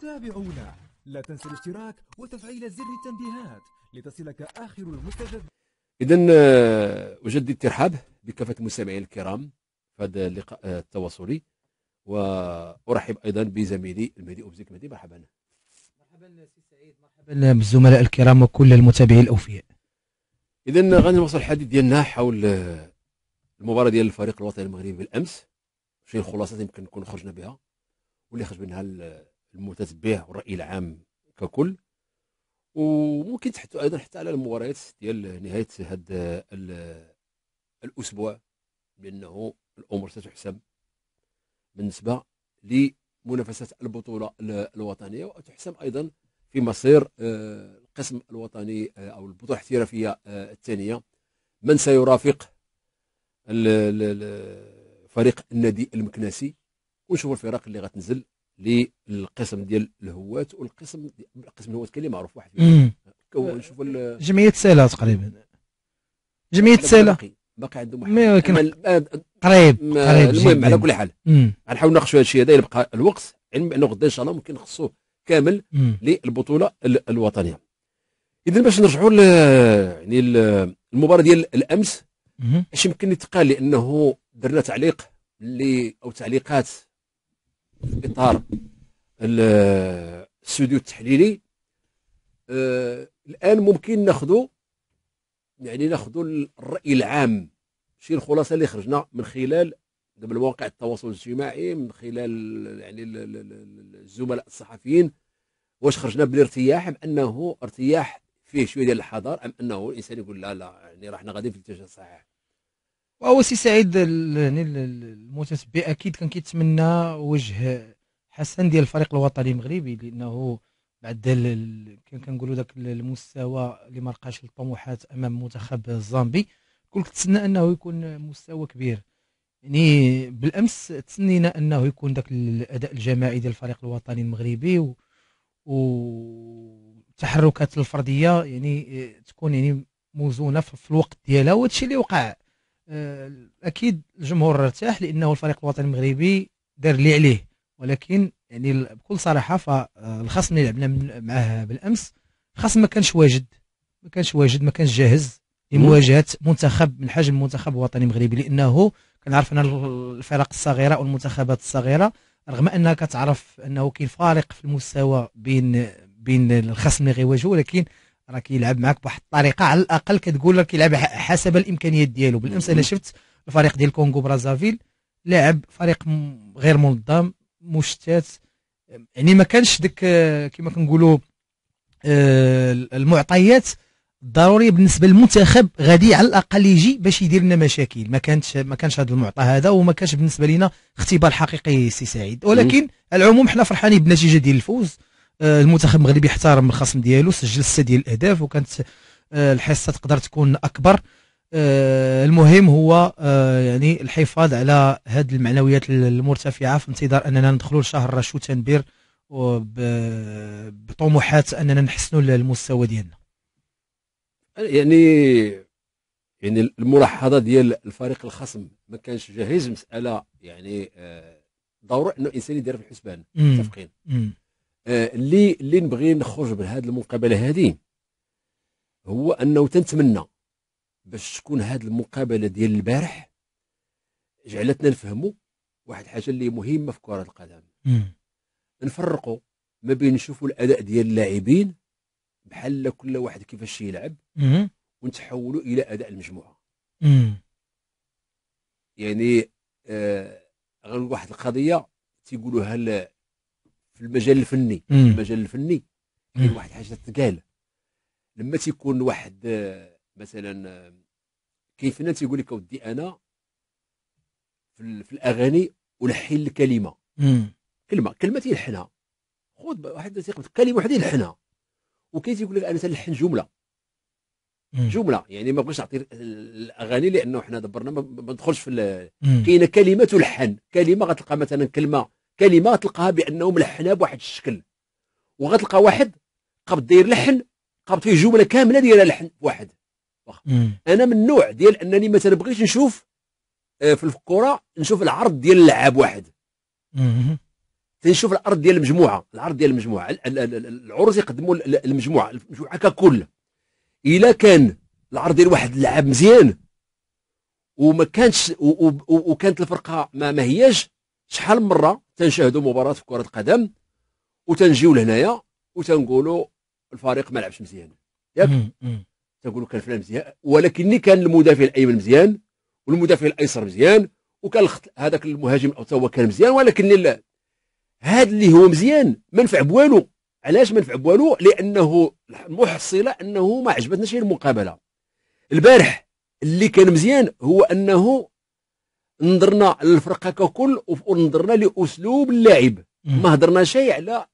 تابعونا لا تنسى الاشتراك وتفعيل زر التنبيهات لتصلك آخر المستجد إذا آه، أجدد الترحاب بكافة المستمعين الكرام في هذا اللقاء آه، التواصلي وأرحب أيضا بزميلي المهدي اوبزيك مهدي مرحبا مرحبا سي سعيد مرحبا بالزملاء آه، الكرام وكل المتابعين الأوفياء إذا غادي نوصل الحديث ديالنا حول المباراة ديال الفريق الوطني المغربي بالأمس شي الخلاصات يمكن نكون خرجنا بها واللي خرج منها به والراي العام ككل وممكن تحط ايضا حتى على المباريات ديال نهايه هذا الاسبوع بانه الامور ستحسم بالنسبه لمنافسه البطوله الوطنيه وتحسم ايضا في مصير آه، القسم الوطني آه، او البطوله الاحترافيه آه، الثانيه من سيرافق فريق النادي المكناسي ونشوف الفرق اللي غتنزل للقسم ديال الهوات والقسم قسم الهوات كاين اللي معروف واحد شوفوا جمعيه سالا تقريبا جمعيه سالا باقي عندهم واحد ولكن قريب قريب المهم على كل حال غنحاول نناقشوا هذا الشيء هذا يبقى بقى الوقت علم بانه غدا ان شاء الله ممكن نخصوه كامل للبطوله الوطنيه اذا باش نرجعوا يعني المباراه ديال الامس اش يمكن يتقال لانه درنا تعليق اللي او تعليقات في اطار الاستوديو التحليلي آه الان ممكن ناخذ يعني ناخذ الراي العام شي الخلاصه اللي خرجنا من خلال قبل مواقع التواصل الاجتماعي من خلال يعني الزملاء الصحفيين واش خرجنا بالارتياح ام انه ارتياح فيه شويه ديال الحذر ام انه الانسان يقول لا لا يعني راه حنا غادي في الاتجاه الصحيح وهو سي سعيد يعني المتتبع اكيد كان كيتمنى وجه حسن ديال الفريق الوطني المغربي لانه بعد كان كنقولوا ذاك المستوى اللي ما لقاش الطموحات امام منتخب الزامبي كل كتسنى انه يكون مستوى كبير يعني بالامس تسنينا انه يكون ذاك الاداء الجماعي ديال الفريق الوطني المغربي و التحركات الفرديه يعني تكون يعني موزونه في الوقت ديالها وهادشي اللي وقع آه، اكيد الجمهور ارتاح لانه الفريق الوطني المغربي دار اللي عليه ولكن يعني بكل صراحه فالخصم آه، اللي لعبنا معاه بالامس خصم ما كانش واجد ما كانش واجد ما كانش جاهز لمواجهه منتخب من حجم المنتخب الوطني المغربي لانه كنعرف ان الفرق الصغيره او المنتخبات الصغيره رغم انها كتعرف انه كاين فارق في المستوى بين بين الخصم اللي غيواجهو ولكن راه كيلعب معك بواحد الطريقه على الاقل كتقول لك كيلعب حسب الامكانيات ديالو بالامس انا شفت الفريق ديال كونغو برازافيل لعب فريق غير منظم مشتات يعني ما كانش ديك كما كنقولوا آه، المعطيات الضروريه بالنسبه للمنتخب غادي على الاقل يجي باش يدير لنا مشاكل ما كانش ما كانش هذا المعطى هذا وما كانش بالنسبه لنا اختبار حقيقي سي سعيد ولكن على العموم حنا فرحانين بالنتيجه ديال الفوز آه، المنتخب المغربي احترم الخصم ديالو سجل سته ديال الاهداف وكانت آه، الحصه تقدر تكون اكبر آه، المهم هو يعني الحفاظ على هذه المعنويات المرتفعه في انتظار اننا ندخلوا لشهر رشو تنبير بطموحات اننا نحسنوا المستوى ديالنا يعني يعني الملاحظه ديال الفريق الخصم ما كانش جاهز مساله يعني ضروري انه الانسان يدير في الحسبان متفقين آه، اللي اللي نبغي نخرج من المقابله هذه هو انه تنتمنى باش تكون هذه المقابله ديال البارح جعلتنا نفهموا واحد الحاجه اللي مهمه في كره القدم نفرقوا ما بين نشوفوا الاداء ديال اللاعبين بحال كل واحد كيفاش يلعب ونتحولوا الى اداء المجموعه يعني آه غير واحد القضيه تيقولوها في المجال الفني مم. المجال الفني كاين واحد الحاجه تقال لما تيكون واحد آه، مثلا آه، كيف فنان تيقول لك ودي انا في, في الاغاني الحن الكلمه كلمه كلمه تيلحنها خذ واحد كلمه وحده يلحنها وكاين تيقول لك انا تنلحن جمله مم. جمله يعني ما بغيتش نعطي الاغاني لانه حنا دبرنا ما ندخلش في كاينه كلمه تلحن كلمه غتلقى مثلا كلمه كلمه تلقاها بانه ملحنها بواحد الشكل وغتلقى واحد قبض داير لحن قبض فيه جمله كامله دايره لحن واحد انا من النوع ديال انني ما تنبغيش نشوف آه، في الكره نشوف العرض ديال اللعاب واحد تنشوف العرض ديال المجموعه العرض ديال المجموعه العروض يقدموا المجموعه المجموعه ككل الا كان العرض ديال واحد اللعاب مزيان وما كانش وكانت الفرقه ما, ما هياش شحال من مره تنشاهدوا مباراه في كره قدم وتنجيو لهنايا وتنقولوا الفريق ما لعبش مزيان ياك تنقولوا كان فلان مزيان ولكن كان المدافع الايمن مزيان والمدافع الايسر مزيان وكان هذاك المهاجم او هو كان مزيان ولكن هذا اللي هو مزيان ما نفع بوالو علاش ما نفع بوالو لانه المحصله انه ما عجبتناش المقابله البارح اللي كان مزيان هو انه نظرنا للفرقه ككل ونظرنا لاسلوب اللعب ما هضرنا شيء على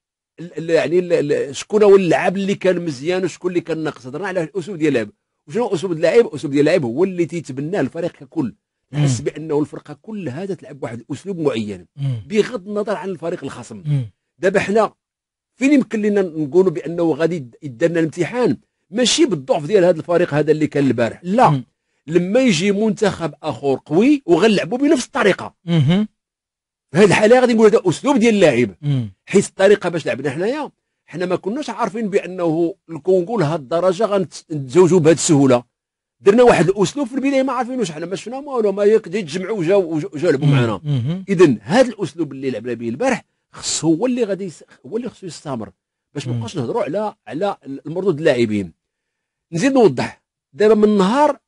يعني شكون هو اللاعب اللي كان مزيان وشكون اللي كان ناقص هضرنا على الاسلوب ديال اللعب وشنو اسلوب اللاعب اسلوب ديال اللعب هو اللي تيتبناه الفريق ككل تحس بانه الفرقه كلها تتلعب بواحد الاسلوب معين بغض النظر عن الفريق الخصم دابا حنا فين يمكن لنا نقولوا بانه غادي يدار لنا الامتحان ماشي بالضعف ديال هذا الفريق هذا اللي كان البارح لا لما يجي منتخب اخر قوي وغنلعبوا بنفس الطريقه في هذه الحاله غادي نقول هذا اسلوب ديال اللاعب حيث الطريقه باش لعبنا حنايا حنا ما كناش عارفين بانه الكونغو لهذ الدرجه غنتزوجوا بهذه السهوله درنا واحد الاسلوب في البدايه ما عارفينوش حنا ما شفنا والو ما يتجمعوا وجاو لعبوا معنا اذا هذا الاسلوب اللي لعبنا به البارح خص هو اللي غادي هو اللي خصو يستمر باش ما نبقاش نهضروا على على المردود اللاعبين نزيد نوضح دابا من نهار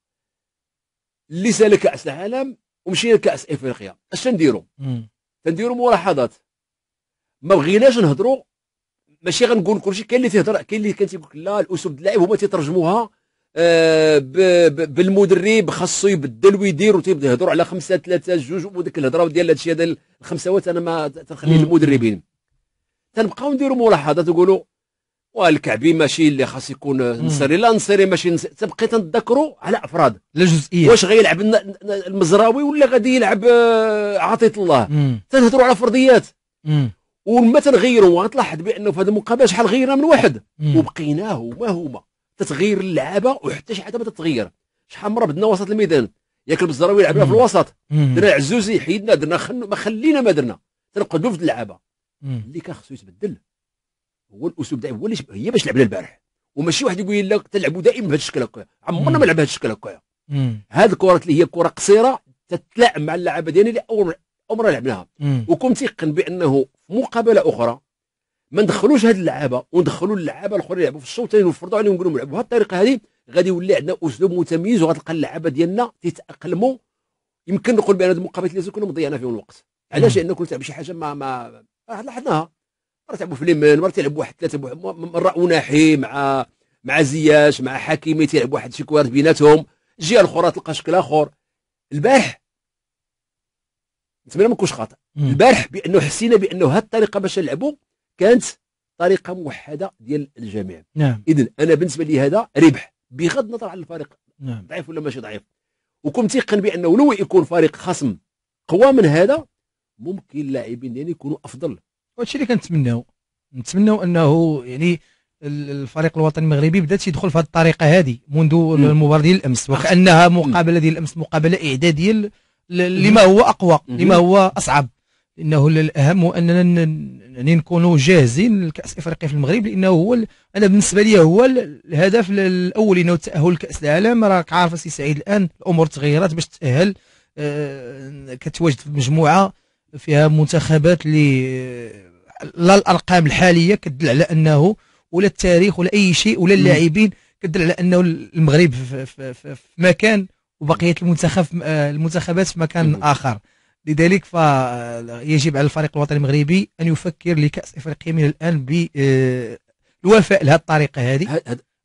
اللي سال كاس العالم ومشينا لكاس افريقيا اش تنديروا تنديروا ملاحظات ما بغيناش نهضروا ماشي غنقول كلشي كاين اللي تيهضر كاين اللي كان تيقول لا الاسلوب اللاعب هما تيترجموها آه بالمدرب خاصو يبدل ويدير وتيبدا يهضروا على خمسه ثلاثه جوج وديك الهضره ديال هادشي هذا الخمسوات انا ما تنخليه للمدربين تنبقاو نديروا ملاحظات نقولوا والكعبي ماشي اللي خاص يكون نصري لا نصري ماشي تبقي تنذكروا على افراد لا جزئيه واش غيلعب المزراوي ولا غادي يلعب آه، عطيه الله تنهضروا على فرضيات وما تنغيروا وغتلاحظ بانه في هذا المقابله شحال غيرنا من واحد وبقينا هما هما تتغير اللعابه وحتى شي حاجه ما تتغير شحال مره بدنا وسط الميدان ياك البزراوي يلعبنا في الوسط درنا عزوزي حيدنا درنا ما خلينا ما درنا تنقعدوا في اللعابه اللي كان خصو يتبدل هو الاسلوب دائما هو اللي هي باش لعبنا البارح وماشي واحد يقول لك تلعبوا دائما بهذا الشكل هكايا عمرنا ما لعب بهذا الشكل هكايا هذه الكره اللي هي كره قصيره تتلعب مع اللعبه ديالنا اللي اول مرة لعبناها وكنت تيقن بانه في مقابله اخرى ما ندخلوش هذه اللعابه وندخلوا اللعابه الاخرين يلعبوا في الشوط ونفرضوا عليهم ونقول لهم لعبوا بهذه الطريقه هذه غادي يولي عندنا اسلوب متميز وغتلقى اللعابه ديالنا تيتاقلموا يمكن نقول بان هذه المقابلات اللي كنا مضيعنا فيهم الوقت علاش لان كنت تلعب شي حاجه ما ما لاحظناها مرة تلعبوا في ليمان مرة تلعبوا واحد ثلاثة مرة اوناحي مع مع زياش مع حكيمي تلعب واحد شي كوارت بيناتهم الجهة الأخرى تلقى شكل آخر البارح نتمنى ما نكونش خاطئ البارح بأنه حسينا بأنه هذه الطريقة باش نلعبوا كانت طريقة موحدة ديال الجميع نعم. إذا أنا بالنسبة لي هذا ربح بغض النظر على الفريق نعم. ضعيف ولا ماشي ضعيف وكنت تيقن بأنه لو يكون فريق خصم قوى من هذا ممكن اللاعبين ديالي يعني يكونوا أفضل وهادشي اللي كنتمناو نتمناو انه يعني الفريق الوطني المغربي بدا تيدخل في هذه الطريقه هذه منذ المباراه ديال الامس وكانها مقابله ديال الامس مقابله اعداديه لما هو اقوى لما هو اصعب انه الاهم هو اننا يعني نكونوا جاهزين لكاس افريقيا في المغرب لانه هو انا بالنسبه لي هو الهدف الاول انه التاهل لكاس العالم راك عارف سي سعيد الان الامور تغيرت باش تاهل آه، كتواجد في مجموعه فيها منتخبات اللي لا الارقام الحاليه كدل على انه ولا التاريخ ولا اي شيء ولا اللاعبين كدل على انه المغرب في, في, في, في مكان وبقيه المنتخب آه، المنتخبات في مكان مم. اخر لذلك فيجب على الفريق الوطني المغربي ان يفكر لكاس افريقيا من الان بالوفاء آه، لهذه الطريقه هذه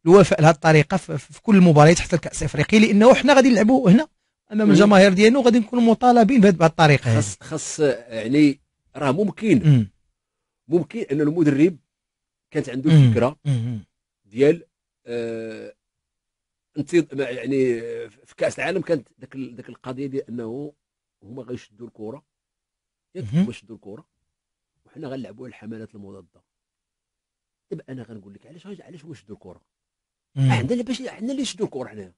الوفاء لهذه الطريقه في كل المباريات حتى الكاس الافريقي لانه حنا غادي نلعبوا هنا امام الجماهير ديالنا وغادي نكونوا مطالبين بهذه الطريقه خاص خاص يعني راه ممكن ممكن ان المدرب كانت عنده فكره ديال آه انتظ... يعني آه، في كاس العالم كانت ذاك ذاك القضيه ديال انه هما غيشدوا الكره ياك هما شدوا الكره وحنا غنلعبوا الحملات المضاده دابا انا غنقول لك علاش علاش هما شدوا الكره عندنا باش عندنا اللي شدوا الكره حنايا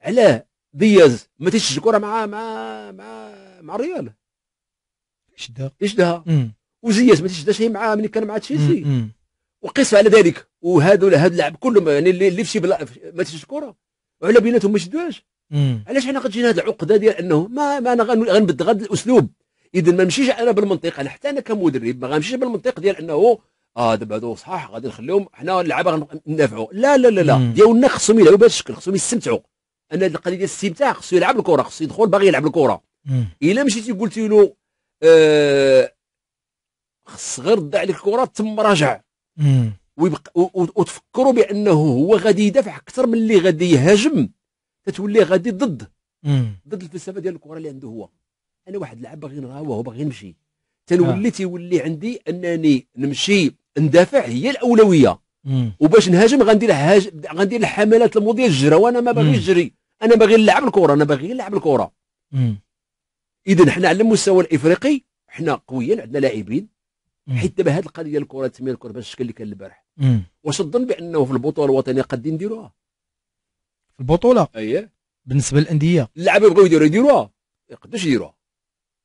علاه دياز ما تيشد الكره مع مع مع مع الريال شدها شدها وزياس ما تشداش هي معاه ملي كان مع تشيلسي وقس على ذلك وهذا هاد اللاعب كلهم يعني اللي في شي بلا ما تشدش الكره وعلى بيناتهم ما شدوهاش علاش حنا غتجينا هذه العقده ديال انه ما ما انا غنبدل هذا الاسلوب اذا ما نمشيش انا بالمنطق انا حتى انا كمدرب ما غنمشيش بالمنطق ديال انه اه دابا هادو صح غادي نخليهم حنا اللعابه غندافعوا لا لا لا لا ديالنا خصهم يلعبوا بهذا الشكل خصهم يستمتعوا انا القضيه ديال الاستمتاع خصو يلعب الكره خصو يدخل باغي يلعب الكره الا مشيتي قلتي له خص آه، غير تضيع عليك الكره تم راجع ويبقى وتفكروا بانه هو غادي يدافع اكثر من اللي غادي يهاجم تتولي غادي ضد ضد الفلسفه ديال الكره اللي عنده هو انا واحد اللاعب باغي نراوه باغي نمشي تنولي آه. تيولي عندي انني نمشي ندافع هي الاولويه وباش نهاجم غندير هاج... غندير الحملات المضيه الجرى وانا ما باغيش نجري انا باغي نلعب الكره انا باغي نلعب الكره اذا حنا على المستوى الافريقي حنا قويين عندنا لاعبين حيت دابا هذه القضيه الكره تسمي الكره بهذا الشكل اللي كان البارح واش تظن بانه في البطوله الوطنيه قادين نديروها في البطوله اييه بالنسبه للانديه اللعابه بغاو يديروها يديروها ما يقدروش يديروها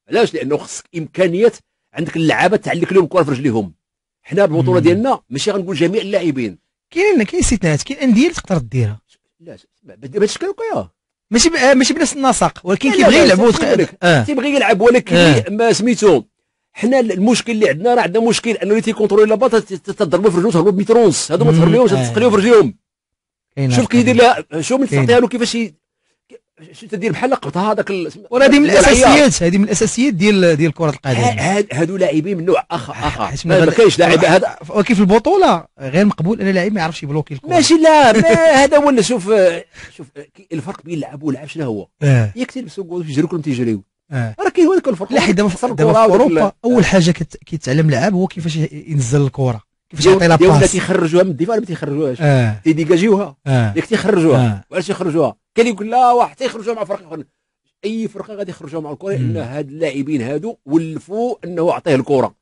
علاش لانه خصك امكانيات عندك اللعابه تعلق لهم الكره في رجليهم حنا البطوله ديالنا ماشي غنقول جميع اللاعبين كاينين كاين استثناءات كاين انديه اللي تقدر ديرها لا بهذا الشكل وقع ماشي آه، ماشي بنفس النسق ولكن كيبغي يلعب تيبغي يلعب ولكن آه. ما سميتو حنا المشكل اللي عندنا راه عندنا مشكل انه اللي تيكونترولي لا باط تضربو في رجلو تهربو بميترونس هادو ما تهربيهمش آه. تسقليو في رجليهم شوف كيدير لها شوف من تعطيها له كيفاش شنو تدير بحال قبطها هذاك ولا هذه من الاساسيات هذه من الاساسيات ديال ديال كره القدم هادو لاعبين من نوع اخر آه، اخر ما كاينش لاعب هذا ولكن في البطوله غير مقبول ان لاعب ما يعرفش يبلوكي الكره ماشي لا هذا هو شوف شوف الفرق بين اللعب واللعب شنو هو آه. ياك تلبسوا جول في جريكم تيجريو آه. راه كاين هذاك الفرق لا حيت دابا في اوروبا اول حاجه كيتعلم لاعب هو كيفاش ينزل الكره كيفاش يعطي لا باس تيخرجوها من الدفاع ولا ما تيخرجوهاش آه. تيديكاجيوها آه. ياك تيخرجوها آه. علاش يخرجوها كاين يقول لا واحد تيخرجوها مع فرق اخرى اي فرقه غادي يخرجوها مع الكره لان هاد اللاعبين هادو ولفوا انه عطيه الكره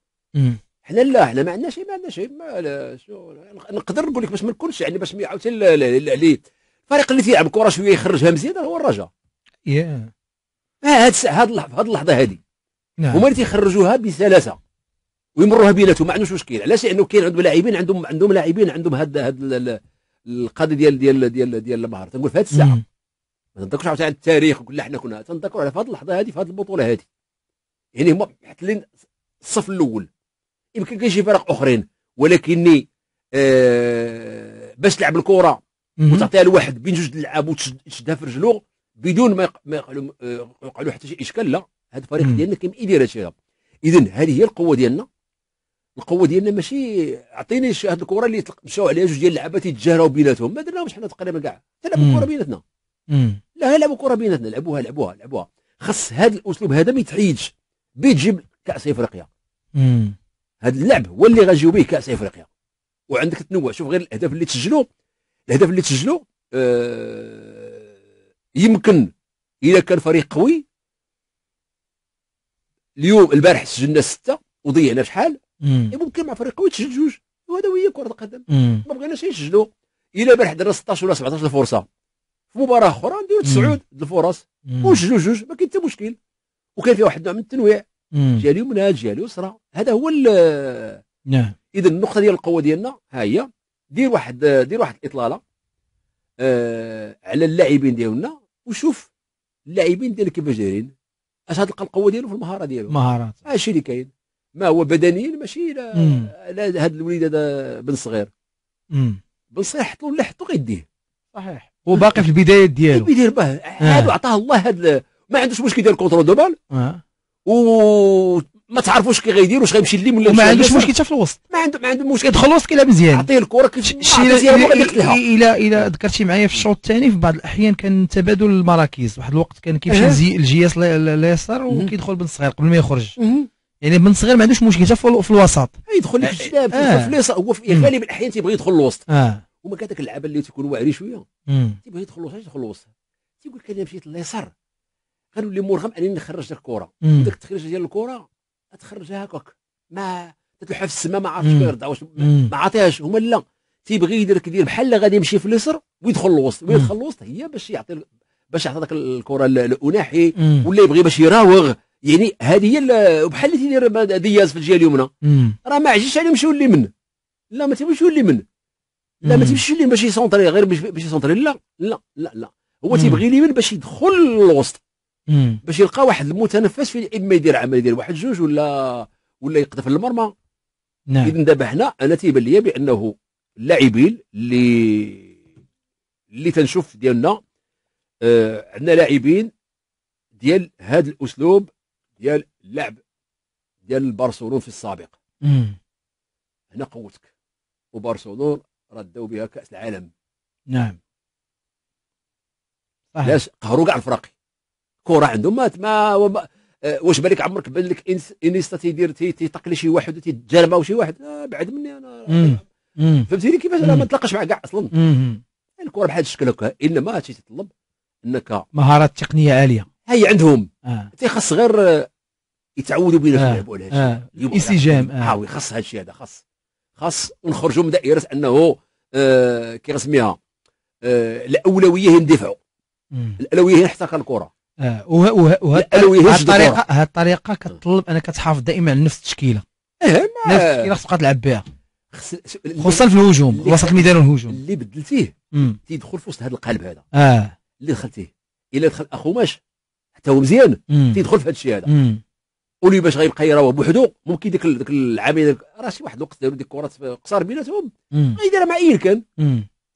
حنا لا حنا ما عندنا شي ما عندنا شي ما شو نقدر نقول لك باش ما نكونش يعني باش عاوتاني الفريق اللي تيلعب كره شويه يخرجها مزيان هو الرجاء ياه آه، yeah. هاد هاد اللحظه هاد اللحظه هادي نعم. هما اللي تيخرجوها بسلاسه ويمروها بيناتهم ما عندوش مشكل علاش لانه كاين عندهم لاعبين عندهم عندهم لاعبين عندهم هاد هاد القضيه ديال ديال ديال ديال المهر تنقول في هاد الساعه ما تنذكرش عاوتاني التاريخ وكل حنا كنا تنذكروا على في هاد اللحظه هذه في هاد البطوله هذه يعني هما حتلين الصف الاول يمكن كاين شي فرق اخرين ولكني آه باش تلعب الكره وتعطيها لواحد بين جوج اللعاب وتشدها في رجلو بدون ما يقع له آه، حتى شي اشكال لا هاد الفريق ديالنا كيم يدير هذا الشيء اذا هذه هي القوه ديالنا القوه ديالنا ماشي عطيني هاد الكره اللي مشاو عليها جوج ديال اللعابات يتجاراو بيناتهم ما درناهمش حنا تقريبا كاع تلعبوا الكره بيناتنا لا لعبوا كره بيناتنا لعبوها لعبوها لعبوها خص هذا الاسلوب هذا ما يتحيدش بيه كاس افريقيا هذا اللعب هو اللي غنجيو به كاس افريقيا وعندك التنوع شوف غير الاهداف اللي تسجلوا الاهداف اللي تسجلوا آه يمكن اذا كان فريق قوي اليوم البارح سجلنا سته وضيعنا شحال إيه ممكن مع قوي يتسجل جوج وهذا هي كره القدم ما بغيناش يسجلوا الى بارح درنا 16 ولا 17 فرصه في مباراه اخرى نديروا تسعود الفرص ونسجلوا جوج ما كاين حتى مشكل وكان فيها واحد النوع من التنويع جهه اليمنى جهه اليسرى هذا هو نعم اذا النقطه ديال القوه ديالنا ها هي دير واحد دير واحد الاطلاله آه على اللاعبين ديالنا وشوف اللاعبين ديالك كيفاش دايرين اش غتلقى القوه ديالو في المهاره ديالو مهارات هادشي اللي كاين ما هو بدنيا ماشي لا لا هذا الوليد هذا بن صغير بن صغير له اللي حطوا غيديه صحيح هو باقي في البدايه ديالو البدايه باه هذا آه. عطاه الله هذا ما عندوش مشكل يدير كونترول دو بال و وما تعرفوش كي غيدير واش غيمشي اللي ولا ما عندوش مشكل حتى في الوسط ما عنده ما عنده مشكل يدخل الوسط كيلعب مزيان عطيه الكره كيمشي الى الى ذكرتي معايا في الشوط الثاني في بعض الاحيان كان تبادل المراكز واحد الوقت كان كيمشي الجياس اليسار وكيدخل بن صغير قبل ما يخرج يعني من صغير ما عندوش مشكل في الوسط يدخل لك آه، الجناب آه. في هو في غالب الاحيان تيبغي يدخل الوسط آه. وما كان داك اللي تيكون واعري شويه تيبغي يدخل الوسط يدخل الوسط تيقول لك انا مشيت لليسار غنولي مرغم انني نخرج ديك الكره ديك التخريجه ديال الكره تخرجها هكاك ما تلحف في السماء ما عرفتش كيف واش ما عطيهاش هما لا تيبغي يدير كدير بحال غادي يمشي في اليسر ويدخل الوسط ويدخل الوسط هي باش يعطي باش يعطي داك الكره لاناحي ولا يبغي باش يراوغ يعني هذه هي بحال اللي تيدير دياز في الجهه اليمنى راه ما عجبش عليهم يمشيو من لا ما اللي من لا ما تيمشيش اللي باش يسونطري غير باش يسونطري لا لا لا لا هو تيبغي من باش يدخل للوسط باش يلقى واحد المتنفس في اما يدير عمل يدير واحد جوج ولا ولا يقذف المرمى نعم اذا دابا هنا انا تيبان لي بانه اللاعبين اللي اللي تنشوف ديالنا آه عندنا لاعبين ديال هذا الاسلوب ديال اللعب ديال برشلونه في السابق هنا قوتك وبرشلونه ردوا بها كاس العالم نعم علاش قهروا كاع الفرق كره عندهم مات ما وما آه، واش بالك عمرك بان لك انيستا تيدير تيطق لي شي واحد وتيتجرب وشي شي واحد آه بعد مني انا فهمتيني كيفاش انا ما تلاقاش مع كاع اصلا الكره بحال الشكل هكا انما هادشي تيطلب انك مهارات تقنيه عاليه هي عندهم آه. تيخص غير آه، يتعودوا بينا آه. يلعبوا على هادشي آه. الانسجام اه حاوي خاص هادشي هذا خاص خاص ونخرجوا من دائره انه آه كي غنسميها آه الاولويه هي ندفعوا الاولويه هي نحتكر الكره آه وه وه وه الطريقه هاد الطريقه كتطلب انك تحافظ دائما على نفس التشكيله اه ما نفس التشكيله تبقى تلعب بها خصوصا في الهجوم وسط الميدان والهجوم اللي بدلتيه تيدخل في وسط هذا القالب هذا اه اللي دخلتيه الا دخل اخو ماش حتى هو مزيان تيدخل في هذا الشيء هذا ولي باش غيبقى يراوه بوحدو ممكن ديك ديك العامله راه شي واحد الوقت داروا ديك كرات قصار بيناتهم غيديرها مع اي كان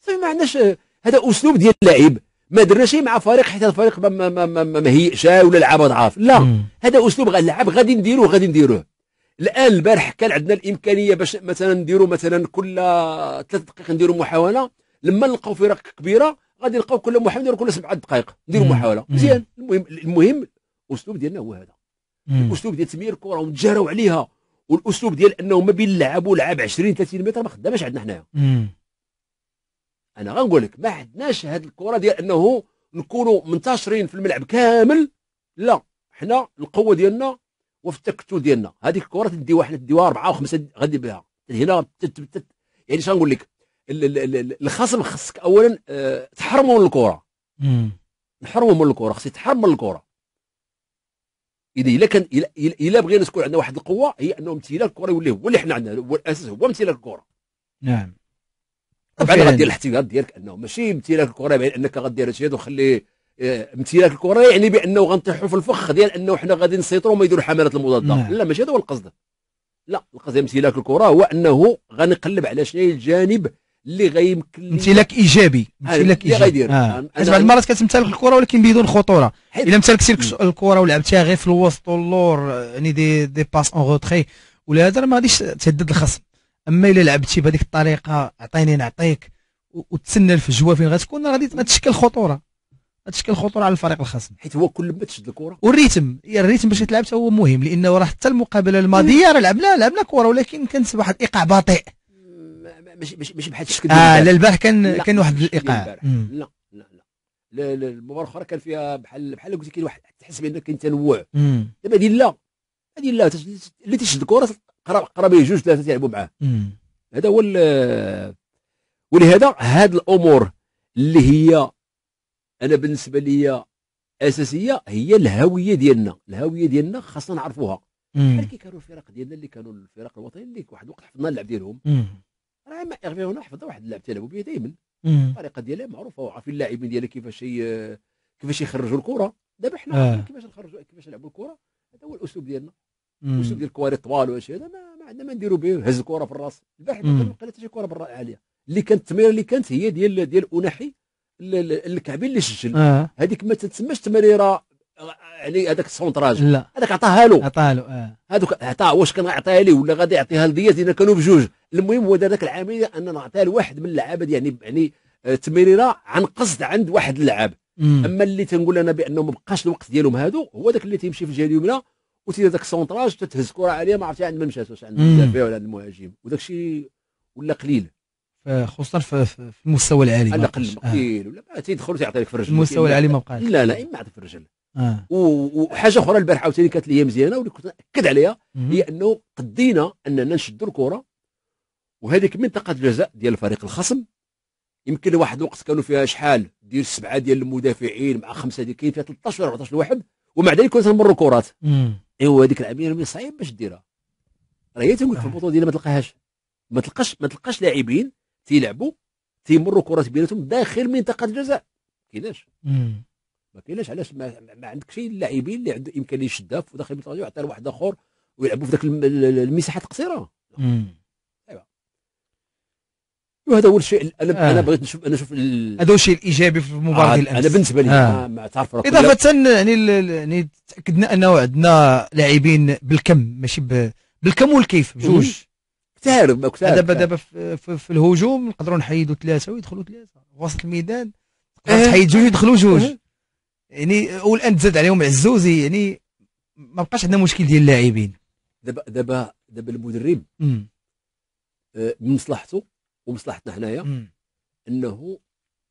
صافي ما عندناش هذا اسلوب ديال اللاعب ما شي مع فريق حيت هذا الفريق ما ما ما, ما, ما ولا لعابه ضعاف لا هذا اسلوب اللعب غادي نديروه غادي نديروه الان البارح كان عندنا الامكانيه باش مثلا نديروا مثلا كل ثلاث دقائق نديروا محاوله لما نلقاو فرق كبيره غادي نلقاو كل محاولة كل سبع دقائق نديروا محاولة مزيان المهم المهم الأسلوب ديالنا هو هذا الأسلوب ديال تسمية الكرة ونتجاراو عليها والأسلوب ديال أنه ما بين لعب ولعب 20 30 متر ما خداماش عندنا حنايا أنا غنقول لك ما عندناش هذه الكرة ديال أنه نكونوا منتشرين في الملعب كامل لا حنا القوة ديالنا وفي التكتل ديالنا هذيك الكره تديوها حنا تديوها اربعه وخمسه غادي بها هنا يعني شنو نقول لك الخصم خصك اولا آه، تحرمه من الكره نحرمه من الكره خصك تحرم من الكره اذا الا كان الا بغينا تكون عندنا واحد القوه هي انه امتلاك الكره يولي هو اللي حنا عندنا هو الاساس هو امتلاك الكره نعم طبعا غدير الاحتياط ديالك انه ماشي امتلاك الكره بان انك غدير هادشي هذا وخلي آه، امتلاك الكره يعني بانه غنطيحوا في الفخ ديال انه حنا غادي نسيطروا وما يديروا حملات المضاده نعم. لا ماشي هذا هو القصد لا القصد امتلاك الكره هو انه غنقلب على شنو الجانب اللي غيمكن امتلاك ايجابي امتلاك ايجابي غيدير آه. بعض المرات كتمتلك الكره ولكن بدون خطوره الا امتلكتي الكره ولعبتيها غير في الوسط واللور يعني دي دي باس اون روتري ولا هذا ما غاديش تهدد الخصم اما الا لعبتي بهذيك الطريقه اعطيني نعطيك وتسنى الفجوه فين غتكون غادي تشكل خطوره تشكل خطوره على الفريق الخصم حيت هو كل ما تشد الكره والريتم الريتم باش تلعب هو مهم لانه راه حتى المقابله الماضيه راه لعبنا لعبنا كره ولكن كانت واحد الايقاع بطيء مش مش مش بحال الشكل اه البارح كان كان واحد الايقاع لا لا لا المباراه الاخرى كان فيها بحال بحال قلت كاين واحد تحس بان كاين تنوع دابا هذه لا هذه لا اللي تشد الكره قرا به جوج ثلاثه تيلعبوا معاه هذا هو ولهذا هذه الامور اللي هي انا بالنسبه لي اساسيه هي الهويه ديالنا الهويه ديالنا خاصنا نعرفوها بحال كي كانوا الفرق ديالنا اللي كانوا الفرق الوطنيه اللي واحد الوقت حفظنا اللعب ديالهم راه مع اغبي هنا حفظ واحد اللاعب تلعبوا به دائما الطريقه ديالها معروفه وعارفين اللاعبين ديالها كيفاش كيفاش يخرجوا الكره دابا حنا آه. كيفاش نخرجوا كيفاش نلعبوا الكره هذا هو الاسلوب ديالنا الاسلوب ديال الكواري طوال واش هذا ما, ما عندنا ما نديروا به هز الكره في الراس البارح ما لقينا حتى شي كره برا عاليه اللي كانت التمريره اللي كانت هي ديال ديال اوناحي الكعبي اللي سجل آه. هذيك ما تتسماش تمريره يعني هذاك السونتراج لا هذاك عطاها له عطاها له آه. هذوك عطاه واش كان غيعطيها ليه ولا غادي يعطيها لدياز اذا كانوا بجوج المهم هو دار العمليه ان نعطيها لواحد من اللعابه يعني يعني آه، تمريره عن قصد عند واحد اللاعب اما اللي تنقول انا بانه ما بقاش الوقت ديالهم هادو هو ذاك اللي تيمشي في الجهه اليمنى وتيدير ذاك السونتراج تتهز كره عاليه ما عرفتش عند من مشات واش عند المدافع ولا عند المهاجم وداك الشيء ولا قليل خصوصا في المستوى العالي لا قل قليل ولا تيدخل وتيعطي لك في الرجل المستوى العالي ما بقاش لا لا اما في الرجل آه. وحاجه اخرى البارحه عاوتاني كانت لي مزيانه واللي كنت ناكد عليها هي انه قدينا اننا نشدوا الكره وهذيك منطقه الجزاء ديال الفريق الخصم يمكن واحد الوقت كانوا فيها شحال دير سبعه ديال المدافعين مع خمسه ديال كاين فيها 13 ولا 14 واحد ومع ذلك كنا تنمروا كرات ايوا هذيك العمليه صعيب باش ديرها راه هي تنقول في آه. البطوله ديالها ما تلقاهاش ما تلقاش ما تلقاش لاعبين تيلعبوا تيمروا كرات بيناتهم داخل منطقه الجزاء ما كايناش ما كايناش علاش ما, ما عندكش اللاعبين اللي عنده امكانيه يشدها في داخل منطقه ويعطيها لواحد اخر ويلعبوا في ذاك المساحات القصيره وهذا هو الشيء انا آه. انا بغيت نشوف انا نشوف هذا هو الشيء الايجابي في المباراه آه انا بالنسبه لي آه. ما تعرف اضافه يعني يعني تاكدنا انه عندنا لاعبين بالكم ماشي بالكم والكيف بجوج كثار كثار دابا دابا في, الهجوم نقدروا نحيدوا ثلاثه ويدخلوا ثلاثه وسط الميدان آه. تحيد جوج يدخلوا جوج آه. يعني والان تزاد عليهم عزوزي يعني ما بقاش عندنا مشكل ديال اللاعبين دابا دابا دابا المدرب آه، من مصلحته ومصلحتنا هنايا انه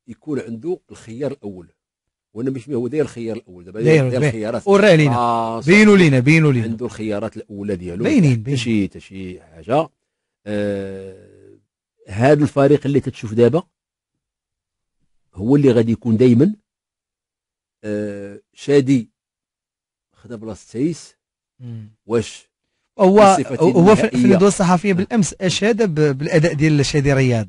يكون عنده الخيار الاول وانا مش هو داير الخيار الاول دابا داير الخيارات وراه لينا آه، بينوا لينا بينوا لينا عنده الخيارات الاولى ديالو باينين باينين شي حتى شي حاجه آه هذا الفريق اللي تتشوف دابا هو اللي غادي يكون دائما آه شادي خدا بلاصه تايس واش هو هو في الندوه الصحفيه بالامس اشاد بالاداء ديال شادي رياض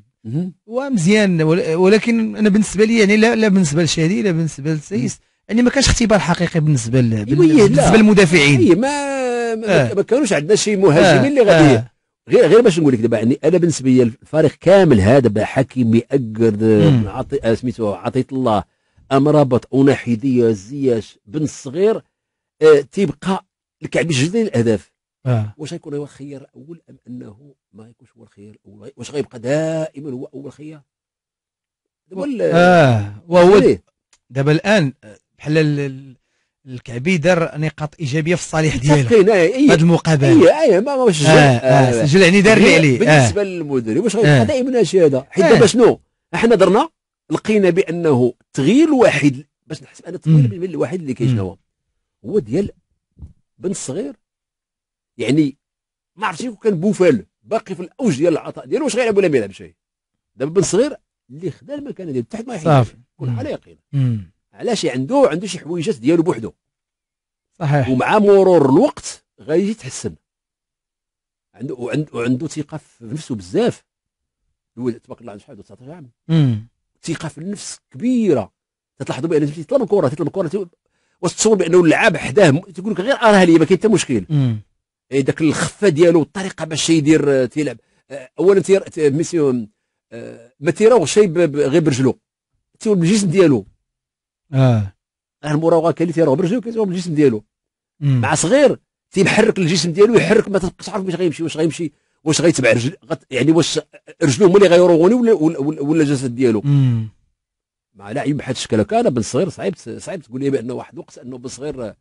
ومزيان ولكن انا بالنسبه لي يعني لا, لا بالنسبه للشادي لا بالنسبه للسيس يعني ما كانش اختبار حقيقي بالنسبه إيه، بالنسبه للمدافعين إيه، ما آه. ما كانوش عندنا شي مهاجمين آه. اللي غادي آه. غير غير باش نقول لك دابا يعني انا بالنسبه لي الفريق كامل هذا حكيمي اكرد آه، عطي آه، سميتو عطيت الله امرابط وناحيديه زياش بن الصغير آه تيبقى الكعب الجديد الاهداف آه. واش غيكون هو الخيار الاول ام انه ما غيكونش هو الخيار الاول واش غيبقى دائما هو اول خيار دابا اه وهو دابا الان آه، بحال الكعبي دار نقاط ايجابيه في الصالح ديالو هذه آه، إيه. المقابله اي اي آه، ما واش سجل يعني دار لي عليه بالنسبه للمدرب واش غيبقى دائما هادشي هذا حيت دابا شنو احنا درنا لقينا بانه التغيير الوحيد باش نحسب انا التغيير الواحد اللي كاين هو هو ديال بن صغير يعني ما عرفتش كون كان بوفال باقي في الاوج ديال العطاء ديالو واش غيلعب ولا ما يلعبش دابا بن صغير اللي خدا المكانه ديالو تحت ما يحيدش كل حاله يقين علاش عنده عنده شي حويجات ديالو بوحدو صحيح ومع مرور الوقت غيجي يتحسن عنده وعنده وعنده ثقه في نفسه بزاف الولد تبارك الله عنده شحال 19 عام ثقه في النفس كبيره تلاحظوا بان تطلب الكره تطلب الكره وتصور بانه اللعاب حداه تقول لك غير اراها لي ما كاين حتى مشكل مم. داك إيه، الخفه ديالو الطريقه باش يدير آه، تيلعب آه، اولا تير آه، ميسيو ما تيراوغش شي غير برجلو تيول بالجسم ديالو اه المراوغه كان اللي تيراوغ برجلو كيتراوغ بالجسم ديالو مع صغير تيحرك الجسم ديالو يحرك ما تبقاش عارف واش غيمشي واش غيمشي واش غيتبع رجل يعني واش رجلو هما اللي غيروغوني ولا ولا الجسد ديالو مع لاعب بحال الشكل هكا انا بالصغير صعيب صعيب تقول لي بان واحد الوقت انه بالصغير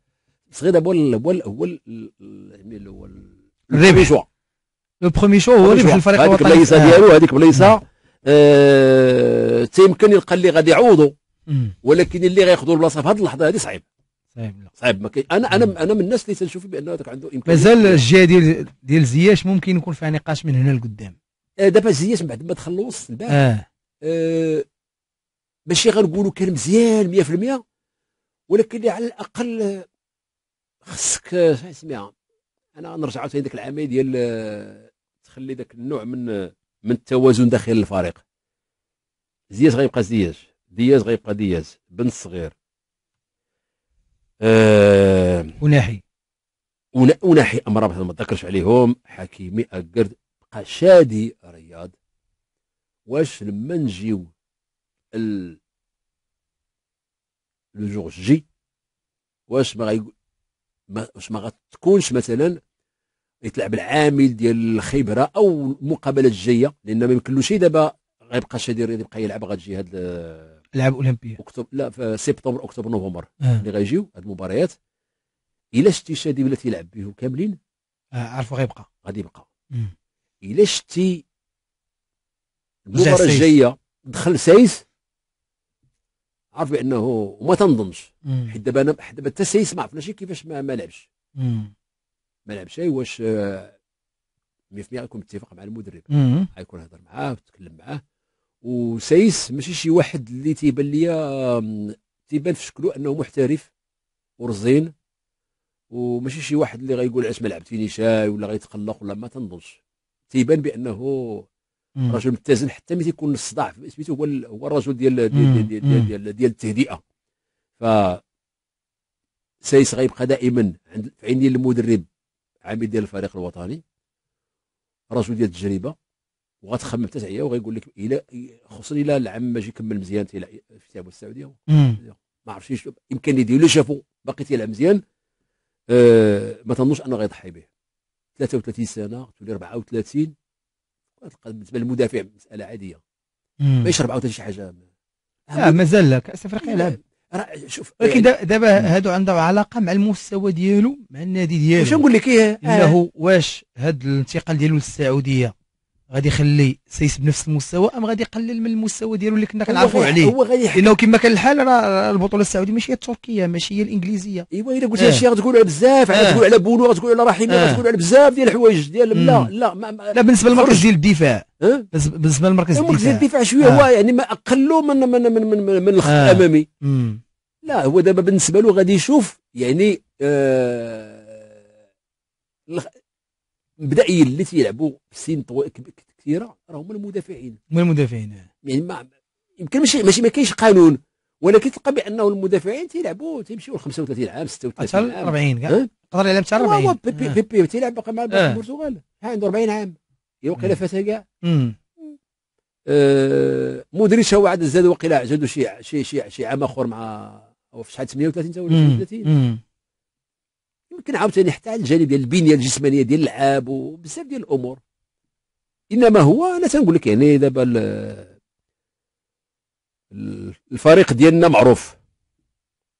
صغير هو يعني d'abord هو choix. لو برومي شوا هو اللي الفريق الوطني هذيك بلايصه ديالو هذيك بليسه آه تيمكن يلقى اللي غادي يعوضوا ولكن اللي غياخذوا البلاصه في هذه اللحظه هذه صعيب صعيب صعيب ما كي... انا انا انا من الناس اللي تنشوف بان هذاك عنده امكانيه مازال الجهه ديال ديال زياش ممكن يكون فيها نقاش من هنا لقدام آه، دابا زياش من بعد ما تخلص الوسط آه. آه ماشي غنقولوا كان مزيان 100% ولكن على الاقل خصك اسمها انا نرجع عاوتاني ديك العاميه ديال آه، تخلي ذاك النوع من آه، من التوازن داخل الفريق زياز غيبقى زياز دياز غيبقى دياز بن الصغير أه وناحي وناحي امرابط ما تذكرش عليهم حكيمي اكرد بقى شادي رياض واش لما نجيو ال لو جور جي واش ما غايقول باش ما غتكونش مثلا يتلعب العامل ديال الخبره او المقابله الجايه لان ما يمكنلوش دابا غيبقى شادير يبقى يلعب غتجي هاد لعب اولمبيه اكتوبر لا في سبتمبر اكتوبر نوفمبر آه. اللي غيجيو هاد المباريات الا شتي شادي ولا تيلعب بهم كاملين آه عرفوا غيبقى غادي يبقى الا شتي المباراه الجايه دخل سايس عارف بانه وما تنظنش حيت دابا انا حتى حتى يسمع في ناشي كيفاش ما, ما لعبش ما لعبش اي واش 100% آه، غيكون متفق مع المدرب غيكون هضر معاه وتكلم معاه وسايس ماشي شي واحد اللي تيبان ليا تيبان في شكله انه محترف ورزين وماشي شي واحد اللي غيقول علاش ما لعبتيني شاي ولا غيتقلق ولا ما تنضج تيبان بانه رجل متزن حتى ملي تيكون الصداع سميتو هو هو الرجل ديال ديال ديال ديال, ديال التهدئه ف سايس غيبقى دائما عند في المدرب عميد ديال الفريق الوطني رجل ديال التجربه وغتخمم حتى تعيا وغيقول لك الا خصوصا الى العام ما جي كمل مزيان تيلعب في تيلعب السعوديه ما عرفتش يمكن يدير لو شافو باقي تيلعب مزيان أه ما تنظنش انه غيضحي به 33 سنه تولي 34 بالنسبه للمدافع مساله عاديه ما يشرب عاوتاني شي حاجه اه مازال لا كاس افريقيا يلعب شوف ولكن يعني دابا هادو عنده علاقه مع المستوى ديالو مع النادي ديالو واش نقول لك إيه؟ انه آه. واش هاد الانتقال ديالو للسعوديه غادي يخلي سيس بنفس المستوى ام غادي يقلل من المستوى ديالو اللي كنا كنعرفوا عليه هو غادي لانه كما كان الحال راه البطوله السعوديه ماشي هي التركيه ماشي هي الانجليزيه ايوا الا قلت آه. هادشي الشيء غتقول على بزاف غتقول على بونو آه. غتقول على رحيمي غتقول آه. على بزاف ديال الحوايج ديال لا لا ما ما لا بالنسبه للمركز ديال الدفاع بالنسبه للمركز الدفاع الدفاع شويه هو يعني ما اقلوا من من من من, من, من الخط الامامي لا هو دابا بالنسبه له غادي يشوف يعني آه مبدئيا اللي تيلعبوا بسن كثيره راه هما المدافعين هما المدافعين إيه. يعني ما يمكن ماشي ماشي ما كاينش قانون ولكن تلقى بانه المدافعين تيلعبوا تيمشيو 35 عام 36 عام 40 كاع قدر يلعب حتى 40 هو بيبي إيه. بي بي تيلعب باقي مع إيه. البرتغال عنده 40 عام وقيله فاتها كاع أه، مودريتش هو عاد زاد وقيله زادوا شي شي شي عام اخر مع في شحال 38 ولا 39 يمكن عاوتاني حتى على الجانب ديال البنيه الجسمانيه ديال اللعاب وبزاف ديال الامور انما هو انا تنقول لك يعني دابا الفريق ديالنا معروف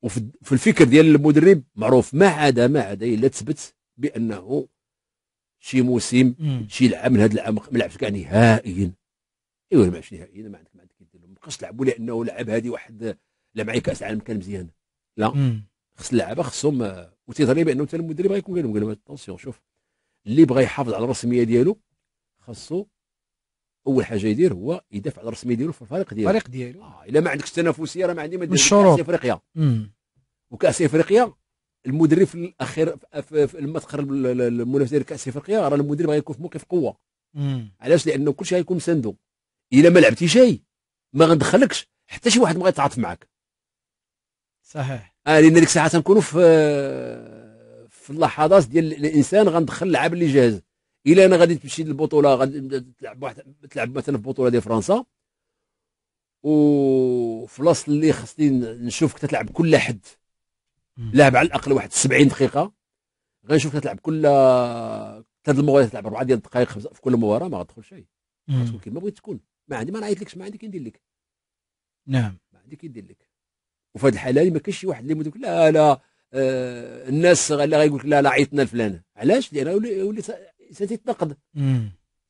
وفي الفكر ديال المدرب معروف ما عدا ما عدا الا تثبت بانه شي موسم شي لعب من هذا العام ما لعبش كاع يعني نهائيا ايوا ما لعبش نهائيا ما عندك ما عندك ما بقاش تلعبوا لانه لعب هذه واحد لا معي كاس العالم كان مزيان لا خص اللعابه خصهم وتيظهر لي بانه حتى المدرب غيكون قال لهم قال لهم اتونسيون شوف اللي بغى يحافظ على الرسميه ديالو خاصو اول حاجه يدير هو يدافع على الرسميه ديالو في الفريق ديالو الفريق ديالو اه الا ما عندكش تنافسيه راه ما عندي ما دير كاس افريقيا وكاس افريقيا المدرب في الاخير لما تقرب المنافسه ديال كاس افريقيا راه المدرب غيكون في موقف قوه علاش لانه كل شيء غيكون مساندو الا ما لعبتي شيء ما غندخلكش حتى شي واحد ما غيتعاطف معك صحيح آه لان ديك الساعه تنكونوا في في اللحظات ديال الانسان غندخل اللاعب اللي جاهز الا انا غادي تمشي للبطوله غادي تلعب واحد تلعب مثلا في بطوله ديال فرنسا وفي لاص اللي خصني نشوفك تلعب كل حد لعب على الاقل واحد 70 دقيقه غنشوفك تلعب كل ثلاث المباريات تلعب اربعه ديال الدقائق في كل مباراه ما غتدخل شيء غتكون كيما بغيت تكون ما عندي ما نعيط لكش ما عندي كي ندير لك نعم ما عندي كي ندير لك وفي هذه الحاله ما كاينش شي واحد اللي يقول لا لا آه الناس اللي غيقول لك لا لا عيطنا لفلان علاش لان وليت تيتنقد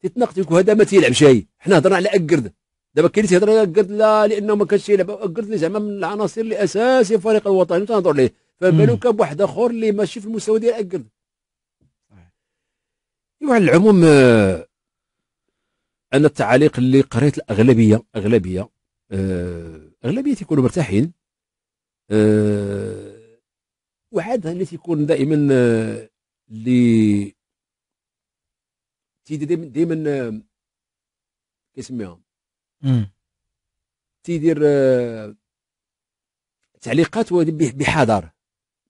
تيتنقد يقول هذا ما تيلعبش هاي حنا هضرنا على اكرد دابا كاين اللي تيهضر على اكرد لا لانه ما كانش يلعب اكرد اللي زعما من العناصر اللي في الفريق الوطني تنهضر ليه فبالك بواحد اخر اللي ماشي في المستوى ديال اكرد ايوا على العموم آه انا التعاليق اللي قريت الاغلبيه اغلبيه آه اغلبيه تيكونوا مرتاحين آه، وعاد اللي تيكون دائما اللي آه، تيدي دائما دائما آه، كيسميها تيدير تعليقات بحذر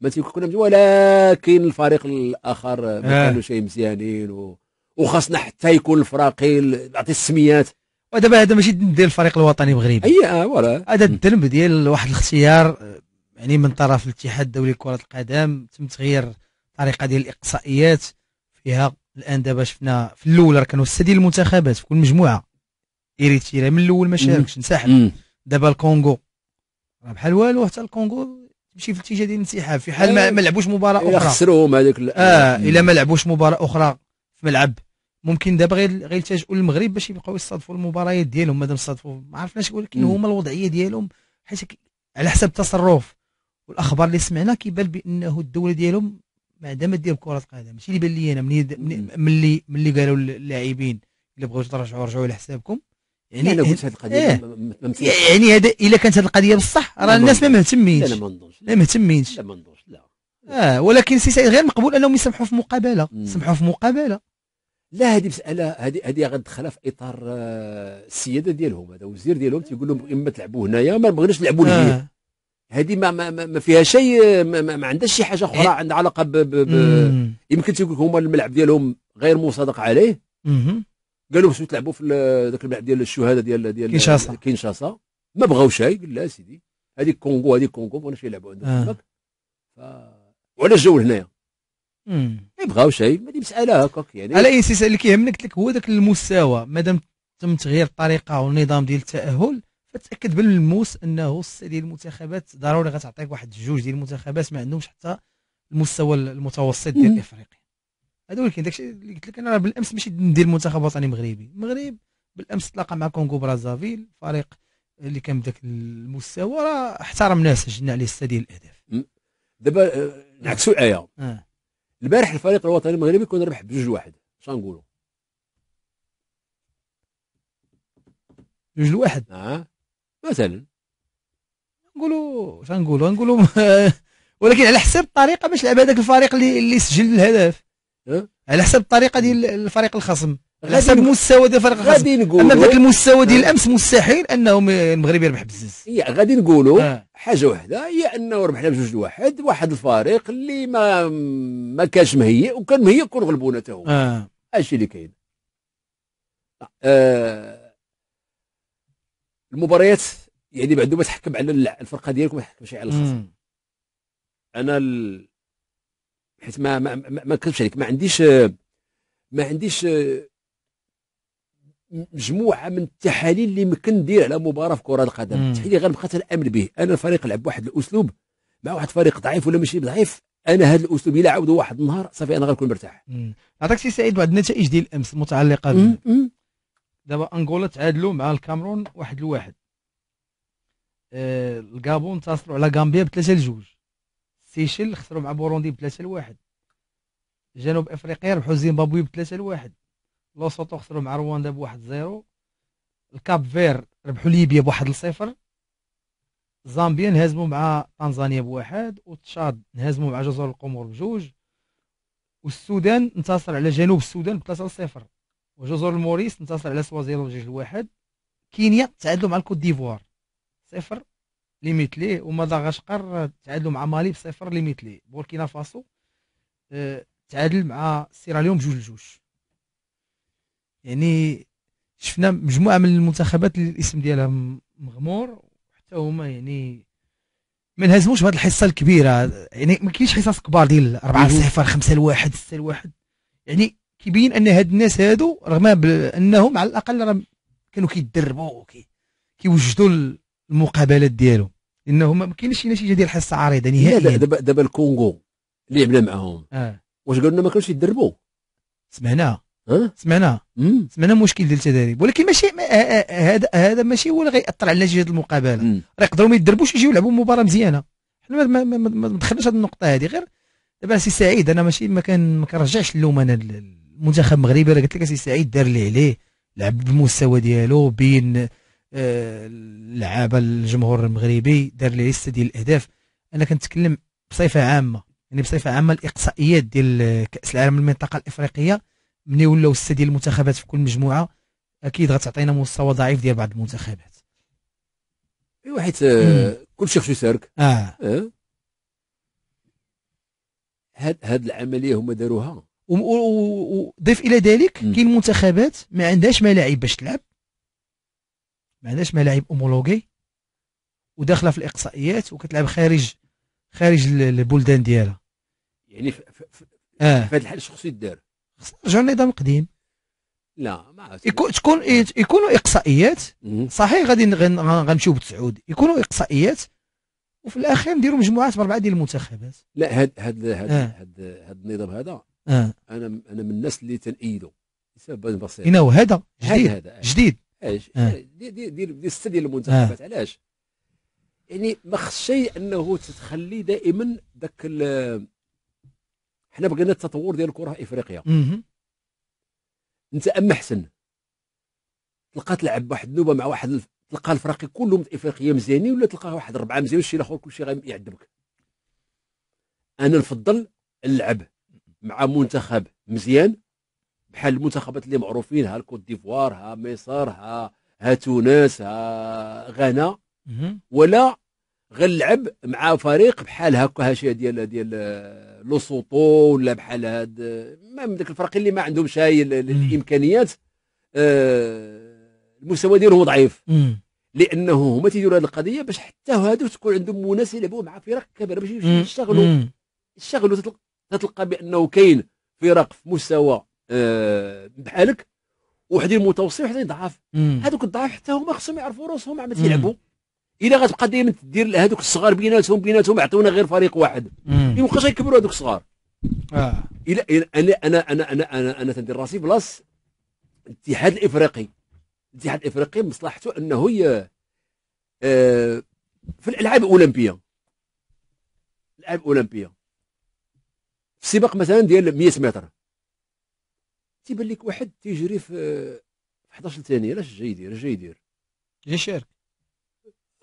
ما تيكون ولكن الفريق الاخر ما كانوا شي مزيانين و... وخاصنا حتى يكون الفراقي نعطي السميات ودابا هذا ماشي ديال الفريق الوطني المغربي اي اه فوالا هذا الذنب ديال واحد الاختيار يعني من طرف الاتحاد الدولي لكرة القدم تم تغيير الطريقة ديال الإقصائيات فيها الآن دابا شفنا في الأول راه كانوا ستة ديال المنتخبات في كل مجموعة إريتريا من الأول ما شاركش انسحب دابا الكونغو راه بحال والو حتى الكونغو تمشي في الاتجاه ديال الانسحاب في حال ما, آه. لعبوش مباراة أخرى خسروهم هذاك آه،, اه إلا ما لعبوش مباراة أخرى في ملعب ممكن دابا غير غير يلتجؤوا للمغرب باش يبقاو يستضفوا المباريات ديالهم مادام استضفوا ما عرفناش ولكن هما الوضعيه ديالهم حيت على حسب التصرف والاخبار اللي سمعنا كيبان بانه الدوله ديالهم ما عندها ما دير كره القدم ماشي اللي بان لي انا ملي ملي ملي قالوا اللاعبين اللي بغاو ترجعوا رجعوا على حسابكم يعني انا قلت هذه القضيه إيه يعني هذا الا كانت هذه القضيه بصح راه الناس ما مهتمينش لا ما نظنش لا مهتمينش لا ما نظنش لا اه ولكن سي سعيد غير مقبول انهم يسمحوا في مقابله يسمحوا في مقابله لا هذه مساله هذه هذه غدخلها في اطار آه، السياده ديالهم هذا الوزير ديالهم تيقول لهم اما تلعبوا هنايا ما بغيناش نلعبوا آه. هذه ما, ما, ما فيها شيء ما, ما عندهاش شي حاجه اخرى إيه. عندها علاقه ب, ب, ب يمكن تيقول هما الملعب ديالهم غير مصادق عليه قالوا باش تلعبوا في ذاك الملعب ديال الشهداء ديال ديال كينشاسا كينشاسا ما بغاوش هاي قال لا سيدي هذيك كونغو هذيك كونغو بغاوش يلعبوا عندهم آه. ف... وعلى الجو لهنايا ما بغاوش هاي هذه مساله هكاك يعني على اي سي اللي كيهمني قلت لك هو ذاك المستوى مادام تم تغيير الطريقه والنظام ديال التاهل فتاكد بالملموس انه السيدي ديال المنتخبات ضروري غتعطيك واحد جوج ديال المنتخبات ما عندهمش حتى المستوى المتوسط ديال افريقيا هذا ولكن داكشي اللي قلت لك انا بالامس ماشي ندير المنتخب وطني مغربي المغرب بالامس تلاقى مع كونغو برازافيل فريق اللي كان بداك المستوى راه احترمناه سجلنا عليه سته ديال الاهداف دابا آه، نعكسوا الايه آه. البارح الفريق الوطني المغربي كون ربح بجوج واحد اش نقولوا جوج لواحد اه مثلا نقولوا شنو نقولوا نقولوا ولكن على حساب الطريقه باش لعب هذاك الفريق اللي اللي سجل الهدف أه؟ على حساب الطريقه ديال الفريق الخصم على حساب المستوى ديال الفريق الخصم غادي نقولوا اما ذاك المستوى ديال الامس مستحيل انهم المغرب يربح بزز غادي نقولوا أه. حاجه واحده هي انه ربحنا بجوج لواحد واحد الفريق اللي ما ما كانش مهيئ وكان مهيئ كون غلبونا حتى هو أه. هادشي اللي كاين آه. المباريات يعني بعدو ما تحكم على الفرقه ديالك ما تحكمش على الخصم انا ال... حيت ما ما ما نكذبش عليك ما عنديش ما عنديش مجموعه من التحاليل اللي يمكن ندير على مباراه في كره القدم التحليل غنبقى تنامن به انا الفريق لعب واحد الاسلوب مع واحد فريق ضعيف ولا ماشي ضعيف انا هذا الاسلوب الا عاودوا واحد النهار صافي انا غنكون مرتاح عطاك سي سعيد بعض النتائج ديال امس المتعلقه دابا انغولا تعادلوا مع الكامرون واحد لواحد آه الكابون انتصروا على غامبيا بثلاثه لجوج سيشل خسروا مع بوروندي بثلاثه لواحد جنوب افريقيا ربحوا زيمبابوي بثلاثه لواحد لوسوتو خسروا مع رواندا بواحد زيرو الكاب فير ربحوا ليبيا بواحد لصفر زامبيا نهزموا مع تنزانيا بواحد وتشاد نهزموا مع جزر القمر بجوج والسودان انتصر على جنوب السودان بثلاثه لصفر وجزر الموريس انتصر على سوازيلاند جوج لواحد كينيا تعادلوا مع الكوت ديفوار صفر ليميت ليميتلي ومداغاشقر تعادلوا مع مالي بصفر ليميت ليميتلي بوركينا فاسو آه، تعادل مع سيراليون بجوج لجوج يعني شفنا مجموعه من المنتخبات اللي الاسم ديالها مغمور حتى هما يعني ما نهزموش بهذه الحصه الكبيره يعني ما كاينش حصص كبار ديال 4 0 5 1 6 1 يعني كيبين ان هاد الناس هادو رغم انهم على الاقل راه كانوا كيدربوا كيوجدوا المقابلات ديالهم لانه ما كاينش شي نتيجه ديال حصه عريضه نهائيا دابا دابا الكونغو اللي لعبنا معاهم آه. واش قالوا لنا ما كانوش يدربوا سمعنا أه؟ سمعنا مم. سمعنا مشكل ديال التدريب ولكن ماشي آه- آه- آه- هذا هذا ماشي هو اللي غيأثر على نتيجه المقابله راه يقدروا ما يدربوش يجيو يلعبوا مباراه مزيانه حنا ما, ما, ما, ما دخلناش هذه النقطه هذه غير دابا سي سعيد انا ماشي ما كان ما كنرجعش اللوم انا المنتخب المغربي راه قلت لك سي سعيد دار اللي عليه لعب بالمستوى ديالو بين اللعابه آه، الجمهور المغربي دار لي لسته ديال الاهداف انا كنتكلم بصفه عامه يعني بصفه عامه الاقصائيات ديال كاس العالم المنطقه الافريقيه ملي ولاو سته ديال المنتخبات في كل مجموعه اكيد غتعطينا مستوى ضعيف ديال بعض المنتخبات ايوا حيت آه، كل شيء خصو اه, اه هاد هاد العمليه هما داروها وضيف الى ذلك كاين منتخبات ما عندهاش ملاعب باش تلعب ما عندهاش ملاعب اومولوجي وداخله في الاقصائيات وكتلعب خارج خارج البلدان ديالها يعني آه. في آه. هذا الحال شخص يدار رجعوا للنظام القديم لا ما يكون تكون يكونوا اقصائيات صحيح غادي غنمشيو بالتسعود يكونوا اقصائيات وفي الاخير نديروا مجموعات باربعه ديال المنتخبات لا هاد هاد هاد آه. هاد, هاد النظام هذا آه. انا انا من الناس اللي تنأيدو لسبب بسيط هنا وهذا جديد هذا جديد دير آه. دير دير المنتخبات آه. علاش يعني ما خصش انه تتخلي دائما ذاك حنا بغينا التطور ديال الكره افريقيا انت اما حسن تلقى تلعب واحد النوبه مع واحد الف... تلقى الفراقي كلهم افريقيا مزيانين ولا تلقى واحد ربعه مزيان والشيء الاخر كلشي غيعذبك انا نفضل نلعب مع منتخب مزيان بحال المنتخبات اللي معروفين ها الكوت ديفوار ها مصر ها ها تونس ها غانا ولا غنلعب مع فريق بحال هكا هاشي ديال ديال لوسوطو ولا بحال هاد ما من ذاك الفرق اللي ما عندهمش هاي الامكانيات آه المستوى ديالهم ضعيف لانه هما تيديروا هذه القضيه باش حتى هادو تكون عندهم مناسبه يلعبوا مع فرق كبيره باش يشتغلوا يشتغلوا تتلقى بانه كاين فرق في مستوى آه، بحالك وحدين متوسطين وحدين ضعاف هذوك الضعاف حتى هما خصهم يعرفوا راسهم عم تيلعبوا الا غتبقى دائما دير هذوك الصغار بيناتهم بيناتهم عطونا غير فريق واحد ما يبقاش يكبروا هذوك الصغار آه. الى انا انا انا انا انا, أنا تندير راسي بلاص الاتحاد الافريقي الاتحاد الافريقي مصلحته انه ي... آه في الالعاب الاولمبيه الالعاب الاولمبيه سباق مثلا ديال 100 متر تيبان لك واحد تيجري في 11 ثانيه علاش جا يدير جا يدير جاي يشارك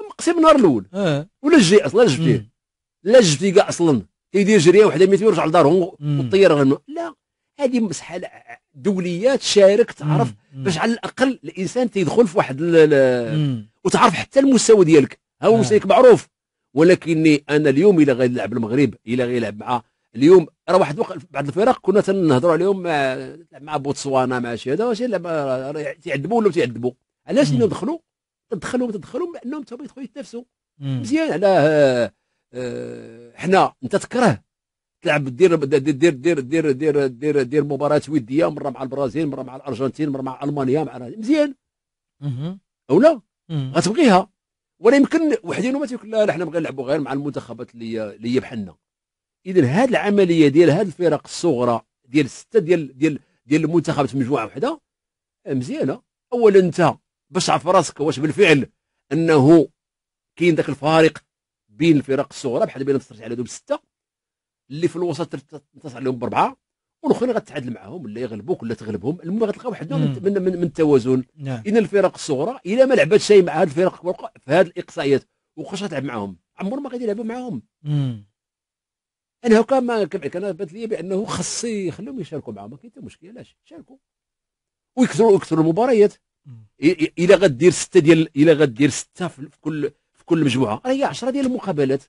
مقسم النهار الاول آه. ولا جاي اصلا جبتيه لا جبتي كاع اصلا كيدير جريه وحده 100 ويرجع لدارهم والطياره لا هذه مسحه دوليه تشارك تعرف باش على الاقل الانسان تيدخل في واحد وتعرف حتى المستوى ديالك ها هو آه. معروف ولكني انا اليوم الا غيلعب المغرب الا غيلعب مع اليوم راه واحد الوقت بعض الفرق كنا تنهضروا عليهم مع آه، مع بوتسوانا مع شي هذا واش تيعذبوا ولا تيعذبوا علاش ندخلوا دخلوا تدخلوا تدخلوا بانهم تبغي يدخلوا يتنافسوا مزيان على آه، آه، حنا انت تكره تلعب دير دير دير دير دير دير دير, دير مباراه وديه مره مع البرازيل مره مع الارجنتين مره مع المانيا مع مزيان لا غتبغيها ولا يمكن وحدين ما تيقول لا حنا بغينا نلعبوا غير مع المنتخبات اللي اللي بحالنا اذا هذه العمليه ديال هذه الفرق الصغرى ديال سته ديال ديال ديال المنتخبات مجموعه واحده مزيانه اولا انت باش تعرف راسك واش بالفعل انه كاين ذاك الفارق بين الفرق الصغرى بحال بين على دوب بسته اللي في الوسط تنتصر عليهم باربعه والاخرين غتتعادل معاهم ولا يغلبوك ولا تغلبهم المهم غتلقى واحد من, من, من التوازن نعم. اذا الفرق الصغرى الا ما لعبت شيء مع هذه الفرق في هذه الاقصائيات وخاش غتلعب معاهم عمر ما غادي يلعبوا معاهم انا هكا ما كنعك انا بات لي بانه خصي يخليهم يشاركوا معاهم ما كاين حتى مشكل علاش شاركوا ويكثروا يكثروا المباريات الا غدير سته ديال الا غدير سته في كل في كل مجموعه راه هي 10 ديال المقابلات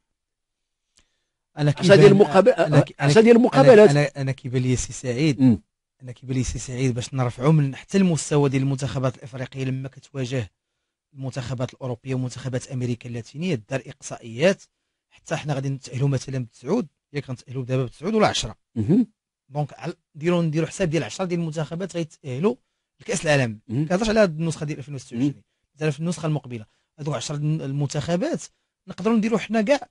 10 ديال المقابلات 10 ديال المقابلات انا انا كيبان لي سي سعيد انا كيبان لي سي سعيد باش نرفعوا من حتى المستوى ديال المنتخبات الافريقيه لما كتواجه المنتخبات الاوروبيه ومنتخبات امريكا اللاتينيه دار اقصائيات حتى حنا غادي نتاهلوا مثلا بتسعود يا غنتاهلوا دابا بتسعود ولا 10 دونك ديروا نديروا حساب ديال 10 ديال المنتخبات غيتاهلوا لكاس العالم كنهضرش على هذه النسخه ديال 2026 مثلا في النسخه المقبله هذوك 10 المنتخبات نقدروا نديروا حنا كاع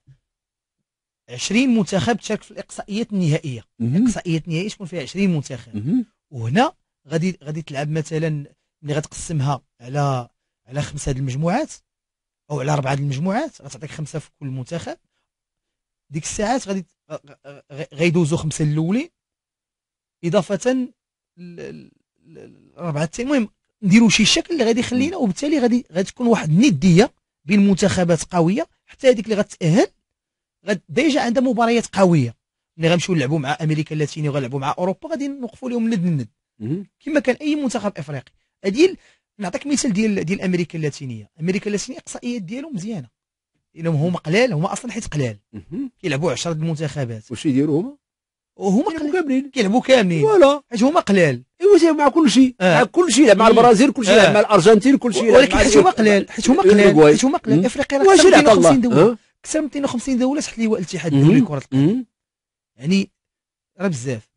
20 منتخب تشارك في الاقصائيات النهائيه الاقصائيات النهائيه تكون فيها 20 منتخب وهنا غادي غادي تلعب مثلا اللي غتقسمها على على خمسه المجموعات او على اربعه المجموعات غتعطيك خمسه في كل منتخب ديك الساعات غادي غيدوزو خمسه الاولين اضافه الربعه الثانيه المهم نديرو شي شكل اللي غادي يخلينا وبالتالي غادي غتكون واحد النديه بين منتخبات قويه حتى هذيك اللي غتاهل ديجا عندها مباريات قويه ملي غنمشيو نلعبوا مع امريكا اللاتينيه وغنلعبوا مع اوروبا غادي نوقفوا لهم ند ند كما كان اي منتخب افريقي هذه نعطيك مثال ديال ديال امريكا اللاتينيه امريكا اللاتينيه الاقصائيات ديالهم مزيانه لانهم هما قلال هما اصلا حيت قلال كيلعبوا 10 المنتخبات واش يديروا هما وهما كاملين كيلعبوا كاملين فوالا حيت هما قلال ايوا مع كل شيء آه. مع كل شيء مع إيه. البرازيل كل شيء آه. مع الارجنتين كل شيء ولكن حيت هما قلال حيت هما قلال حيت هما قلال افريقيا راه كثر من 50 دوله اكثر من 52 دوله تحت لواء الاتحاد الدولي لكره القدم يعني راه بزاف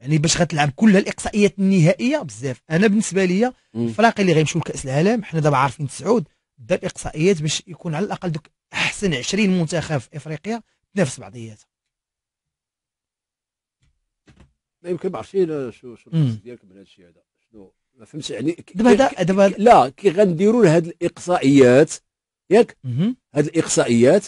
يعني باش غتلعب كلها الاقصائيات النهائيه بزاف انا بالنسبه ليا الفراقي اللي غيمشيو لكاس العالم حنا دابا عارفين تسعود دار الاقصائيات باش يكون على الاقل دوك احسن 20 منتخب في افريقيا تنافس بعضياتها ما يمكن ما عرفتش شنو شنو ديالك من هذا الشيء هذا شنو ما فهمتش يعني دابا دابا لا كي غنديروا لهاد الاقصائيات ياك هاد الاقصائيات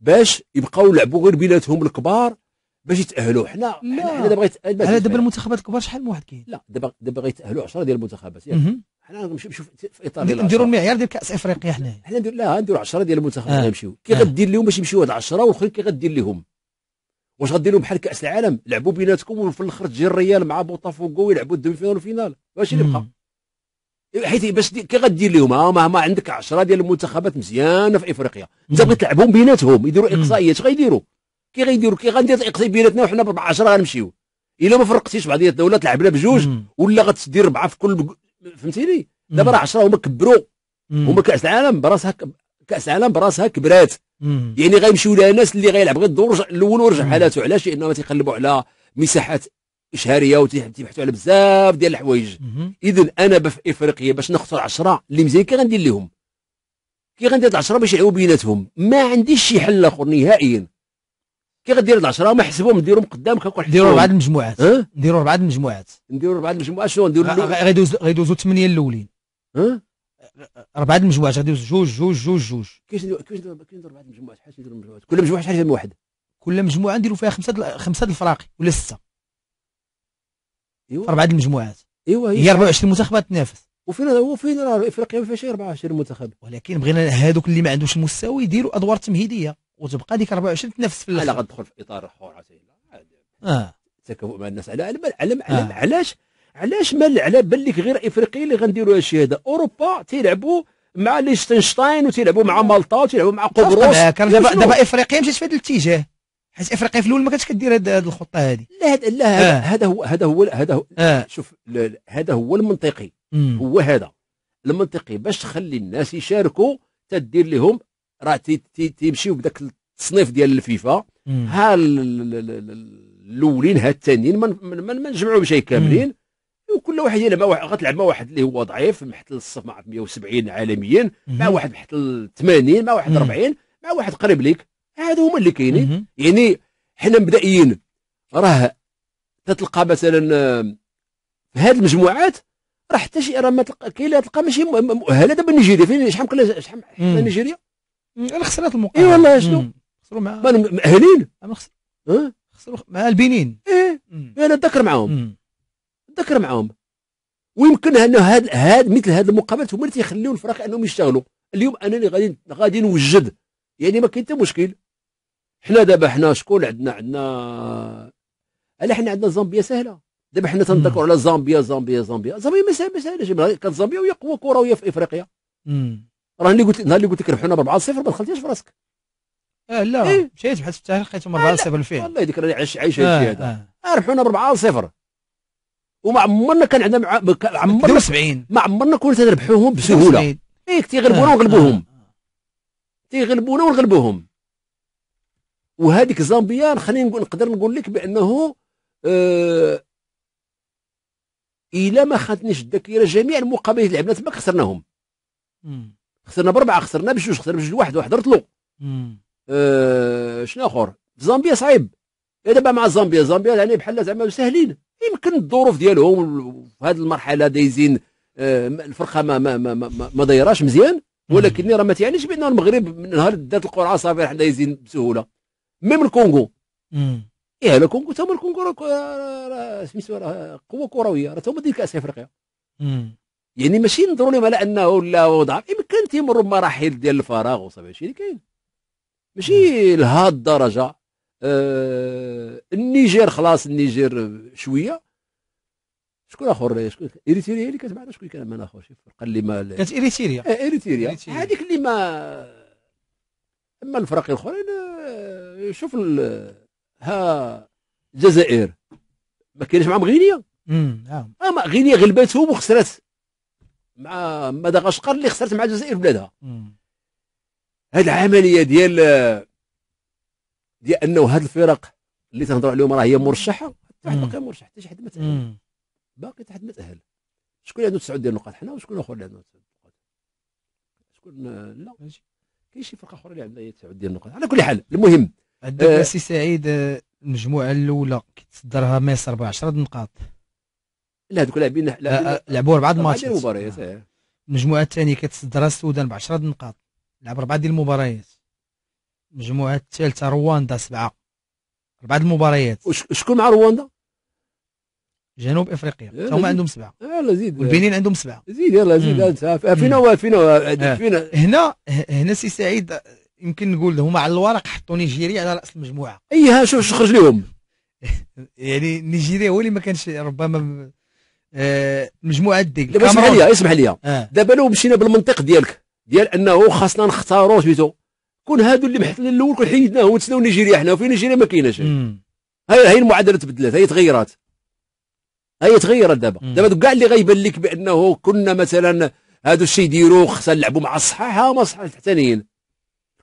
باش يبقاو يلعبوا غير بيناتهم الكبار باش يتاهلوا حنا لا حنا دابا دابا المنتخبات الكبار شحال من واحد كاين لا دابا دابا غيتاهلوا 10 ديال المنتخبات ياك حنا نشوف في ايطاليا نديروا المعيار ديال كاس افريقيا حنا حنا ندير لا نديروا 10 ديال المنتخبات اللي آه. يمشيو كي آه. غدير لهم باش يمشيو هاد 10 والاخرين كي غدير لهم واش غدير لهم بحال كاس العالم لعبوا بيناتكم وفي الاخر تجي الريال مع بوتافوغو يلعبوا الدومي فينال وفينال واش اللي بقى حيت باش كي غدير لهم ها ما عندك 10 ديال المنتخبات مزيانه في افريقيا انت بغيت تلعبهم بيناتهم يديروا اقصائيات غيديروا كي غيديروا كي غندير الاقصائيات بيناتنا وحنا ب 10 غنمشيو الا ما فرقتيش بعضياتنا ولا تلعبنا بجوج ولا غتدير ربعه في كل فهمتيني دابا راه 10 هما كبروا هما كاس العالم براسها كاس العالم براسها كبرات يعني غيمشيو لها الناس اللي غيلعب غير الدور الاول ورجع حالاته علاش لانهم تيقلبوا على مساحات اشهاريه وتيبحثوا على بزاف ديال الحوايج اذا انا في افريقيا باش نخسر 10 اللي مزيان كي غندير لهم كي غندير 10 باش يلعبوا بيناتهم ما عنديش شي حل اخر نهائيا كي غدير العشره ما يحسبوهم نديرهم قدامك هكا نديرو اربعه المجموعات نديرو اربعه المجموعات نديرو اربعه المجموعات شنو نديرو غيدوزوا غيدوزو ثمانيه الاولين أه؟ اربعه المجموعات غادي جوج جوج جوج جوج كيفاش كيفاش نديرو اربعه المجموعات شحال نديرو المجموعات كل مجموعه شحال فيها واحد كل مجموعه نديرو فيها خمسه خمسه الفراقي ولا سته ايوا أيوة، اربعه المجموعات ايوا هي 24 منتخب تنافس وفين هو فين راه افريقيا ما فيهاش 24 منتخب ولكن بغينا هذوك اللي ما عندوش المستوى يديروا ادوار تمهيديه وتبقى ديك 24 تنافس في الاخر لا غتدخل في اطار اخر عرفتي اه تكافؤ مع الناس على على آه. علاش علاش ما على بالك غير افريقيا اللي غنديروا الشيء هذا اوروبا تيلعبوا مع ليشتنشتاين وتيلعبوا مع آه. مالطا وتيلعبوا مع قبرص دابا دابا افريقيا مشات في هذا الاتجاه حيت افريقيا في الاول ما كانتش كدير هذه الخطه هذه لا هذا لا هذا آه. هو هذا هو هذا هو آه. شوف هذا هو المنطقي مم. هو هذا المنطقي باش تخلي الناس يشاركوا تدير لهم راه تيمشيو بداك التصنيف ديال الفيفا ها الاولين ها الثانيين ما نجمعو نجمعوهمش كاملين وكل واحد يلعب غتلعب مع واحد اللي هو ضعيف محتل الصف مع 170 عالميا مع واحد محتل 80 مع واحد 40 مع واحد قريب ليك هادو هما اللي كاينين يعني حنا مبدئيين راه تتلقى مثلا آه، في هذه المجموعات راه حتى شي راه ما تلقى كاين اللي تلقى ماشي مؤهله دابا نيجيريا فين شحال من شحال نيجيريا انا خسرات اي إيه والله شنو خسروا مع مأهلين ما خسروا خسروا مع البنين ايه انا نتذكر معاهم نتذكر معاهم ويمكن انه هاد هاد مثل هاد المقابلات هما اللي تيخليو الفرق انهم يشتغلوا اليوم انا اللي غادي غادي نوجد يعني ما كاين حتى مشكل حنا دابا حنا شكون عندنا عندنا الا حنا عندنا زامبيا سهله دابا حنا تنذكروا على زامبيا زامبيا زامبيا زامبيا ما سهلاش كانت زامبيا وهي قوه كرويه في افريقيا راه اللي قلت نهار اللي قلت لك ربحونا ب 4 0 ما دخلتيش في راسك اه لا إيه؟ مشيت بحثت في التاريخ لقيتهم 4 0 الفيل والله يديك راني عايش عايش الشيء آه، هذا آه. آه، ربحونا ب 4 0 وما عمرنا كان عندنا مع... عمرنا 70 ما عمرنا كنا تنربحوهم بسهوله ياك إيه، تيغلبونا ونغلبوهم تيغلبونا ونغلبوهم وهذيك زامبيا خلينا نقول نقدر نقول لك بانه الى الا ما خاتنيش الذاكره جميع المقابلات اللي لعبنا تما خسرناهم خسرنا بربعه خسرنا بجوج خسرنا بجوج واحد واحد رطلو أه شنو اخر زامبيا صعيب إيه دابا مع زامبيا زامبيا يعني بحال زعما ساهلين يمكن الظروف ديالهم في هذه المرحله دايزين أه الفرقه ما ما ما ما, ما دايراش مزيان ولكن راه ما تيعنيش بان المغرب من نهار دات القرعه صافي راح دايزين بسهوله ميم الكونغو ايه لا كونغو هما الكونغو راه سميتو راه قوه كرويه راه تا هما دايرين كاس افريقيا يعني ماشي نظروا لهم على انه لا ضعف يمكن يعني تيمروا بمراحل ديال الفراغ وصافي هادشي اللي كاين ماشي نعم. لهاد الدرجه آه النيجير خلاص النيجير شويه شكون اخر شكون اريتريا اللي كانت معنا شكون كان معنا اخر شي فرقه اللي ما كانت اريتريا آه اريتريا هذيك اللي ما اما الفرق الاخرين آه، شوف ال... ها الجزائر ما كاينش معاهم غينيا امم نعم. غينيا غلبتهم وخسرت مع مدغشقر اللي خسرت مع الجزائر بلادها هذه العمليه ديال ديال انه هذه الفرق اللي تنهضروا عليهم راه هي مرشحه حتى واحد باقي مرشح حتى شي حد ما تاهل باقي حتى حد ما تاهل شكون عنده تسعود ديال النقاط حنا وشكون اخر اللي عنده تسعود النقاط شكون لا كاين شي فرقه اخرى اللي عندها تسعود ديال النقاط على كل حال المهم عندك آه سي سعيد آه، المجموعه الاولى كتصدرها مصر ب 10 نقاط لا هذوك لاعبين آه، آه، لعبوا اربعه آه، الماتشات المجموعه الثانيه كتصدرها السودان ب 10 نقاط لعب اربعه ديال المباريات المجموعه الثالثه رواندا سبعه اربعه المباريات شكون مع رواندا؟ جنوب افريقيا هما عندهم سبعه يلا زيد والبنين عندهم سبعه زيد يلا زيد فينا فينا فينا هنا هنا سي سعيد يمكن نقول هما على الورق حطوا نيجيريا على راس المجموعه ايها شوف شو خرج لهم يعني نيجيريا هو اللي ما كانش ربما آه، مجموعه ديك دابا اسمح لي اسمح لي آه. دابا لو مشينا بالمنطق ديالك ديال انه خاصنا نختاروا سميتو كون هادو اللي محتلين الاول كون حيدناهم ونسناو نيجيريا حنا وفي نيجيريا ما كايناش هاي هاي المعادله تبدلت هاي تغيرات هي تغيرت دابا دابا كاع اللي غيبان لك بانه كنا مثلا هادو الشيء يديروه خصنا نلعبوا مع الصحاحه ما صحاح حتى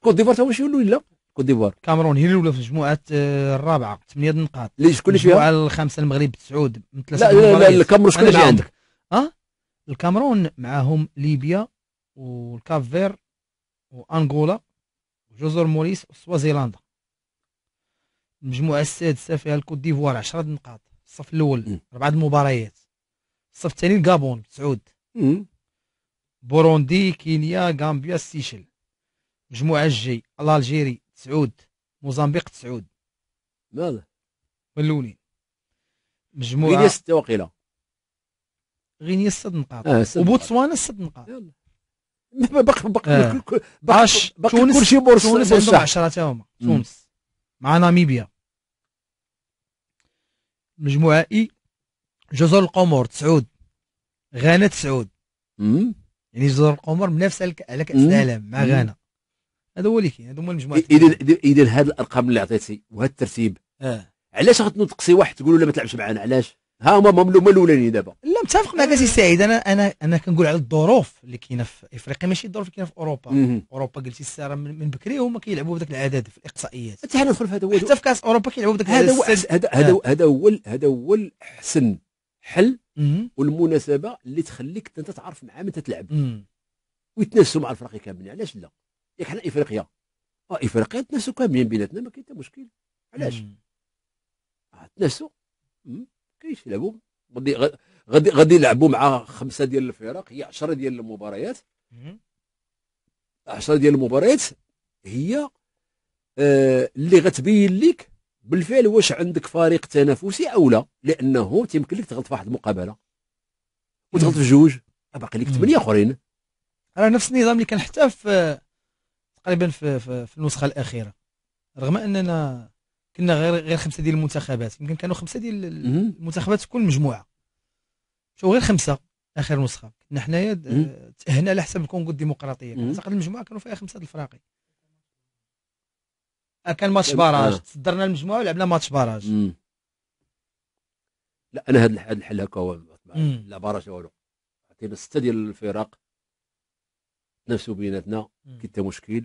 كوت ديفوار هو شي ولا كوت ديفوار الكاميرون هي الاولى في المجموعه آه، الرابعه ثمانيه نقاط ليش شكون اللي فيها؟ المجموعه الخامسه المغرب تسعود من ثلاثه لا لا, لا الكاميرون شكون اللي عندك؟ اه الكاميرون معاهم ليبيا والكاب فير وانغولا وجزر موريس وسوازيلاندا المجموعه السادسه فيها الكوت ديفوار 10 نقاط الصف الاول اربع المباريات الصف الثاني الكابون تسعود بوروندي كينيا غامبيا سيشل المجموعه الجي الالجيري تسعود موزمبيق تسعود لا الاولين مجموعه غينيا ستة وقيله غينيا ست نقاط آه وبوتسوانا ست نقاط باقي باقي آه. باقي تونس كلشي بورصه تونس عندهم 10 تا هما تونس مع ناميبيا مجموعه اي جزر القمر تسعود غانا تسعود يعني جزر القمر منافسه على كاس العالم مع غانا هذا هو اللي كاين هذو هما المجموعات اذا اذا هاد الارقام اللي عطيتي وهذا الترتيب اه علاش غتنطقسي واحد تقول له ما تلعبش معنا علاش ها هما هما الاولانيين دابا لا متفق معك سي سعيد انا انا انا كنقول على الظروف اللي كاينه في افريقيا ماشي الظروف اللي كاينه في اوروبا مم. اوروبا قلتي الساره من, من بكري هما كيلعبوا بداك العدد في الاقصائيات حتى حنا ندخل في هذا هو حتى في كاس اوروبا كيلعبوا بداك هذا هو هذا هذا هو آه. هذا هو احسن حل والمناسبه اللي تخليك انت تعرف مع من تتلعب ويتنافسوا مع الفرق كاملين علاش لا ياك حنا افريقيا اه افريقيا تناسوا كاملين بيناتنا ما كاين حتى مشكل علاش آه، تنافسوا كاينش يلعبوا غادي غادي غادي يلعبوا مع خمسه ديال الفرق هي 10 ديال المباريات 10 ديال المباريات هي آه اللي غتبين لك بالفعل واش عندك فريق تنافسي او لا لانه تيمكن لك تغلط في واحد المقابله وتغلط في جوج باقي لك ثمانيه اخرين راه نفس النظام اللي كان حتى في آه، تقريبا في, في, في النسخه الاخيره رغم اننا كنا غير غير خمسه ديال المنتخبات يمكن كانوا خمسه ديال المنتخبات كل مجموعه شو غير خمسه اخر نسخه كنا حنايا تاهلنا على حسب الكونغو الديمقراطيه اعتقد المجموعه كانوا فيها خمسه الفراقي آه، كان ماتش آه، باراج تصدرنا آه. المجموعه ولعبنا ماتش باراج لا انا هذا الحل هكا لا باراج والو عطينا سته ديال الفرق نتنافسوا بيناتنا كي حتى مشكل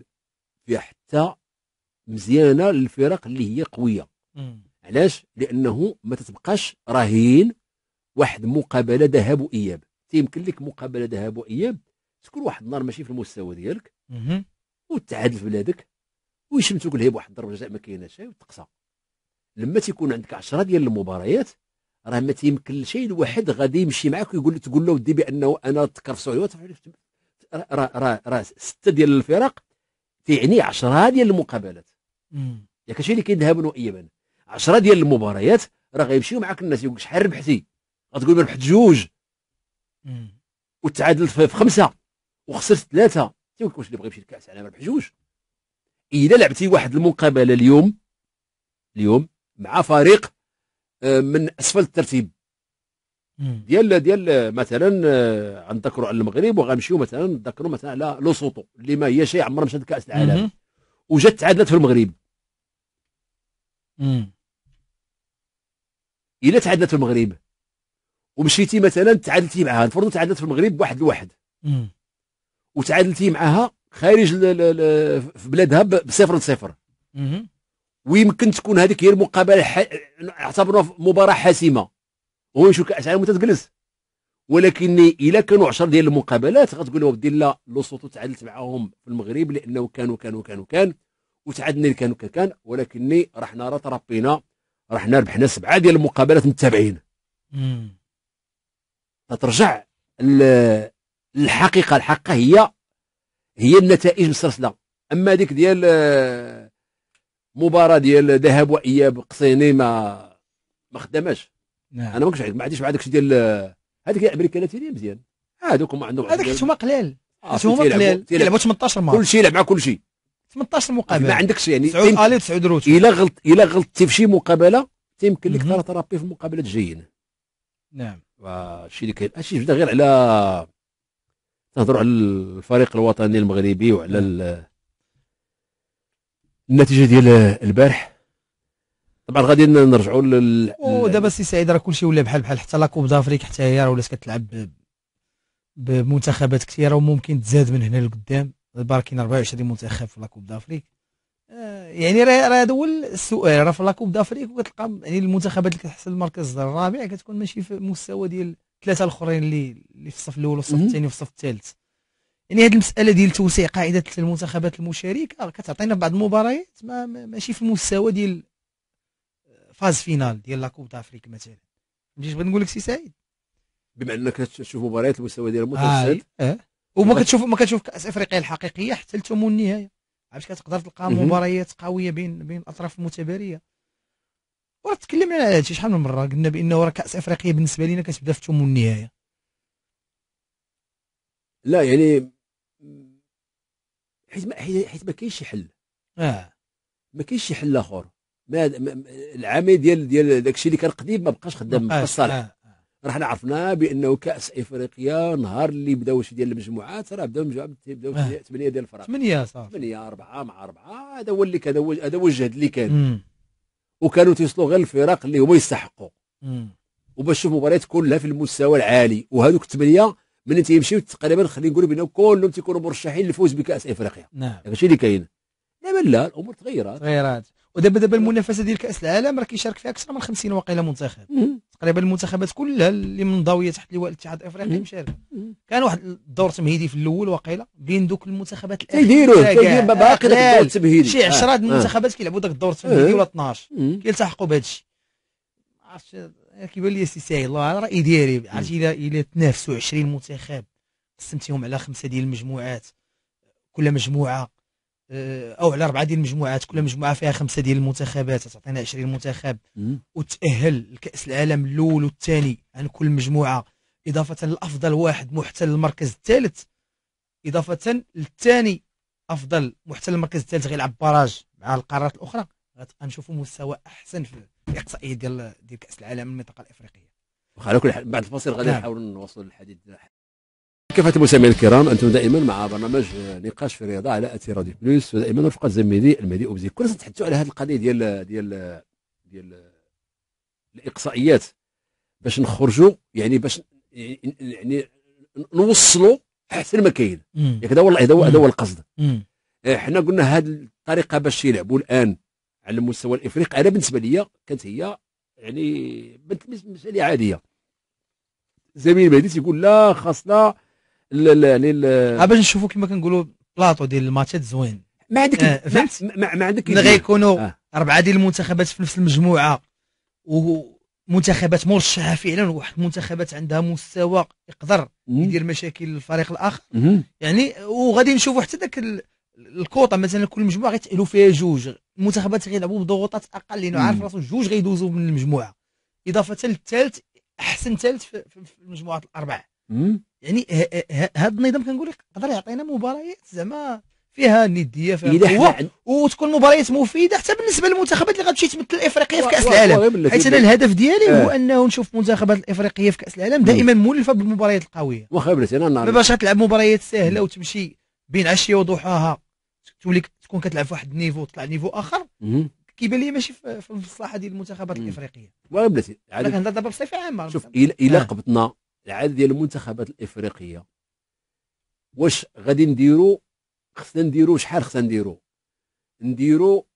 فيها حتى مزيانه للفرق اللي هي قويه علاش لانه ما تتبقاش رهين واحد مقابله ذهاب واياب تيمكن لك مقابله ذهاب واياب تكون واحد النهار ماشي في المستوى ديالك وتعادل في بلادك ويشمتوك الهيب واحد ضرب جزاء ما كايناش وتقصى لما تيكون عندك 10 ديال المباريات راه ما تيمكن شي الواحد غادي يمشي معاك ويقول تقول له ودي بانه انا تكرفصوا عليه راه راه راه سته ديال الفرق تيعني 10 ديال المقابلات ياك الشيء اللي كيذهب نوئيا 10 ديال المباريات راه غيمشيو معاك الناس يقول شحال ربحتي غتقول ربحت جوج وتعادلت في خمسه وخسرت ثلاثه تيقول واش اللي بغى يمشي لكاس العالم ربح جوج الا لعبتي واحد المقابله اليوم اليوم مع فريق آه، من اسفل الترتيب ديال ديال مثلا غنذكروا آه، على المغرب وغنمشيو مثلا نذكروا مثلا على لوسوطو اللي ما هي شي عمرها مشات كاس العالم وجات تعادلت في المغرب الا تعادلت في المغرب ومشيتي مثلا تعادلتي معها نفرضوا تعادلت في المغرب واحد لواحد وتعادلتي معها خارج ل ل ل في بلادها بصفر لصفر ويمكن تكون هذيك هي المقابله ح... اعتبروها مباراه حاسمه هو كاس العالم وتتجلس ولكن الا كانوا 10 ديال المقابلات غتقول لهم دير لا لوسوط تعادلت معاهم في المغرب لانه كانوا كانوا كانوا كان وتعادلنا اللي كانوا كان كان ولكن راه راه تربينا رحنا ربحنا سبعه ديال المقابلات متابعين تترجع الحقيقه الحقه هي هي النتائج مسلسله اما ديك ديال مباراه ديال ذهاب واياب قصيني ما ما خداماش نعم. انا ماكش ما عنديش مع داكشي ديال آه، هذيك يا امريكا تيري مزيان هذوك هما عندهم هذاك حيت هما قلال آه، حيت هما قلال يلعبوا 18 ماتش كلشي يلعب مع كلشي 18 مقابله ما عندكش يعني تسعود الي تسعود روت الا غلط الا غلطتي في شي مقابله تيمكن لك ثلاثه رابي في المقابله الجايين نعم الشيء اللي كاين هادشي بدا غير على تهضروا على الفريق الوطني المغربي وعلى نعم. ال... النتيجه ديال البارح طبعا غادي نرجعوا لل ودابا السي سعيد راه كلشي ولا بحال بحال حتى لا كوب دافريك حتى هي راه ولات كتلعب بمنتخبات كثيره وممكن تزاد من هنا لقدام دابا كاين 24 منتخب في لا كوب دافريك آه، يعني راه راه هذا هو السؤال راه في لا كوب دافريك وكتلقى يعني المنتخبات اللي كتحصل المركز الرابع كتكون ماشي في المستوى ديال الثلاثه الاخرين اللي اللي في الصف الاول والصف الثاني والصف الثالث يعني هذه المساله ديال توسيع قاعده المنتخبات المشاركه كتعطينا بعض المباريات ماشي في المستوى ديال فاز فينال ديال لا كوب دافريك مثلا نجي بغيت نقول لك سي سعيد بما انك تشوف مباريات المستوى ديالها متوسط آه. آه. وما كتشوف ما كتشوف كاس افريقيا الحقيقيه حتى لثمن النهايه عرفت كتقدر تلقى مباريات قويه بين بين الاطراف المتباريه وراه تكلمنا على هادشي شحال من مره قلنا بانه راه كاس افريقيا بالنسبه لنا كتبدا في ثمن النهايه لا يعني حيت ما حيت ما كاينش حل اه ما كاينش شي حل اخر ما العامي ديال ديال داكشي اللي كان قديم ما بقاش خدام في الصالح آه، آه. صالح راه عرفنا بانه كاس افريقيا نهار اللي بداو شي ديال المجموعات راه بداو المجموعات بداو آه. ثمانيه ديال الفرق ثمانيه صافي ثمانيه اربعه مع اربعه هذا هو اللي كان هذا هو الجهد اللي كان وكانوا تيوصلوا غير الفرق اللي هما يستحقوا وباش تشوف مباريات كلها في المستوى العالي وهذوك الثمانيه من تيمشيو تقريبا خلينا نقولوا بانهم كلهم تيكونوا مرشحين للفوز بكاس افريقيا نعم هذا الشيء اللي كاين لا لا الامور تغيرات تغيرات ودابا دابا المنافسه ديال كاس العالم راه كيشارك فيها اكثر من 50 واقيلا منتخب تقريبا المنتخبات كلها اللي منضويه تحت لواء الاتحاد الافريقي مشارك كان واحد الدور تمهيدي في الاول واقيلا بين دوك المنتخبات تيديروه باقي داك الدور التمهيدي شي 10 آه. المنتخبات كيلعبوا داك الدور التمهيدي آه. ولا 12 كيلتحقوا بهذا الشيء عرفت كيبان لي سي ساهل الله على رايي ديالي عرفتي الا الا تنافسوا 20 منتخب قسمتيهم على خمسه ديال المجموعات كل مجموعه آه، او على اربعه ديال المجموعات كل مجموعه فيها خمسه ديال المنتخبات تعطينا 20 منتخب وتاهل لكاس العالم الاول والثاني عن كل مجموعه اضافه لافضل واحد محتل المركز الثالث اضافه للثاني افضل محتل المركز الثالث غيلعب باراج مع القارات الاخرى غتبقى نشوفوا مستوى احسن في الاقصائيه ديال ديال كاس العالم المنطقه الافريقيه وخا على كل حال بعد الفاصل غادي نعم. نحاولوا نوصلوا للحديث كافة المسامعين الكرام أنتم دائما مع برنامج آه، نقاش في الرياضة على اتي راديو بلوس ودائما رفقة زميلي المهدي اوبزي كنا نتحدثوا على هذه القضية ديال ديال ديال الإقصائيات باش نخرجوا يعني باش يعني نوصلوا احسن ما كاين ياك يعني هذا هو هذا هو هذا هو القصد آه، حنا قلنا هذه الطريقه باش يلعبوا الان على المستوى الافريقي انا بالنسبه لي كانت هي يعني بالنسبه لي عاديه زميل المهدي تيقول لا خاصنا لا لا لا باش نشوفوا كما كنقولوا بلاطو ديال الماتشات زوين ما عندك آه فهمت ما, ما عندك اللي غيكونوا آه. اربعه ديال المنتخبات في نفس المجموعه ومنتخبات مرشحه فعلا واحد المنتخبات عندها مستوى يقدر يدير مشاكل للفريق الاخر يعني وغادي نشوفوا حتى ذاك الكوطه مثلا كل مجموعه غيتألوا فيها جوج المنتخبات غيلعبوا بضغوطات اقل لانه عارف راسو جوج غيدوزوا من المجموعه اضافه للثالث احسن ثالث في, في المجموعات الاربعه يعني هذا النظام كنقول لك يقدر يعطينا مباريات زعما فيها نديه فيها قوه وتكون مباريات مفيده حتى بالنسبه للمنتخبات اللي غتمشي تمثل افريقيا في كاس العالم حيت انا الهدف ديالي آه. هو انه نشوف المنتخبات الافريقيه في كاس العالم دائما مولفه بالمباريات القويه واخا بلاتي انا نعرف باش غتلعب مباريات سهله وتمشي بين عشيه وضحاها تولي تكون كتلعب في واحد النيفو وتطلع نيفو اخر كيبان لي ماشي في الصحه ديال المنتخبات الافريقيه واخا بلاتي انا كنهضر دابا بصفه عامه شوف الا آه. قبضنا العدد ديال المنتخبات الافريقيه واش غادي نديرو خصنا نديرو شحال خصنا نديرو نديرو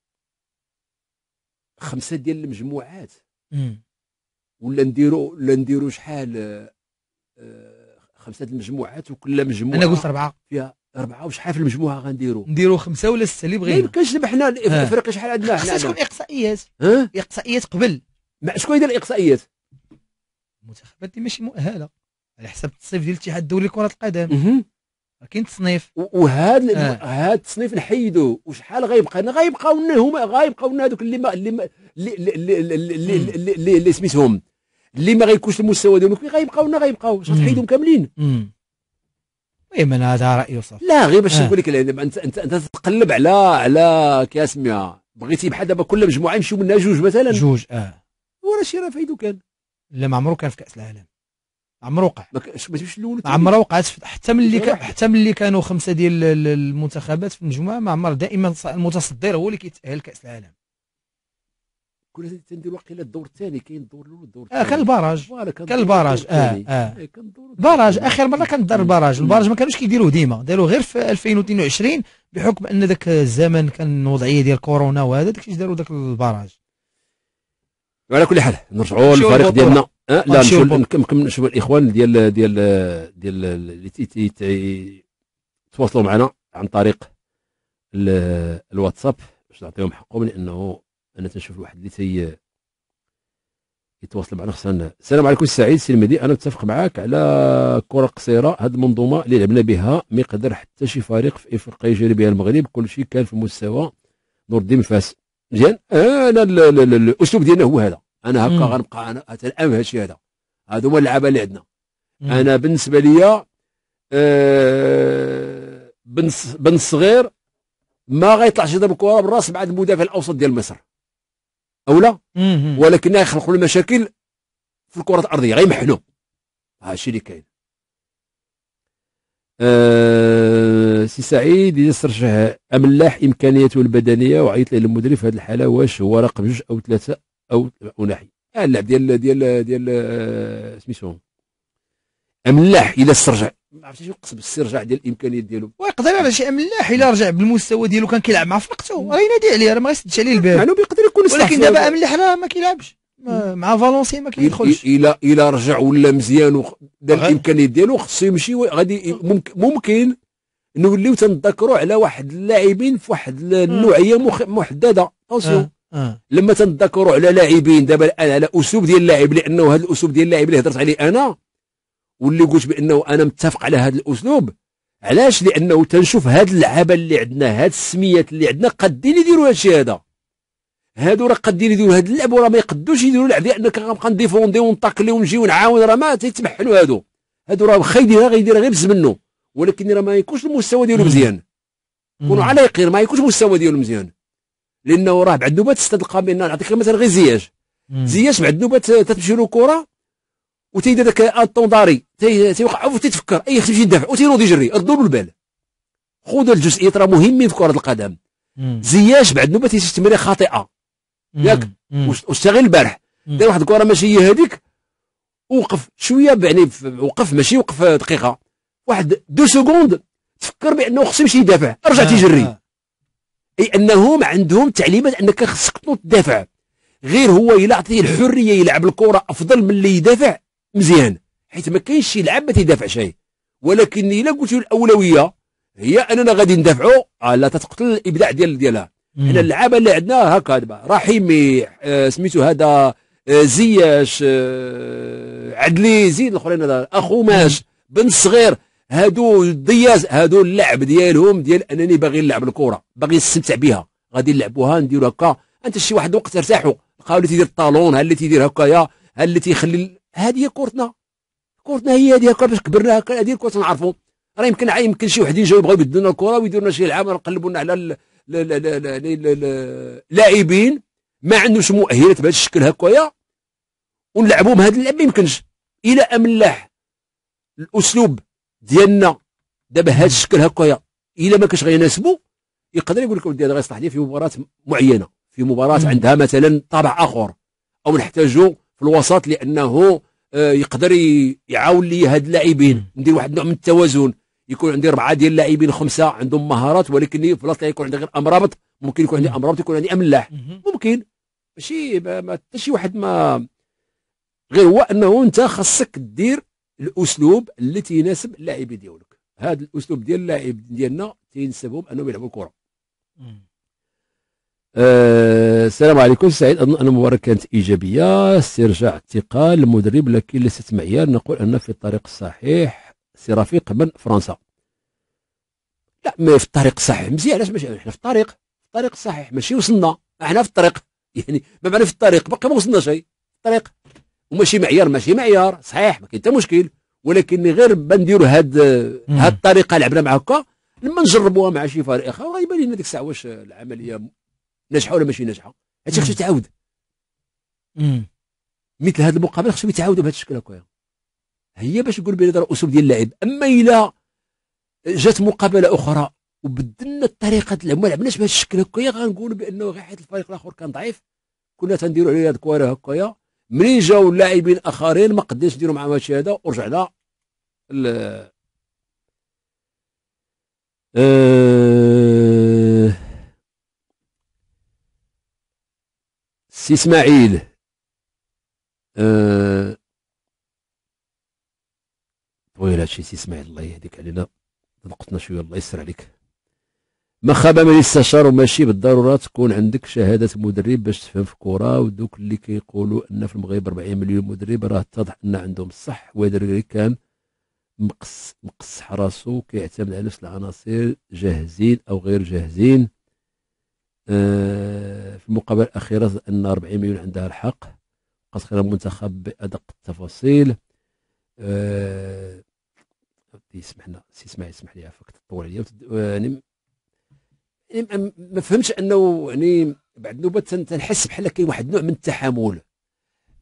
خمسه ديال المجموعات ولا نديرو ولا نديرو شحال آه، خمسه المجموعات وكل مجموعه انا قلت اربعه فيها اربعه وشحال في المجموعه غنديرو نديرو خمسه ولا سته اللي بغينا ما يمكنش حنا افريقيا شحال عندنا حنا تكون اقصائيات اقصائيات قبل شكون يدير الاقصائيات المنتخبات اللي ماشي مؤهله على حسب التصنيف ديال الاتحاد الدولي لكره القدم كاين تصنيف وهاد آه. هاد التصنيف نحيدو وشحال غيبقى لنا غيبقاو لنا هما غيبقاو لنا هذوك اللي ما اللي ما اللي اللي اللي اللي سميتهم اللي ما غيكونش المستوى ديالهم غيبقاو لنا غيبقاو باش تحيدهم كاملين المهم انا هذا رايي وصافي لا غير باش آه. نقول لك انت انت انت تتقلب على على كاسمها بغيتي بحال دابا كل مجموعه يمشيو منها جوج مثلا جوج اه وراه شي راه فايدو كان لا ما عمرو كان في كاس العالم عمرو وقع مش الاول عمرو وقعت حتى ملي حتى ملي كانوا خمسه ديال المنتخبات في المجموعه ما عمر دائما المتصدر هو اللي كيتاهل كاس العالم كنا تنديروا واقيلا الدور الثاني كاين الدور الاول والدور آه، آه، الثاني اه إيه، كان البراج كان البراج اه اه براج اخر مره كان دار البراج البراج ما كانوش كيديروه ديما داروه غير في 2022 بحكم ان ذاك الزمن كان وضعيه ديال كورونا وهذا داكشي داروا ذاك البراج وعلى كل حال نرجعوا للفريق ديالنا أه، لا نمشيو نكمل نشوف الاخوان ديال ديال ديال اللي تواصلوا معنا عن طريق الواتساب باش نعطيهم حقهم لانه انا تنشوف واحد اللي تي يتواصل معنا خصنا السلام عليكم السعيد سي المهدي انا متفق معاك على كره قصيره هذه المنظومه اللي لعبنا بها ما يقدر حتى شي فريق في افريقيا يجري بها المغرب كل شيء كان في مستوى نور الدين فاس مزيان انا الاسلوب ديالنا هو هذا انا هكا غنبقى انا تنعم هادشي هذا هادو هما اللعابه اللي عندنا انا بالنسبه ليا أه بن صغير ما غيطلعش يضرب الكره بالراس بعد المدافع الاوسط ديال مصر اولا ولكن يخلقوا المشاكل في الكره الارضيه غيمحنوا هادشي اللي كاين أه سي سعيد يسترجع املاح امكانياته البدنيه وعيط ليه المدرب في هذه الحاله واش هو رقم جوج او ثلاثه او ناحي آه اللاعب ديال ديال ديال آه، سميتو املاح الى استرجع ما عرفتش شنو قصد بالاسترجاع ديال الامكانيات ديالو ويقدر يلعب شي املاح الا رجع بالمستوى ديالو كان كيلعب مع فرقته راه ينادي عليه راه ما يسدش عليه الباب يعني بيقدر يكون ولكن دابا املاح راه ما كيلعبش مع فالونسي ما كيدخلش الى الى رجع ولا مزيان دار الامكانيات ديالو خصو يمشي غادي ممكن ممكن نوليو تنذكروا على واحد اللاعبين في واحد النوعيه مخ... محدده اتونسيون آه،, آه. لما تنذكروا على لاعبين دابا الان على اسلوب ديال اللاعب لانه هذا الاسلوب ديال اللاعب اللي هضرت عليه انا واللي قلت بانه انا متفق على هذا الاسلوب علاش لانه تنشوف هاد اللعابه اللي عندنا هاد السميات اللي عندنا قادين يديروا هاد الشيء هذا هادو راه قادين يديروا هاد اللعب وراه ما يقدوش يديروا لعب لانك غنبقى نديفوندي ونطاكلي ونجي ونعاون راه ما تيتمحلوا هادو هادو راه واخا يديرها غيديرها غير بزمنه ولكن راه ما يكونش المستوى ديالو مزيان كونوا على يقين ما يكونش المستوى ديالو مزيان لانه راه بعد نوبات تستدقى بان نعطيك مثلا غير زياش زياش بعد نوبات تتمشي له كره وتيدير داك الطونداري تيوقع وتتفكر اي خصو يمشي يدافع وتيروض يجري ردوا له البال خذوا الجزئيات راه مهمين في كره القدم زياش بعد نوبات تيسير تمريره خاطئه ياك واستغل البارح دار واحد الكره ماشي هي هذيك وقف شويه يعني وقف ماشي وقف دقيقه واحد دو سكوند تفكر بانه خصو يمشي يدافع رجع آه، تيجري آه. اي انهم عندهم تعليمات انك خصك تدافع غير هو الا عطيه الحريه يلعب الكره افضل من اللي يدافع مزيان حيت ما كاينش شي لعاب ما تيدافع شيء ولكن الا قلت الاولويه هي اننا غادي ندافعوا آه، لا تتقتل الابداع ديال ديالها حنا اللعابه اللي عندنا هكا دابا رحيمي آه سميتو هذا آه زياش آه عدلي زيد الاخرين اخو ماش بن صغير هادو الضياز هادو اللعب ديالهم ديال انني باغي نلعب الكره باغي نستمتع بها غادي نلعبوها نديرو هكا انت شي واحد الوقت ارتاحوا لقاو اللي تيدير الطالون ها اللي تيدير هكايا ها اللي تيخلي هذه هي كورتنا كورتنا هي هذه هكا باش كبرنا هكا هذه الكره تنعرفوا راه يمكن يمكن شي وحدين جاو يبغاو يبدلوا الكره ويديرونا شي لعاب نقلبوا لنا على اللاعبين ما عندوش مؤهلات بهذا الشكل هكايا ونلعبوا بهذا اللعب ما يمكنش الى املح الاسلوب ديالنا دابا هذا الشكل هكايا الا ما كانش غيناسبو يقدر يقول لك ودي هذا غيصلح لي في مباراه معينه في مباراه عندها مثلا طابع اخر او نحتاجو في الوسط لانه آه، يقدر يعاون لي هاد اللاعبين ندير واحد النوع من التوازن يكون عندي اربعه ديال اللاعبين خمسه عندهم مهارات ولكن في بلاصه يكون عندي غير امرابط ممكن يكون عندي امرابط يكون عندي املاح ممكن ماشي ما حتى شي واحد ما غير هو انه انت خاصك دير الاسلوب اللي تيناسب اللاعبين ديالك هذا الاسلوب ديال اللاعب ديالنا تينسبهم انهم يلعبوا الكره أه السلام عليكم سعيد اظن ان المباراه كانت ايجابيه استرجاع الثقه للمدرب لكن ليست معيار نقول ان في الطريق الصحيح سي رفيق من فرنسا لا ما في الطريق الصحيح مزيان علاش ماشي احنا في الطريق الطريق الصحيح ماشي وصلنا احنا في الطريق يعني ما معنى في الطريق باقي ما وصلنا شيء الطريق وماشي معيار ماشي معيار صحيح ما كاين حتى مشكل ولكن غير بنديروا هاد هاد الطريقه لعبنا مع هكا لما نجربوها مع شي فريق اخر غيبان لنا ديك الساعه واش العمليه ناجحه ولا ماشي ناجحه هادشي خصو يتعاود مثل هاد المقابله خصهم يتعاودوا بهذا الشكل هكايا هي باش نقول بلي هذا الاسلوب ديال اللعب اما الى جات مقابله اخرى وبدلنا الطريقه ديال ما لعبناش بهذا الشكل هكايا غنقولوا بانه غير حيت الفريق الاخر كان ضعيف كنا تنديروا عليه هاد الكوره هكايا منين جاو اللاعبين اخرين ما قدرناش نديروا معاهم هادشي هذا ورجعنا ل أه... سي اسماعيل أه... هادشي سي اسماعيل الله يهديك علينا ضغطنا شويه الله يسر عليك ما خاب من استشار وماشي بالضروره تكون عندك شهاده مدرب باش تفهم في الكره ودوك اللي كيقولوا ان في المغرب 40 مليون مدرب راه اتضح ان عندهم الصح وهذا كان مقص مقصح راسو كيعتمد على نفس العناصر جاهزين او غير جاهزين آه في المقابله الاخيره ان 40 مليون عندها الحق قد خير المنتخب بادق التفاصيل آه يسمح لنا سي اسماعيل يسمح لي عفاك تطول عليا آه، يعني يعني ما فهمتش انه يعني بعد نوبه تنحس بحال كاين واحد النوع من التحامل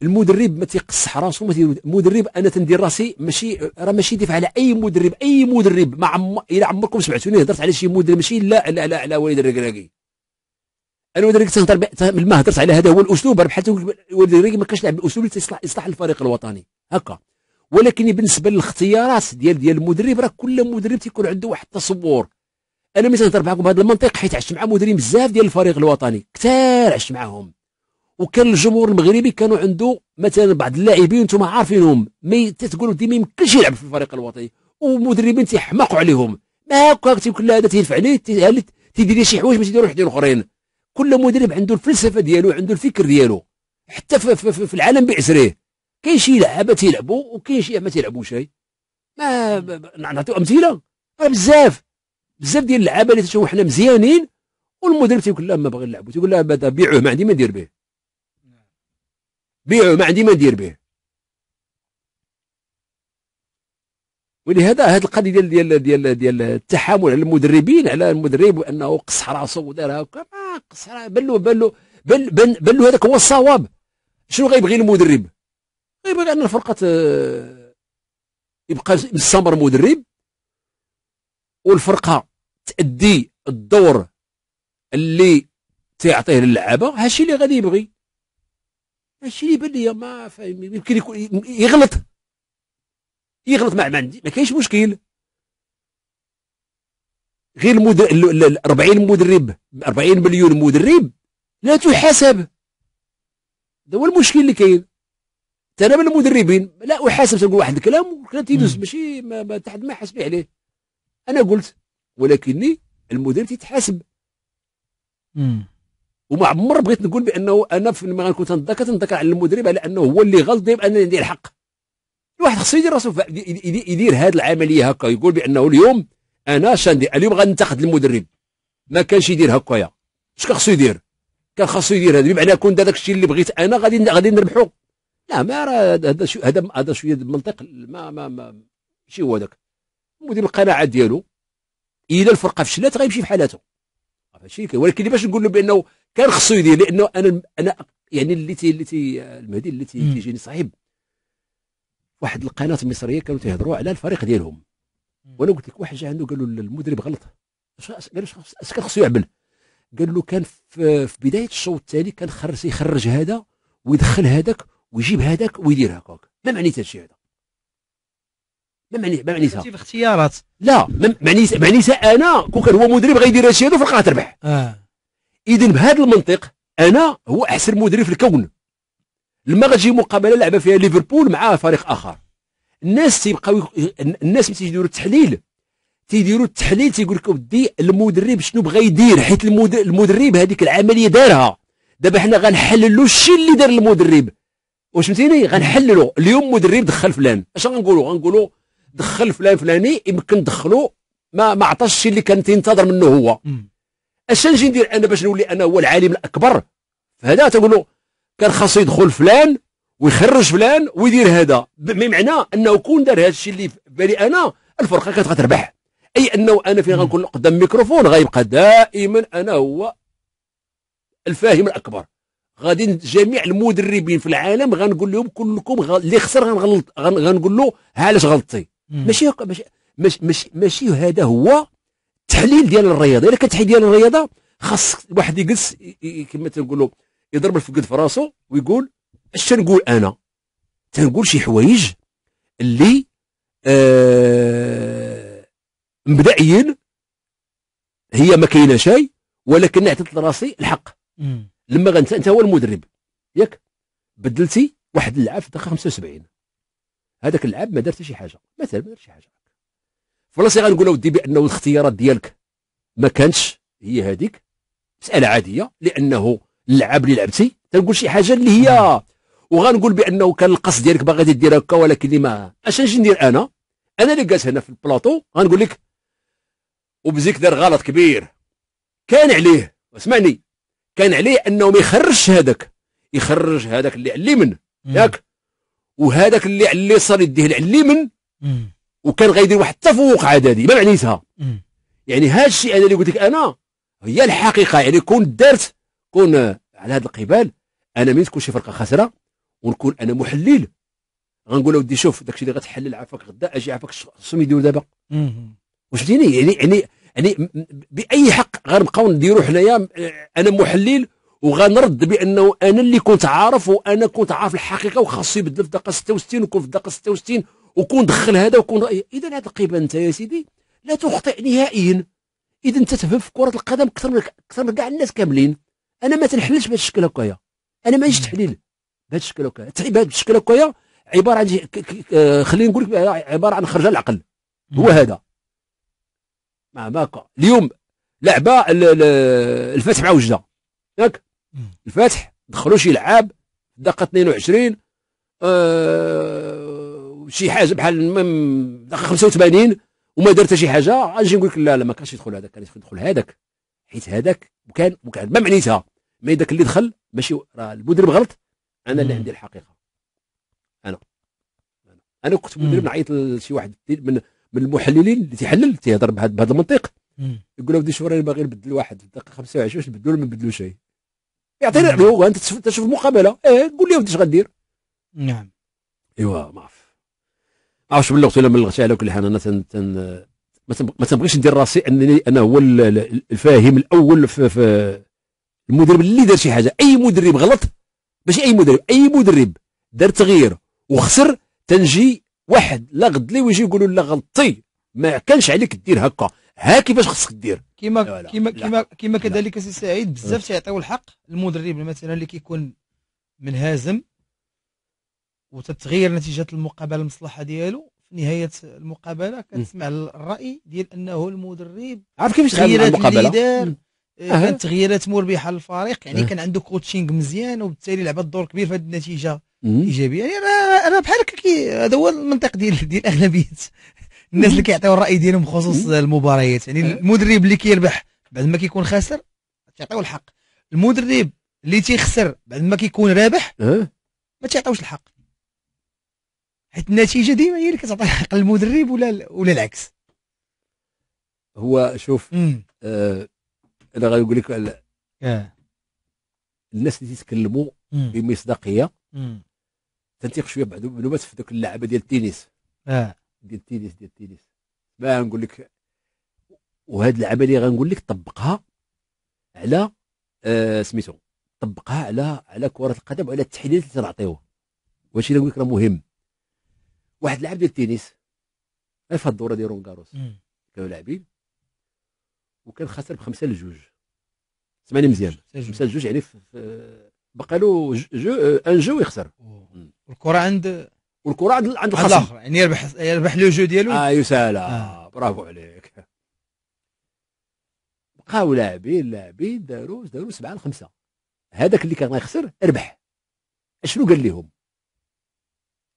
المدرب ما تيقصح راسو ما المدرب انا تندير راسي ماشي راه ماشي دافع على اي مدرب اي مدرب ما عم الى عمركم سمعتوني هضرت على شي مدرب ماشي لا لا لا, على وليد الركراكي انا وليد الركراكي تنهضر ما هضرت على هذا هو الاسلوب بحال وليد الركراكي ما كانش لعب الاسلوب اللي تيصلح يصلح الفريق الوطني هكا ولكن بالنسبه للاختيارات ديال ديال المدرب راه كل مدرب تيكون عنده واحد التصور انا ملي تنهضر معكم بهذا المنطق حيت عشت مع مديرين بزاف ديال الفريق الوطني كثار عشت معاهم وكان الجمهور المغربي كانوا عنده مثلا بعض اللاعبين انتم عارفينهم ما تقولوا ديما يمكنش يلعب في الفريق الوطني ومدربين تيحماقوا عليهم ما هكا تيكون لا هذا لي تيدير شي حوايج ما تيديروش حدين اخرين كل مدرب عنده الفلسفه ديالو عنده الفكر ديالو حتى في, في, في العالم بعسره كاين شي لعابه تيلعبوا وكاين شي ما تيلعبوش ما نعطيو امثله راه بزاف بزاف ديال اللعابه اللي تشوفوا حنا مزيانين والمدرب تيقول لا ما باغي نلعبوا تيقول لا بدا بيعوه ما عندي ما ندير به بيعوه ما عندي ما ندير به ولهذا هذه القضيه ديال ديال ديال ديال التحامل على المدربين على المدرب وانه قصح راسو ودار هكا ما قصح بان له بان له بان له هذاك هو الصواب شنو غيبغي المدرب؟ غيبغي ان الفرقه آه، يبقى مستمر مدرب والفرقه تأدي الدور اللي تيعطيه للعابه هادشي اللي غادي يبغي هادشي اللي بان ليا ما فاهم يمكن يكون يغلط يغلط مع ما عندي ما كاينش مشكل غير ال 40 مدرب 40 مليون مدرب لا تحاسب هذا هو المشكل اللي كاين انا من المدربين لا احاسب تنقول واحد الكلام وكان تيدوز ماشي ما... ما تحد ما يحاسب عليه انا قلت ولكني المدير تيتحاسب وما عمر بغيت نقول بانه انا في ما غنكون تنذكر تنذكر على المدرب على انه هو اللي غلط دايما انا ندير الحق الواحد خصو يدير راسو يدير هذه العمليه هكا يقول بانه اليوم انا شاندي اليوم غننتقد المدرب ما كانش يدير هكايا اش كان خصو يدير كان خصو يدير هذا بمعنى كون داك الشيء اللي بغيت انا غادي غادي نربحو لا ما راه هذا هذا شويه منطق ما ما ماشي هو هذاك ودير القناعه ديالو الا الفرقه فشلات غيمشي في حالته هادشي ولكن باش نقول له بانه كان خصو يدير لانه انا انا يعني اللي تي اللي تي المهدي اللي تيجيني صاحب واحد القناه المصريه كانوا تيهضروا على الفريق ديالهم وانا قلت لك واحد جا عنده قالوا المدرب غلط قال اش كان خصو يعمل قال له كان في, في بدايه الشوط الثاني كان خرج يخرج هذا ويدخل هذاك ويجيب هذاك ويدير هكاك ما معنيت هادشي هذا ما معني ما معنيتها في اختيارات لا معني معنيتها انا كون كان هو مدرب غيدير هادشي هذا فرقه تربح اه اذا بهذا المنطق انا هو احسن مدرب في الكون لما غتجي مقابله لعب فيها ليفربول مع فريق اخر الناس تيبقاو الناس ملي تيديروا التحليل تيديروا التحليل تيقول لك ودي المدرب شنو بغى يدير حيت المدرب هذيك العمليه دارها دابا حنا غنحللوا الشيء اللي دار المدرب واش فهمتيني غنحللوا اليوم مدرب دخل فلان اش غنقولوا غنقولوا دخل فلان فلاني يمكن دخلو ما ما عطاش الشيء اللي كان تنتظر منه هو اش نجي ندير انا باش نولي انا هو العالم الاكبر فهذا تقول له كان خاصه يدخل فلان ويخرج فلان ويدير هذا بمعنى انه كون دار هذا الشيء اللي في بالي انا الفرقه كانت غتربح اي انه انا فين غنكون قدام الميكروفون غيبقى دائما انا هو الفاهم الاكبر غادي جميع المدربين في العالم غنقول لهم كلكم اللي خسر غنغلط غنقول له علاش غلطتي ماشي ماشي ماشي ماشي هذا هو التحليل ديال الرياضه الا كتحي ديال الرياضه خاص واحد يجلس كما تنقولوا يضرب الفقد في راسو ويقول اش تنقول انا تنقول شي حوايج اللي آه مبدئيا هي ما كاينه شيء ولكن عطيت لراسي الحق لما انت هو المدرب ياك بدلتي واحد اللعاب في الدقيقه 75 هذاك اللعب ما دار حتى شي حاجه مثلا ما دار شي حاجه في بلاصه غنقول اودي بانه الاختيارات ديالك ما كانتش هي هذيك مساله عاديه لانه اللعب اللي لعبتي تنقول شي حاجه اللي هي وغنقول بانه كان القصد ديالك باغي دير هكا ولكن ما اش نجي ندير انا انا اللي جالس هنا في البلاطو غنقول لك وبزيك دار غلط كبير كان عليه اسمعني كان عليه انه ما يخرجش هذاك يخرج هذاك اللي علي منه ياك وهذاك اللي على اليسار يديه العليمن وكان غيدير واحد التفوق عددي ما معنيتها يعني هذا الشيء انا اللي قلت لك انا هي الحقيقه يعني كون دارت كون على هذا القبال انا من تكون شي فرقه خاسره ونكون انا محلل غنقول له ودي شوف داكشي اللي غتحلل عافاك غدا اجي عافاك خصهم يديروا دابا واش ديني يعني يعني يعني باي حق غنبقاو نديروا حنايا آه، انا محلل وغنرد بانه انا اللي كنت عارف وانا كنت عارف الحقيقه وخاصو يبدل في الدقه 66 وكون في الدقه 66 وكون دخل هذا وكون اذا هذا القيمه انت يا سيدي لا تخطئ نهائيا اذا انت تفهم في كره القدم اكثر من اكثر من كاع الناس كاملين انا ما تنحللش بهذا الشكل هكايا انا مانيش تحليل بهذا الشكل هكايا تعيب بهذا الشكل هكايا عباره عن آه، خلينا نقول لك عباره عن خرجه العقل هو هذا ما ما اليوم لعبه الفتح مع وجده ياك الفتح دخلوا شي لعاب دقه 22 أه شي حاجه بحال دقه 85 وما دار حتى شي حاجه اجي نقول لك لا لا ما كانش يدخل هذاك كان يدخل هذاك حيت هذاك وكان وكان ما معنيتها ما داك اللي دخل ماشي راه المدرب غلط انا اللي عندي الحقيقه انا انا كنت مدرب نعيط لشي واحد من من المحللين اللي تيحلل تيهضر بهذا المنطق يقول له ودي انا باغي نبدل واحد في الدقيقه 25 نبدلو ما نبدلوش شيء يعطينا هو نعم. انت تشوف المقابله ايه قول لي اش غدير نعم ايوا ما عرف ما عرفش بلغت ولا ما بلغتش على كل حال انا تن تن ما تنبغيش ندير راسي انني انا هو الفاهم الاول في, في المدرب اللي دار شي حاجه اي مدرب غلط ماشي اي مدرب اي مدرب دار تغيير وخسر تنجي واحد لا غد لي ويجي يقولوا لا غلطي ما كانش عليك دير هكا ها كيفاش خصك دير كيما كيما كيما كيما كذلك سي سعيد بزاف تيعطيو الحق المدرب مثلا اللي كيكون منهزم وتتغير نتيجه المقابله المصلحه ديالو في نهايه المقابله كتسمع الراي ديال انه المدرب عارف كيفاش تغير المقابله أه. تغييرات مربحه للفريق يعني أه. كان عنده كوتشينغ مزيان وبالتالي لعبت دور كبير في هذه النتيجه ايجابيه يعني انا انا بحال هكا هذا هو المنطق ديال ديال اغلبيه الناس اللي كيعطيو الراي ديالهم بخصوص المباريات يعني المدرب اللي كيربح بعد ما كيكون خاسر كيعطيو الحق المدرب اللي تيخسر بعد ما كيكون رابح ما تيعطيوش الحق حيت النتيجه ديما هي اللي كتعطي الحق للمدرب ولا ولا العكس هو شوف انا آه انا غنقول لك على آه. الناس اللي تيتكلموا بمصداقيه تنتيق شويه بعد المعلومات في ذوك اللعبه ديال التنس اه ديال التنس ديال التنس ما نقول لك وهاد العمليه غنقول لك طبقها على آه سميتو طبقها على على كره القدم وعلى التحليلات اللي تنعطيوه واش نقول لك راه مهم واحد لاعب ديال التنس في هاد الدوره ديال رونكاروس كانوا لاعبين وكان خسر بخمسه لجوج سمعني مزيان خمسه لجوج يعني بقى له جو آه، ان جو يخسر الكره عند والكره عند الخصم يعني يربح يربح لو جو ديالو اه يسالا آه. برافو عليك بقاو لاعبين لاعبين داروا داروا سبعه لخمسه هذاك اللي كان غيخسر ربح اشنو قال لهم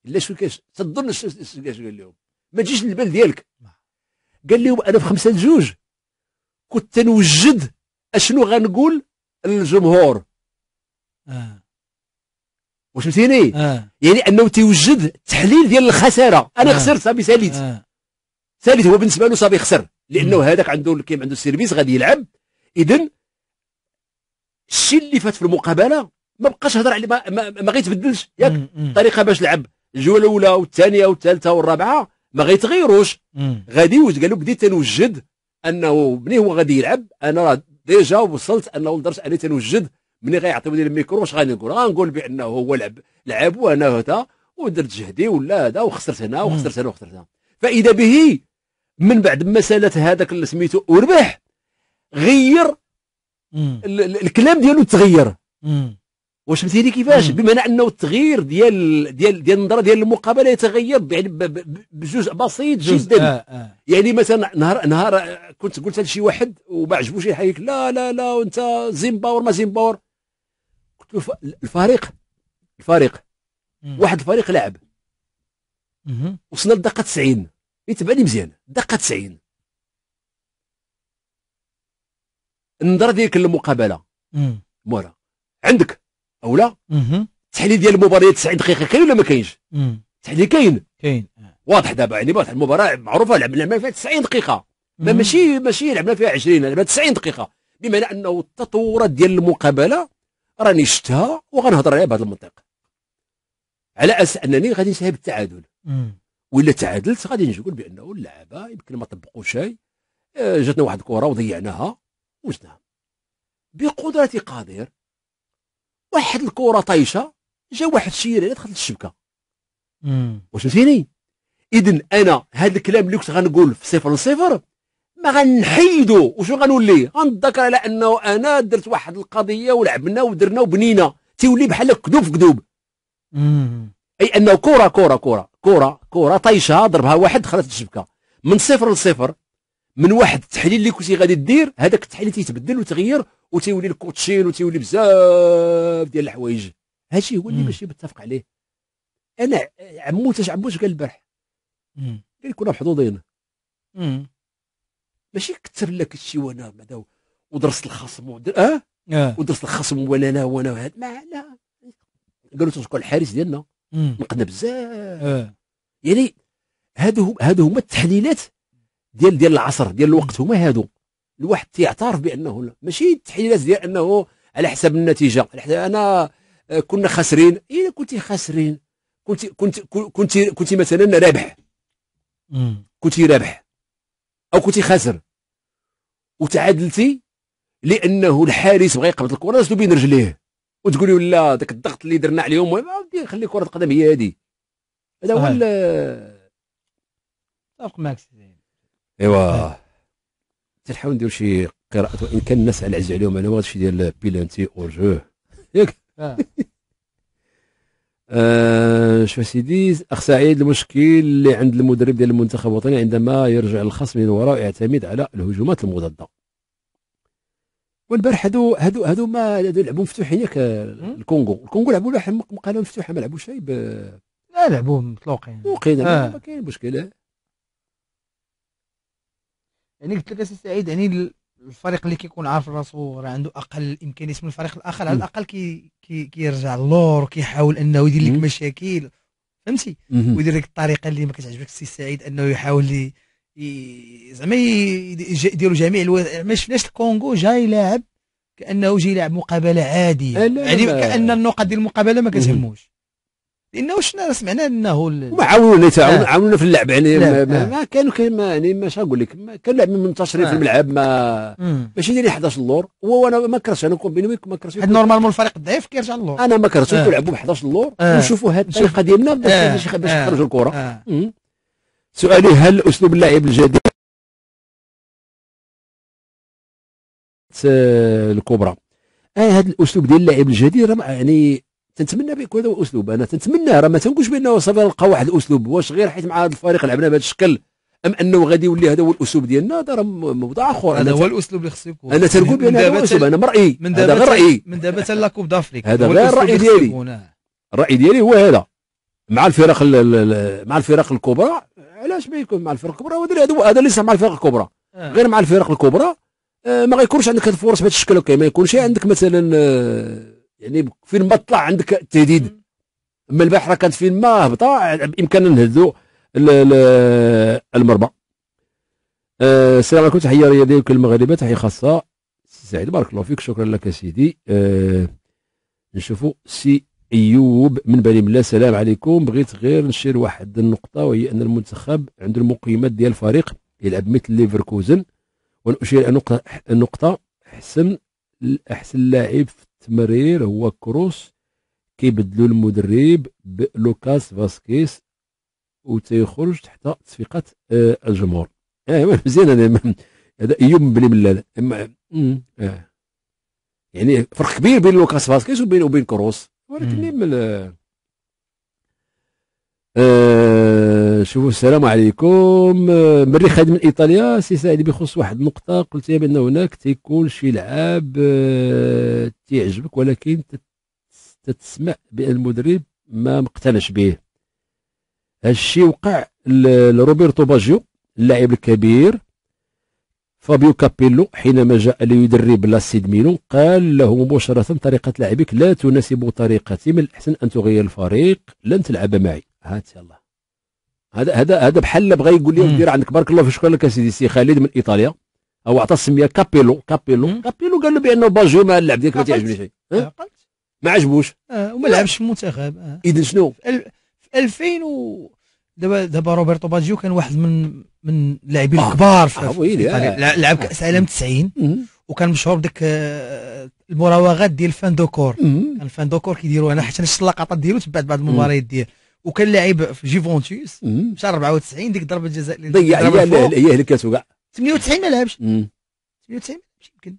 لا شو كاش تظن كاش قال لهم ما تجيش للبال ديالك قال لهم انا في خمسه لجوج كنت نوجد اشنو غنقول للجمهور آه. واش فهمتيني آه. يعني انه تيوجد تحليل ديال الخساره انا آه. خسرت صافي ساليت آه. ساليت هو بالنسبه له صافي خسر لانه هذاك عنده كيم عنده السيرفيس غادي يلعب اذا الشيء اللي فات في المقابله ما بقاش هضر عليه ما, ما, ما غيتبدلش ياك الطريقه باش لعب الجوله الاولى والثانيه والثالثه والرابعه ما غيتغيروش غادي قال له بديت تنوجد انه ملي هو غادي يلعب انا ديجا وصلت انه لدرجه اني تنوجد ملي غيعطيوني الميكرو واش غادي نقول غنقول بانه هو لعب لعب وانا هتا ودرت جهدي ولا هذا وخسرت هنا وخسرت هنا وخسرت هنا فاذا به من بعد ما سالت هذاك اللي سميتو وربح غير الكلام ديالو تغير واش فهمتيني كيفاش بمعنى انه التغيير ديال ديال ديال النظره ديال المقابله يتغير يعني بجزء بسيط جدا آه آه. يعني مثلا نهار نهار كنت قلت لشي واحد وما عجبوش الحقيقه لا لا لا وانت زيمباور ما زيمباور الفريق الفريق واحد الفريق لعب وصلنا لدقه 90 يتبع لي مزيان دقه 90 النظره ديالك للمقابله مورا عندك او لا التحليل ديال المباراه 90 دقيقه كاين ولا ما كاينش التحليل كاين كاين آه. واضح دابا يعني واضح المباراه معروفه لعبنا فيها 90 دقيقه ما ماشي ماشي لعبنا فيها 20 لعبنا 90 دقيقه بمعنى انه التطورات ديال المقابله راني شتها وغنهضر عليها بهذا المنطق على اساس انني غادي نساهم بالتعادل ولا تعادلت غادي نقول بانه اللعابه يمكن ما طبقوا شيء آه، جاتنا واحد الكره وضيعناها وجدناها بقدره قادر واحد الكره طايشه جا واحد اللي دخلت الشبكه واش فهمتيني اذا انا هذا الكلام اللي كنت غنقول في صفر لصفر ما غنحيدو وشنو غنولي غنذكر على انه انا درت واحد القضيه ولعبنا ودرنا وبنينا تيولي بحال كذوب في كذوب اي انه كره كره كره كره كره طايشه ضربها واحد دخلت الشبكه من صفر لصفر من واحد التحليل اللي كنتي غادي دير هذاك التحليل تيتبدل وتغير وتيولي الكوتشين وتيولي بزاف ديال الحوايج هادشي هو اللي ماشي متفق عليه انا عموتاش عموتاش قال البارح قال كنا محظوظين ماشي كثر لك الشيء وانا بعدا ودرست الخصم ودر... اه؟, اه, ودرس ودرست الخصم وانا لا وانا هاد ما لا قالوا تنشكو الحارس ديالنا نقدنا بزاف آه. يعني هادو هادو هما التحليلات ديال ديال العصر ديال الوقت هما هادو الواحد تيعترف بانه لا. ماشي التحليلات ديال انه على حسب النتيجه على حسب انا اه، كنا خاسرين اذا إيه كنت خاسرين كنت كنت كنت كنت مثلا رابح كنت رابح او كنتي خاسر وتعادلتي لانه الحارس بغى يقبض الكره راسلو بين رجليه وتقولي لا داك الضغط اللي درنا عليهم خلي كره القدم هي هادي هذا هو اتفق معك ايوا تنحاول ندير شي قراءات وان كان الناس على عز عليهم انا ما غاديش ديال بيلانتي او جو ياك آه. آه شو سيدي اخ سعيد المشكل اللي عند المدرب ديال المنتخب الوطني عندما يرجع الخصم من وراء ويعتمد على الهجومات المضاده والبارح هادو هادو هادو ما لعبوا مفتوحين ياك الكونغو الكونغو لعبوا واحد مقاله مفتوحه ما لعبوش شي ب لا لعبوا مطلوقين مطلوقين آه. ما كاين مشكله يعني قلت لك اسي سعيد يعني الفريق اللي كيكون عارف راسو راه عنده اقل امكانيات من الفريق الاخر على الاقل كي كي كيرجع اللور كيحاول انه يدير لك مشاكل فهمتي ويدير لك الطريقه اللي ما كتعجبكش السي سعيد انه يحاول زعما يديروا جميع الو... ما شفناش الكونغو جاي لاعب كانه جاي لاعب مقابله عاديه يعني كان النقط ديال المقابله ما كتهموش لانه شنا سمعنا انه ما عاونونا عاونونا في اللعب يعني ما, ما, ما كانوا كما يعني ما نقول لك كان لاعبين منتشرين في آه. الملعب ما ماشي ديري 11 اللور وانا ما كرهتش انا نكون بيني وبينك ما كرهتش نورمالمون الفريق الضعيف كيرجع اللور انا ما كرهتش نلعبوا آه. ب 11 اللور آه. ونشوفوا هاد الطريقه ديالنا باش نخرجوا الكره سؤالي هل اسلوب اللاعب الجديد الكبرى اي هذا الاسلوب ديال اللاعب الجديد راه يعني تنتمنى بيكون هذا هو اسلوب انا تنتمنى راه ما تنقولش بانه صافي نلقى واحد الاسلوب واش غير حيت مع هذا الفريق لعبنا بهذا الشكل ام انه غادي يولي هذا هو الاسلوب ديالنا هذا راه موضوع اخر هذا هو الاسلوب اللي خصو يكون انا تنقول بان هذا الاسلوب انا من رايي من هذا غير رايي من دابا حتى لاكوب دافريك هذا غير الراي ديالي الراي ديالي هو هذا مع الفرق مع الفرق الكبرى علاش ما يكون مع الفرق الكبرى هذا هذا صار مع الفرق الكبرى آه. غير مع الفرق الكبرى آه ما غيكونش عندك هاد الفرص بهذا الشكل اوكي ما يكونش عندك مثلا آه يعني فين ما طلع عندك تهديد اما البحر كانت فين ما آه، هبطا بامكاننا نهزو المرمى أه السلام عليكم تحيه رياضيه لكل المغاربه تحيه خاصه سي سعيد بارك الله فيك شكرا لك سيدي أه نشوفوا سي ايوب من بني ملا السلام عليكم بغيت غير نشير واحد النقطه وهي ان المنتخب عنده المقيمات ديال الفريق يلعب مثل ليفركوزن ونشير نقطه نقطه احسن احسن لاعب في تمرير هو كروس كيبدلو المدرب بلوكاس فاسكيس وتيخرج تحت تصفيقة آه الجمهور ايوا آه، مزيان هذا هذا ايوب بن ملال آه. يعني فرق كبير بين لوكاس فاسكيس وبين وبين كروس ولكن من آه شوفوا السلام عليكم آه، مريخ هذه من ايطاليا سي سعيد بخصوص واحد النقطه قلت لي بان هناك تيكون شي لعاب آه، تيعجبك ولكن تتسمع بان المدرب ما مقتنعش به هادشي وقع لروبرتو باجيو اللاعب الكبير فابيو كابيلو حينما جاء ليدرب لاسيد ميلون قال له مباشرة طريقة لعبك لا تناسب طريقتي من الأحسن أن تغير الفريق لن تلعب معي هات يلا هذا هذا هذا بحال بغا يقول لي دير عندك بارك الله فيك شكرا لك سيدي سي خالد من ايطاليا او عطى السميه كابيلو كابيلو كابيلو قال له بانه باجيو مع اللعب ديالك ما تيعجبنيش آه، ما عجبوش آه وما لعبش في المنتخب آه. اذا شنو في 2000 و دابا دابا روبرتو باجيو كان واحد من من اللاعبين آه. الكبار في, آه. في آه. لعب آه. كاس عالم 90 وكان مشهور بديك آه، المراوغات ديال فان دوكور كان فان دوكور كيديروها انا حتى نشط اللقطات ديالو تبعت بعض المباريات ديالو وكان لاعب في جيفونتوس مشى شهر 94 ديك ضربه جزاء اللي ضيع هي هلكاتو كاع 98 ما لعبش 98 ما لعبش يمكن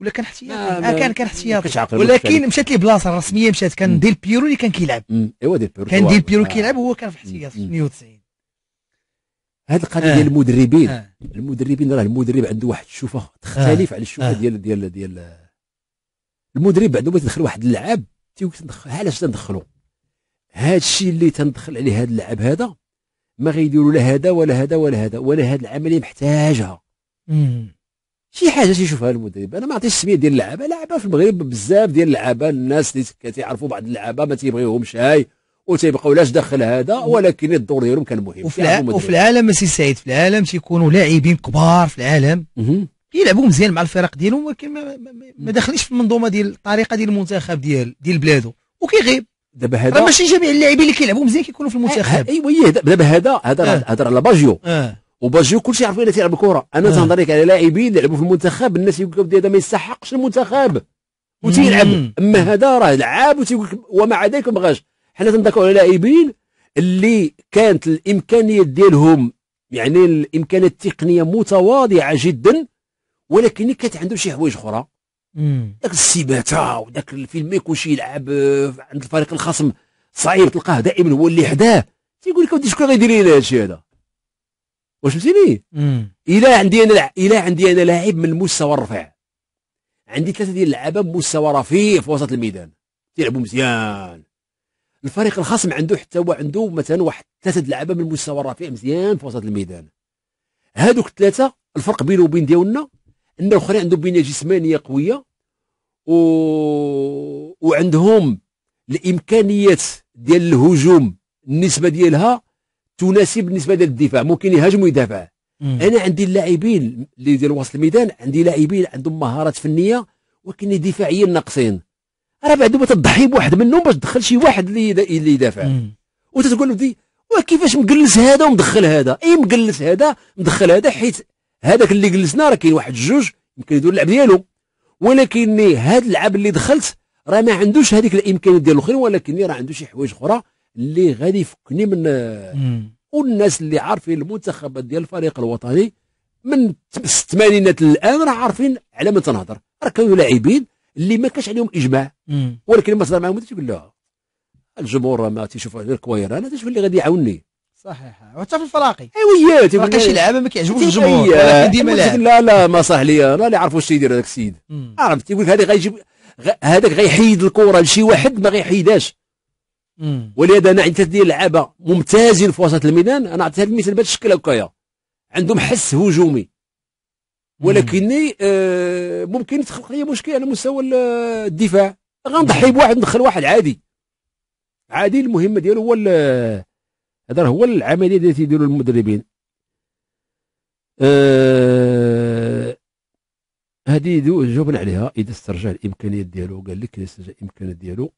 ولا كان احتياطي آه, كان كان احتياطي ولكن مشات ليه بلاصه الرسميه مشات كان ديل بيرو اللي كان كيلعب ايوا ديل بيرو كان ديل بيرو آه. كيلعب وهو كان في احتياط 98 هاد القضيه ديال آه. المدربين آه. المدربين راه المدرب عنده واحد الشوفه تختلف على الشوفه ديال ديال ديال المدرب عنده بغيت يدخل واحد اللعاب تيقول علاش تندخلو هذا الشيء اللي تندخل عليه هاد اللعب هذا ما غيديروا لا هذا ولا هذا ولا هذا ولا هاد العمليه محتاجها شي حاجه تيشوفها المدرب انا ما عطيتش السميه ديال اللعابه لعابه في المغرب بزاف ديال اللعابه الناس اللي كيعرفوا بعض اللعابه ما تيبغيوهمش هاي وتيبقاو لاش دخل هذا ولكن الدور ديالهم كان مهم وفي, الع... وفي العالم سي سعيد في العالم تيكونوا لاعبين كبار في العالم كيلعبوا مزيان مع الفرق ديالهم ولكن ما, ما, ما داخلينش في المنظومه ديال الطريقه ديال المنتخب ديال ديال بلاده وكيغيب دابا هذا راه ماشي جميع اللاعبين اللي كيلعبوا مزيان كيكونوا في المنتخب ايوا هي دابا هذا هذا هضر آه. على باجيو آه. وباجيو كلشي عارف الا تيلعب الكره انا آه. تنهضر لك على لاعبين لعبوا في المنتخب الناس يقول لك هذا ما يستحقش المنتخب وتيلعب اما هذا راه لعاب وتيقول لك ومع ذلك ما بغاش حنا تنذكروا على لاعبين اللي كانت الامكانيات ديالهم يعني الامكانيات التقنيه متواضعه جدا ولكن كانت عندهم شي حوايج اخرى داك السباته وداك الفيلم ما يكونش يلعب آه، عند الفريق الخصم صعيب تلقاه دائما هو اللي حداه تيقول لك ودي شكون غيدير لينا هادشي هذا واش فهمتيني الا عندي انا الا عندي انا لاعب من المستوى الرفيع عندي ثلاثه ديال اللعابه بمستوى رفيع في وسط الميدان تيلعبوا مزيان الفريق الخصم عنده حتى هو عنده مثلا واحد ثلاثه اللعابه من المستوى الرفيع مزيان في وسط الميدان هادوك الثلاثه الفرق بينه وبين ديالنا ان الاخرين عندهم بنيه جسمانيه قويه و... وعندهم الامكانيات ديال الهجوم النسبه ديالها تناسب النسبه ديال الدفاع ممكن يهاجم ويدافع انا عندي اللاعبين اللي ديال وسط الميدان عندي لاعبين عندهم مهارات فنيه ولكن دفاعيا ناقصين راه بعدو تضحي بواحد منهم باش تدخل شي واحد اللي يدافع وتتقول له دي وكيفاش مقلس هذا ومدخل هذا اي مقلس هذا مدخل هذا حيت هذاك اللي جلسنا راه كاين واحد جوج يمكن يدير اللعب ديالو ولكن هذا اللعب اللي دخلت راه ما عندوش هذيك الامكانيات ديالو الاخرين ولكن راه عنده شي حوايج اخرى اللي غادي يفكني من والناس اللي عارفين المنتخبات ديال الفريق الوطني من الثمانينات الان راه عارفين على من تنهضر راه كانوا لاعبين اللي ما كانش عليهم اجماع ولكن لما تهضر معاهم تقول لا الجمهور ما تيشوف الكواير انا تيشوف اللي غادي يعاوني صحيح وحتى في الفراقي ايويات تيبقى شي لعابه ما كيعجبوش الجمهور ولكن ديما لا لا لا ما صح ليا انا اللي عرفوا واش تيدير هذاك السيد عرفت تيقول لك هذا غيجيب هذاك غيحيد الكره لشي واحد ما غيحيدهاش ولهذا انا عندي ثلاث لعابه ممتازين في وسط الميدان انا عطيت هذا المثال بهذا الشكل هكايا عندهم حس هجومي ولكني آه ممكن تخلق لي مشكل على مستوى الدفاع غنضحي بواحد ندخل واحد عادي عادي المهمه ديالو هو هذا هو العمليه اللي تيديروا المدربين آه هذه جاوبنا عليها اذا استرجع الامكانيات ديالو قال لك اذا استرجع الامكانيات ديالو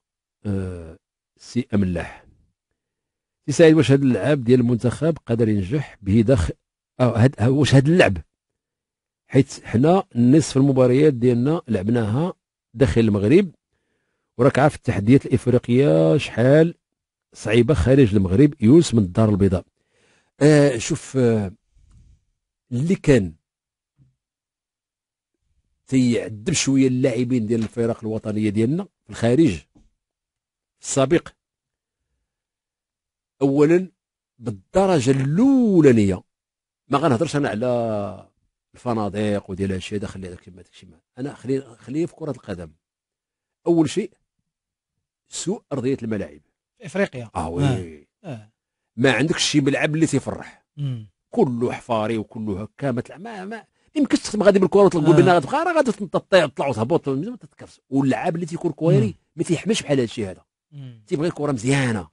آه سي املاح سي سعيد واش هذا اللعاب ديال المنتخب قادر ينجح به داخل آه واش هاد اللعب حيت حنا نصف المباريات ديالنا لعبناها داخل المغرب وراك عارف التحديات الافريقيه شحال صعيبه خارج المغرب يونس من الدار البيضاء آه شوف آه، اللي كان تيعذب شويه اللاعبين ديال الفرق الوطنيه ديالنا في الخارج السابق اولا بالدرجه الاولانيه ما غنهضرش انا على الفنادق وديال هادشي هذا خلي هذاك ما داكشي انا خلي خليني في كره القدم اول شيء سوء ارضيه الملاعب في افريقيا آه،, اه وي آه. ما عندكش شي ملعب اللي تيفرح كله حفاري وكله هكا ما تلعب ما, يمكن يمكنش تخدم غادي بالكره وتلقوا آه. غادي غتبقى غادي تطيع وتهبط ما تتكرش واللعاب اللي تيكون كويري ما تيحملش بحال هادشي هذا تيبغي الكره مزيانه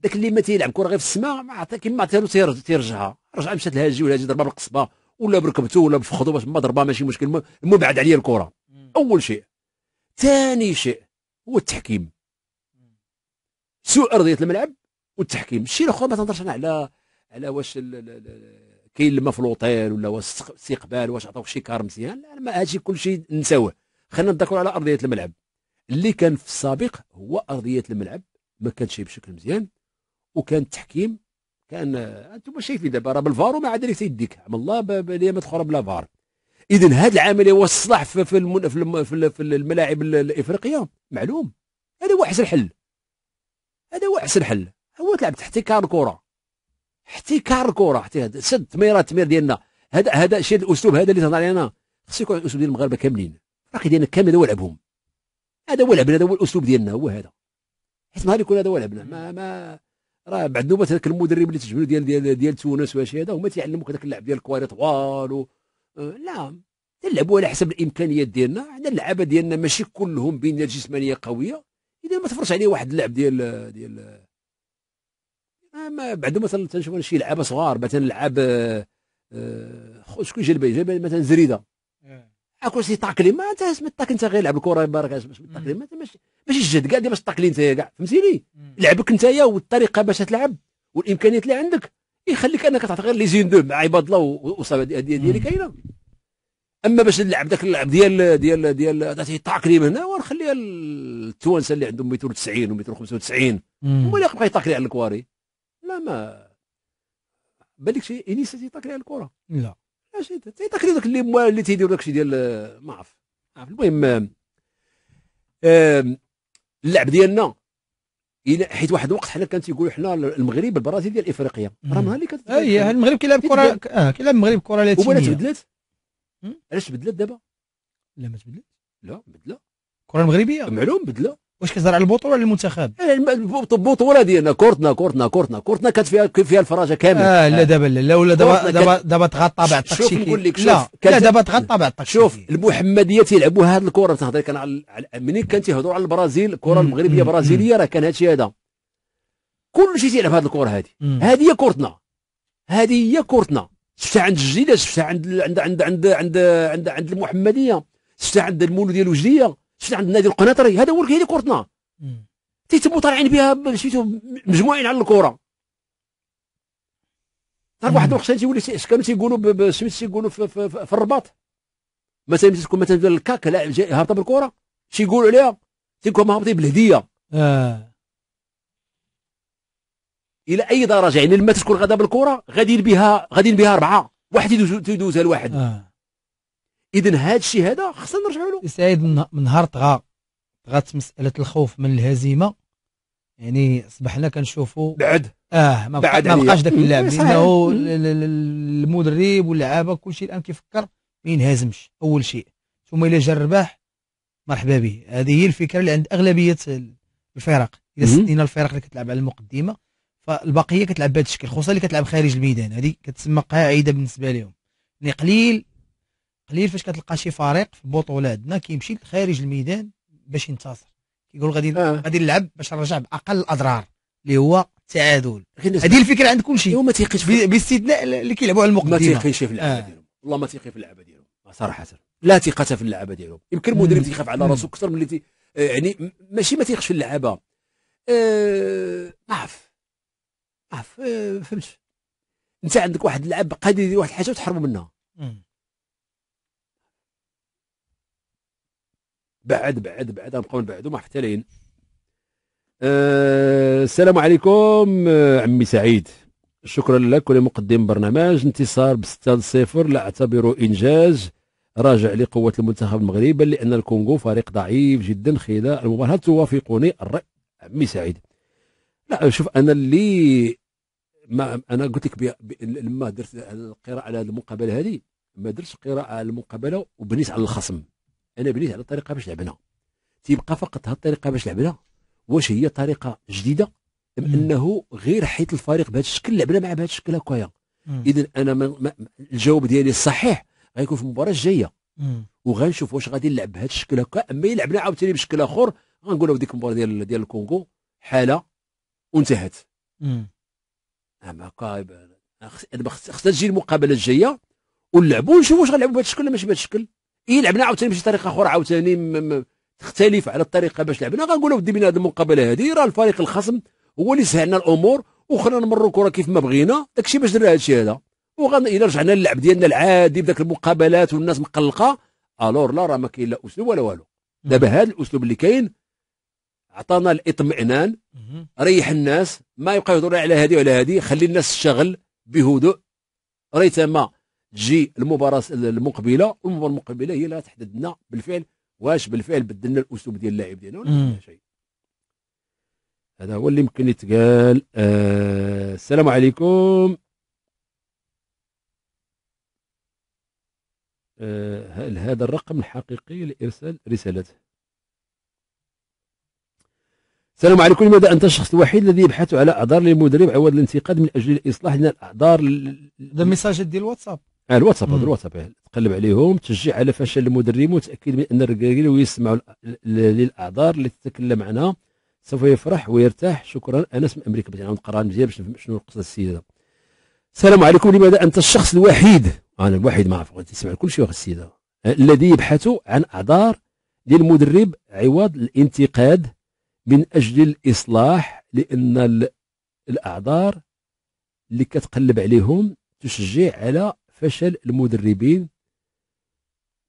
داك اللي ما تيلعب كره غير في السماء ما عطى كيما عطيه له تيرجعها رجع مشات الهاجي ولا هاجي ضربه بالقصبه ولا بركبته ولا بفخذه باش ما ضربه ماشي مشكل المهم بعد عليا الكره اول شيء ثاني شيء هو التحكيم سوء ارضيه الملعب والتحكيم الشيء الاخر ما تنهضرش انا على على واش كاين الماء في الاوطيل ولا واش استقبال واش عطاوك شي كار مزيان لا ما هادشي كلشي نساوه خلينا نتذكروا على ارضيه الملعب اللي كان في السابق هو ارضيه الملعب ما كانش بشكل مزيان وكان التحكيم كان انتم شايفين دابا راه بالفار وما عاد تيديك عم الله الايام الاخرى بلا فار اذا هذا العمليه هو الصلاح في في, في, في الملاعب الافريقيه معلوم هذا هو احسن حل هذا هو احسن حل هو تلعب احتكار الكره احتكار الكره سد تميره تمير ديالنا هذا هذا شي الاسلوب هذا اللي تهضر علينا خصو يكون الاسلوب ديال المغاربه كاملين الراقي ديالنا كامل هذا هو لعبهم هذا هو لعبنا هذا هو الاسلوب ديالنا هو هذا حيت نهار يكون هذا هو لعبنا ما ما راه بعد نوبات هذاك المدرب اللي تجبدوا ديال ديال ديال تونس وهادشي هذا هما تيعلموك هذاك اللعب ديال الكواري طوال و... أه، لا تلعبوا على حسب الامكانيات ديالنا عندنا اللعابه ديالنا ماشي كلهم بين جسمانيه قويه اذا ما تفرش عليه واحد اللعب ديال ديال آه، ما بعد مثلا تنشوف شي لعبه صغار مثلا لعاب آه، آه، شكون جلبي جلبي مثلا زريده إيه. اكو شي تاكلي ما انت ما تاكلي انت غير لعب الكره برك اسم تاكلي ما ماشي ماشي الجهد كاع باش تاكلي انت كاع فهمتيني لعبك يا والطريقه باش تلعب والامكانيات اللي عندك يخليك انك تعطي غير لي زين دو مع عباد الله هذه ديالي كاينه اما باش نلعب داك اللعب ديال ديال ديال تعطيه من هنا ونخليها التوانسه اللي عندهم 90 و 95 هما اللي يبقى يتاكلي على الكواري لا ما بالك شي انيس تيتاكلي على الكره لا لا شي تيتاكلي اللي اللي تيديروا داك الشيء ديال ما عرف عارف المهم اللعب ديالنا الى حيت واحد الوقت حنا كان تيقولوا حنا المغرب البرازيل ديال افريقيا راه مها اللي كانت اي المغرب كيلعب كره اه كيلعب المغرب كره لاتينيه تبدلت علاش تبدلت دابا لا ما تبدلت لا بدله الكره المغربيه معلوم بدله واش كتهضر على البطوله ولا المنتخب إيه، البطوله ديالنا كورتنا كورتنا كورتنا كورتنا كانت فيها فيها الفراجه كامله اه لا دابا لا ولا دابا دابا دابا تغطى بعض التكتيكي لا لا دابا تغطى بعض التكتيكي شوف المحمديه تيلعبوا هذه الكره تهضر كان على منين كان تيهضروا على البرازيل الكره المغربيه برازيليه راه كان هادشي هذا كلشي تيلعب هذه الكره هذه هذه هي كورتنا هذه هي كورتنا شفتها عند الجيله شفتها عند عند عند عند عند, عند, عند المحمديه شفتها عند المولوديه الوجديه شفتها عند النادي القناطري هذا هو كاين كورتنا تيتموا طالعين بها سميتو مجموعين على الكره تعرف واحد الوقت تيولي كانوا تيقولوا سميتو تيقولوا في, في, في, في الرباط مثلا تكون مثلا الكاك لاعب هابطه بالكره تيقولوا عليها تيكون هابطين بالهديه آه. الى اي درجه يعني لما تكون غدا بالكره غادي بها غادي بها اربعه واحد يدوزها لواحد آه. اذا هذا الشيء هذا خصنا نرجعوا له سعيد من نهار طغى طغات مساله الخوف من الهزيمه يعني صبحنا كنشوفوا بعد اه ما بعد ما بقاش داك اللاعب لانه المدرب واللعابه كلشي الان كيفكر ما ينهزمش اول شيء ثم الا جا الرباح مرحبا به هذه هي الفكره اللي عند اغلبيه الفرق اذا سنينا الفرق اللي كتلعب على المقدمه فالبقيه كتلعب بهذا الشكل خصوصا اللي كتلعب خارج الميدان هذه كتسمى قاعده بالنسبه لهم يعني قليل قليل فاش كتلقى شي فريق في البطوله عندنا كيمشي لخارج الميدان باش ينتصر كيقول غادي آه. غادي نلعب باش نرجع باقل الاضرار اللي هو التعادل هذه الفكره عند كل شيء وما تيقيش باستثناء اللي كيلعبوا على المقدمه ما تيقيش في اللعبه آه. ديالهم والله ما تيقي في اللعبه ديالهم صراحه لا ثقه في اللعبه ديالهم يمكن المدرب تيخاف على راسو اكثر من اللي آه، يعني ماشي ما تيقش في اللعبه أه... آه، فهمت انت عندك واحد اللعب قادر يدير واحد الحاجه وتحرموا منها بعد بعد بعد غنبقاو نبعدوا ما حتى لين أه السلام عليكم آه، عمي سعيد شكرا لك ولمقدم برنامج انتصار ب 6 0 لا اعتبره انجاز راجع لقوة المنتخب المغربي لأن الكونغو فريق ضعيف جدا خلال المباراة توافقني الرأي عمي سعيد لا شوف أنا اللي ما انا قلت لك لما درت القراءه على المقابله هذه ما درتش قراءه على المقابله وبنيت على الخصم انا بنيت على الطريقه باش لعبنا تيبقى فقط هذه الطريقه باش لعبنا واش هي طريقه جديده ام انه غير حيت الفريق بهذا الشكل لعبنا مع بهذا الشكل هكايا اذا انا ما ما الجواب ديالي الصحيح غيكون في المباراه الجايه وغنشوف واش غادي نلعب بهذا الشكل هكا اما يلعبنا عاوتاني بشكل اخر غنقولوا ديك المباراه ديال ديال الكونغو حاله وانتهت بقى انا خصنا تجي المقابله الجايه ونلعبوا ونشوفوا واش غنلعبوا بهذا الشكل ولا ماشي بهذا الشكل اي لعبنا عاوتاني بشي طريقه اخرى عاوتاني تختلف على الطريقه باش لعبنا غنقولوا ودي بنا هذه المقابله هذه راه الفريق الخصم هو اللي سهلنا الامور وخرنا نمروا الكره كيف ما بغينا داكشي باش درنا هادشي هذا وغن الى رجعنا للعب ديالنا العادي بداك المقابلات والناس مقلقه الور لا راه ما كاين لا اسلوب ولا والو دابا هذا الاسلوب اللي كاين عطانا الاطمئنان ريح الناس ما يبقى يهضر على هذه وعلى هذه خلي الناس تشتغل بهدوء ريثما تجي المباراة المقبلة والمباراة المقبلة هي اللي تحدد لنا بالفعل واش بالفعل بدلنا الأسلوب ديال اللاعب ديالنا ولا شيء هذا هو اللي يمكن يتقال آه السلام عليكم آه هل هذا الرقم الحقيقي لإرسال رسالته السلام عليكم لماذا أنت الشخص الوحيد الذي يبحث على أعذار للمدرب عوض الانتقاد من أجل الإصلاح لأن الأعذار هذا ميساج ديال الواتساب آه الواتساب هذا الواتساب تقلب عليهم تشجيع على فشل المدرب وتأكيد من أن الرجال يسمع للأعذار اللي تتكلم عنها سوف يفرح ويرتاح شكرا أنس من أمريكا بغيت نقرا مزيان باش نفهم شنو القصة السيدة السلام عليكم لماذا أنت الشخص الوحيد أنا الوحيد ما عرفت تسمع كل شيء السيدة الذي يبحث عن أعذار للمدرب عوض الانتقاد من أجل الإصلاح لأن الأعذار اللي كتقلب عليهم تشجع على فشل المدربين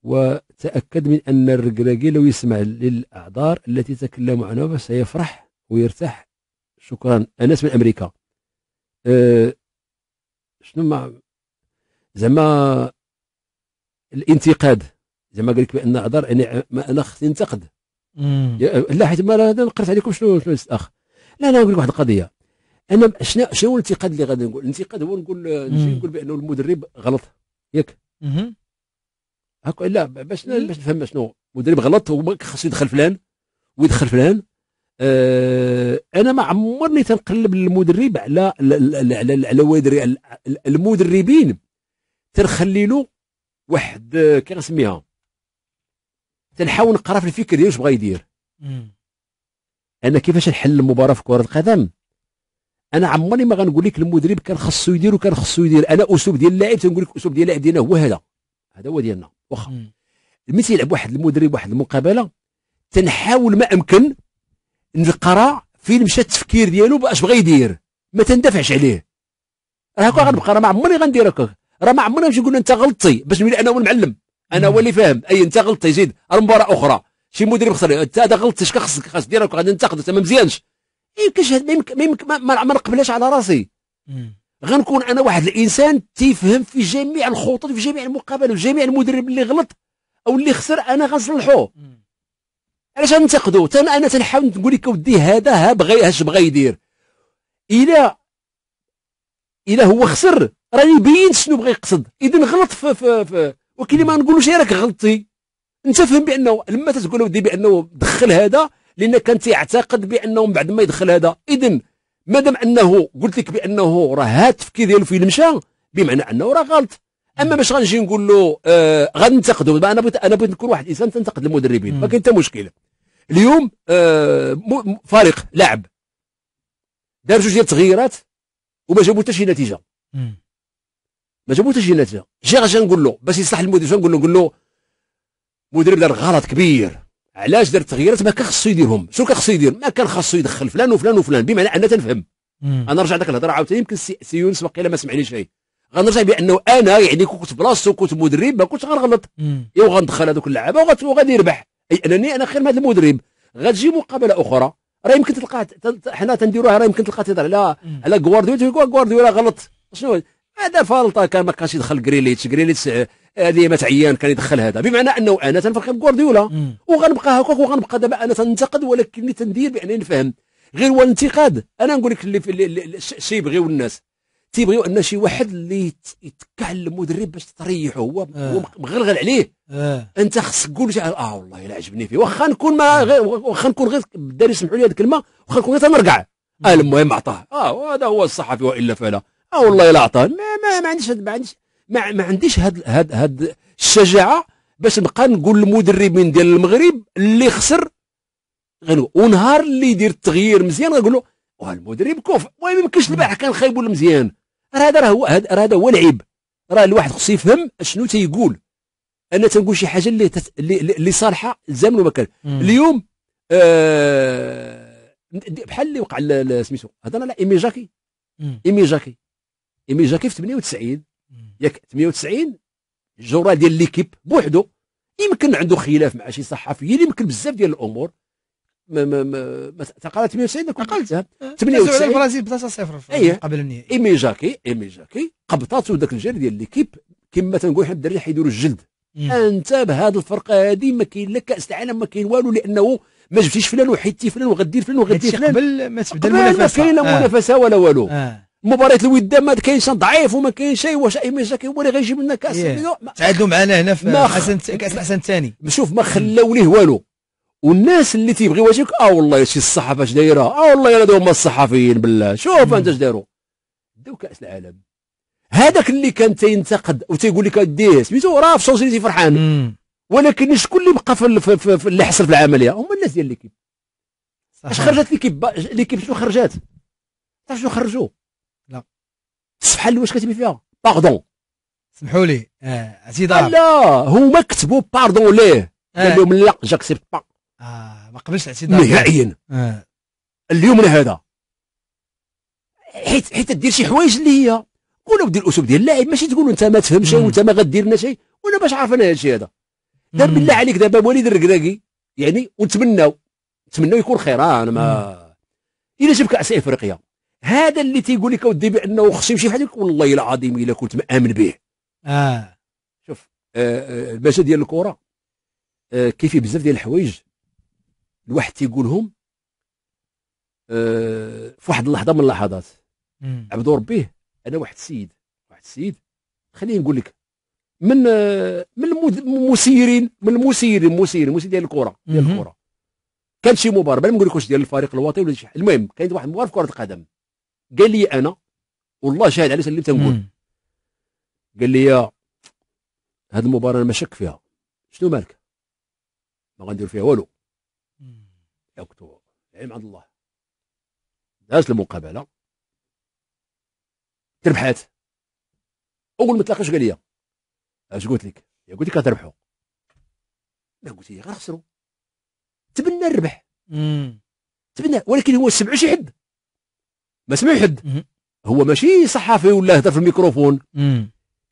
وتأكد من أن الركراكي لو يسمع للأعذار التي تكلم عنها فسيفرح ويرتاح شكرا أنس من أمريكا أه شنو ما زعما الانتقاد زعما قال لك بان اعذار انا انا خصني انتقد لا حيت ما انا عليكم شنو شنو الاخ لا انا نقول لك واحد القضيه انا شنو شنو هو الانتقاد اللي غادي نقول الانتقاد هو نقول نجي نقول بانه المدرب غلط ياك هكا لا باش باش نفهم شنو مدرب غلط هو خاصو يدخل فلان ويدخل فلان أه انا ما عمرني تنقلب المدرب على على على المدربين تنخلي له واحد آه، كنسميها تنحاول نقرا في الفكر ديالو واش بغا يدير انا كيفاش نحل المباراه في كره القدم انا عمري ما غنقول لك المدرب كان خصو يدير وكان خصو يدير انا اسلوب ديال اللاعب تنقول لك اسلوب ديال اللاعب ديالنا هو هذا هذا هو ديالنا واخا ملي تيلعب واحد المدرب واحد المقابله تنحاول ما امكن نقرا فين مشى التفكير ديالو باش بغا يدير ما تندافعش عليه راه هكا غنبقى راه ما عمرني غندير هكا راه ما عمري نمشي نقول انت غلطتي باش نولي انا هو المعلم انا هو اللي فاهم اي انت غلطت يزيد المباراه اخرى شي مدرب خسر انت هذا غلطت شكخص خاص دير غادي ننتقد انت ما مزيانش ما يمكنش ما, ما, ما نقبلهاش على راسي غنكون انا واحد الانسان تيفهم في جميع الخطوط في جميع المقابلات في جميع المدرب اللي غلط او اللي خسر انا غنصلحوه علاش ننتقدو حتى انا تنحاول نقول لك اودي هذا ها بغى اش بغى يدير الا الا هو خسر راني بينت شنو بغى يقصد اذا غلط في, في, في ولكن ما نقولوش راك غلطي انت فهم بانه لما تقول ودي بانه دخل هذا لان كان تيعتقد بانه بعد ما يدخل هذا اذا مادام انه قلت لك بانه راه هاد التفكير ديالو فين مشى بمعنى انه راه غلط اما باش غنجي نقول له آه غننتقدو انا بغيت انا بغيت نكون واحد الانسان تنتقد المدربين ما كاين حتى مشكله اليوم آه فريق لعب دار جوج ديال التغييرات وما جابوا حتى شي نتيجه مم. ما جابوتش نتيجه جي غاش نقول له باش يصلح المدير شنو نقول له نقول له مدير دار غلط كبير علاش دار تغييرات ما كان خصو يديرهم شنو كان خصو يدير ما كان خصو يدخل فلان وفلان وفلان بمعنى انا تنفهم انا نرجع ذاك الهضره عاوتاني يمكن سي يونس وقيله ما سمعني شيء غنرجع بانه انا يعني كنت بلاصتو كنت مدرب ما كنتش غنغلط ايوا غندخل هذوك اللعابه وغادي يربح اي انني انا خير من هذا المدرب غتجي مقابله اخرى راه يمكن تلقى حنا تنديروها راه يمكن تلقى تهضر على على غوارديولا جوارديولا غلط شنو هذا فالطا كان ما كانش يدخل جريليتش جريليتش آه، هذه ما تعيان كان يدخل هذا بمعنى انه انا تنفرق بغوارديولا وغنبقى هكاك وغنبقى دابا انا تنتقد ولكن تندير بانني نفهم غير هو الانتقاد انا نقول لك اللي, اللي شي يبغيو الناس تيبغيو ان شي واحد اللي يتكع المدرب باش تريحه هو آه. هو مغلغل عليه آه. انت خصك تقول شي اه والله الا عجبني فيه واخا نكون ما آه. واخا نكون غير بالداري سمحوا لي هذه الكلمه واخا نكون غير تنرقع آه المهم عطاه اه هذا هو الصحفي والا فلا اه والله الا عطاه ما ما ما عنديش ما عنديش ما, ما عنديش هاد هاد هاد الشجاعه باش نبقى نقول للمدربين ديال المغرب اللي خسر غنو ونهار اللي يدير التغيير مزيان غنقول له المدرب كوف المهم ما يمكنش البارح كان خايبو المزيان راه هذا راه هو راه هذا هو العيب راه الواحد خصو يفهم شنو تيقول انا تنقول شي حاجه اللي تت... اللي, اللي صالحه الزمن ومكان اليوم آه... بحال اللي وقع سميتو هذا على ايمي جاكي ايمي جاكي ايمي جاكي في 98 ياك 98 جورا ديال ليكيب بوحدو يمكن عنده خلاف مع شي صحفيين يمكن بزاف ديال الامور ما ما ما تقال 98 كنت قلتها 98 البرازيل بلاصه صفر إيه. قبل النهائي ايمي جاكي ايمي جاكي قبطاتو ذاك الجيل ديال ليكيب كما تنقول حنا الدراري حيديروا الجلد انت بهذه الفرقه هذه ما كاين لا كاس العالم ما كاين والو لانه ما جبتيش فلان وحيدتي فلان وغدير فلان وغدير فلان قبل ما تبدا المنافسه ما كاين لا آه. منافسه ولا والو آه. مباراه الوداد ما كاينش ضعيف وما كاينش واش ايمن جاكي هو اللي غيجيب لنا كاس إيه. تعادلوا معنا هنا في حسن كاس الحسن الثاني شوف ما خلاو ليه والو والناس اللي تيبغيو يجيك اه والله شي الصحافه اش دايره اه والله يا هما الصحفيين بالله شوف انت اش داروا داو كاس العالم هذاك اللي كان تينتقد وتيقول لك اديه سميتو راه في سوسيتي فرحان مم. ولكن شكون اللي بقى في, في اللي حصل في العمليه هما الناس ديال ليكيب اش خرجت ليكيب ليكيب شنو خرجات تعرف شنو خرجوا الصفحه اللي واش كاتبين فيها باردون سمحوا لي اه اعتذار لا هما كتبوا باردون ليه آه. قال لهم لا جاكسبت با اه ما قبلش الاعتذار نهائيا آه. اليوم هذا حيت حيت دير شي حوايج اللي هي قولوا بدي الاسلوب ديال اللاعب ماشي تقول انت ما تفهمش وانت ما غدير لنا شيء وانا باش عارف انا هادشي هذا دار بالله عليك دابا وليد الركراكي يعني ونتمناو نتمناو يكون خير آه، انا ما الا جاب كاس افريقيا هذا اللي تيقول لك اودي بانه خصني نمشي بحال والله العظيم الا كنت مامن به اه شوف آه, آه، الباشا ديال الكره آه كيفي بزاف ديال الحوايج الواحد تيقولهم آه في واحد اللحظه من اللحظات عبد ربيه انا واحد السيد واحد السيد خليني نقول لك من آه من المسيرين من المسيرين المسيرين المسيرين ديال الكره ديال الكره كانت شي مباراه بلا ما نقول لك واش ديال الفريق الوطني ولا شي المهم كانت واحد المباراه في كره القدم قال لي انا والله شاهد عليه اللي تنقول قال لي يا هذه المباراه انا ما شك فيها شنو مالك ما غندير فيها والو يا كتو العلم عند الله داز المقابله تربحات اول ما تلاقاش قال لي اش قلت لك يا قلت لك غتربحوا ما قلت لي غنخسروا تبنى الربح تبنى ولكن هو 27 حد ما سمع حد هو ماشي صحفي ولا هدر في الميكروفون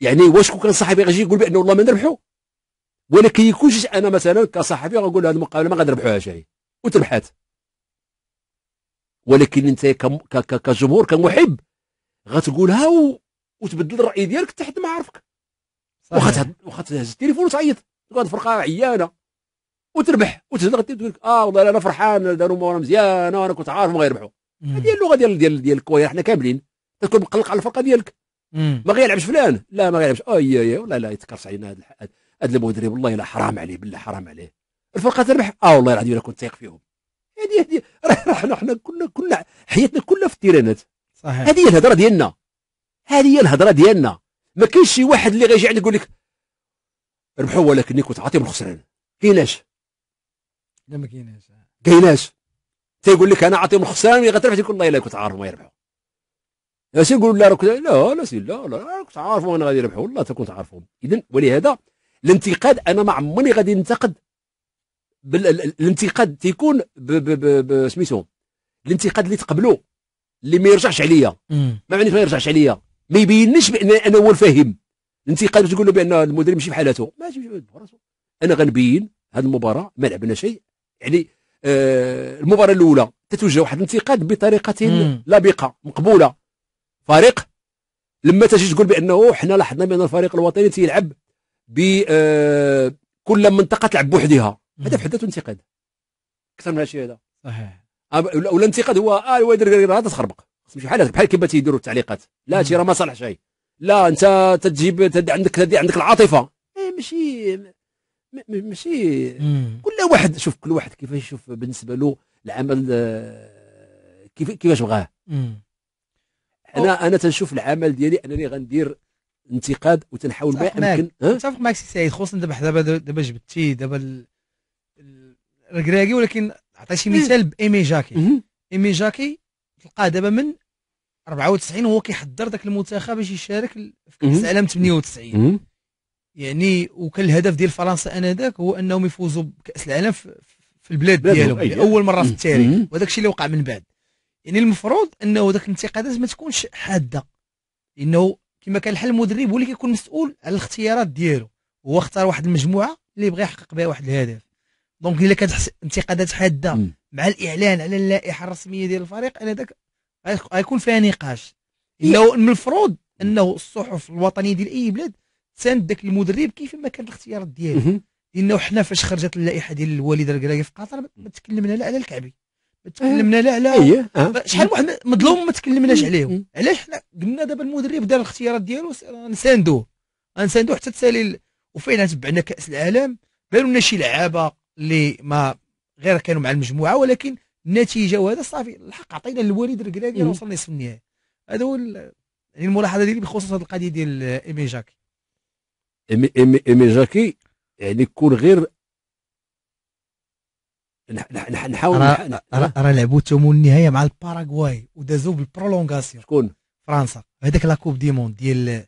يعني واش كون كان صحفي غيجي يقول بان والله ما نربحو ولا كي يكونش انا مثلا كصحفي غنقول هذه المقابله ما غنربحوهاش هي وتربحات ولكن انت كجمهور كمحب غتقولها و... وتبدل الراي ديالك تحت ما عرفك تهز التليفون وتعيط تقعد الفرقه عيانه وتربح وتهز تقول اه والله انا فرحان داروا مورا مزيانه وانا كنت عارف ما غيربحوا هذه هي اللغه ديال ديال ديال الكوريا حنا كاملين تكون مقلق على الفرقه ديالك ما غيلعبش فلان لا ما غيلعبش اي يا والله لا يتكرس علينا هذا هذا المدرب والله لا حرام عليه بالله حرام عليه الفرقه تربح اه والله العظيم انا كنت ثايق فيهم هذه هذه راه حنا كنا كنا حياتنا كلها في التيرانات صحيح هذه هي الهضره ديالنا هذه هي الهضره ديالنا ما كاينش شي واحد اللي غيجي عندك يقول لك ربحوا ولكن كنت عاطيهم الخسران كايناش لا ما كايناش كايناش تيقول لك انا اعطيهم خسران اللي غتربح تيقول والله الا كنت عارف ما يربحوا ناس يقولوا لا راك لا لا لا لا كنت عارفهم وانا غادي يربحوا والله كنت عارفهم اذا ولهذا الانتقاد انا ما عمرني غادي ننتقد الانتقاد تيكون سميتو الانتقاد اللي تقبلو اللي ما يرجعش عليا ما معنيش ما يرجعش عليا ما يبينش بان انا هو الفاهم الانتقاد تقول له بان المدرب ماشي بحال هاته ماشي براسو انا غنبين هذه المباراه ما لعبنا شيء يعني آه، المباراه الاولى تتوجه واحد الانتقاد بطريقه لبقه مقبوله فريق لما تجي تقول بانه حنا لاحظنا بان الفريق الوطني تيلعب ب آه، كل منطقه تلعب بوحدها هذا في حد ذاته انتقاد اكثر من الشيء هذا صحيح ولا انتقاد هو اه الوادر هذا تخربق شي حاجه بحال كيما تيديروا التعليقات لا تي راه ما صالح شيء لا انت تجيب عندك عندك العاطفه إيه ماشي ماشي كل واحد شوف كل واحد كيفاش يشوف بالنسبه له العمل آه، كيف كيفاش بغاه انا انا تنشوف العمل ديالي انني غندير انتقاد وتنحاول ما يمكن متفق معك سي سعيد خصوصا دابا دابا دابا جبتي دابا الكراكي ولكن عطيتي مثال بايمي جاكي ايمي جاكي تلقاه دابا من 94 هو كيحضر ذاك المنتخب باش يشارك في كاس العالم 98 يعني وكان الهدف ديال فرنسا انذاك هو انهم يفوزوا بكاس العالم في البلاد ديالهم لاول مره في التاريخ وهذاك الشيء اللي وقع من بعد يعني المفروض انه ذاك الانتقادات ما تكونش حاده لانه كما كان الحل المدرب هو اللي كيكون مسؤول على الاختيارات ديالو هو اختار واحد المجموعه اللي بغى يحقق بها واحد الهدف دونك الا كانت انتقادات حاده مع الاعلان على اللائحه الرسميه ديال الفريق انا ذاك غيكون فيها نقاش إيه. لو المفروض انه الصحف الوطنيه ديال اي بلاد تساند ذاك المدرب كيف ما كان الاختيارات ديالو لانه حنا فاش خرجت اللائحه ديال الوالد الكراكي في قطر ما تكلمنا لا على الكعبي ما إيه. تكلمنا لا على إيه، إيه، شحال واحد مظلوم ما تكلمناش عليهم علاش حنا قلنا دابا المدرب دار الاختيارات ديالو نساندوه نساندوه حتى تسالي وفعلا تبعنا كاس العالم بانوا لنا شي لعابه اللي ما غير كانوا مع المجموعه ولكن النتيجه وهذا صافي الحق عطينا الوالد الكراكي وصل نصف النهائي هذا هو يعني الملاحظه ديالي بخصوص هذه القضيه ديال ايمي جاكي امي امي امي جاكي يعني كون غير نحاول راه لعبوا ثمن النهايه مع الباراغواي ودازوا بالبرولونغاسيون شكون فرنسا هذاك لا كوب دي موند ديال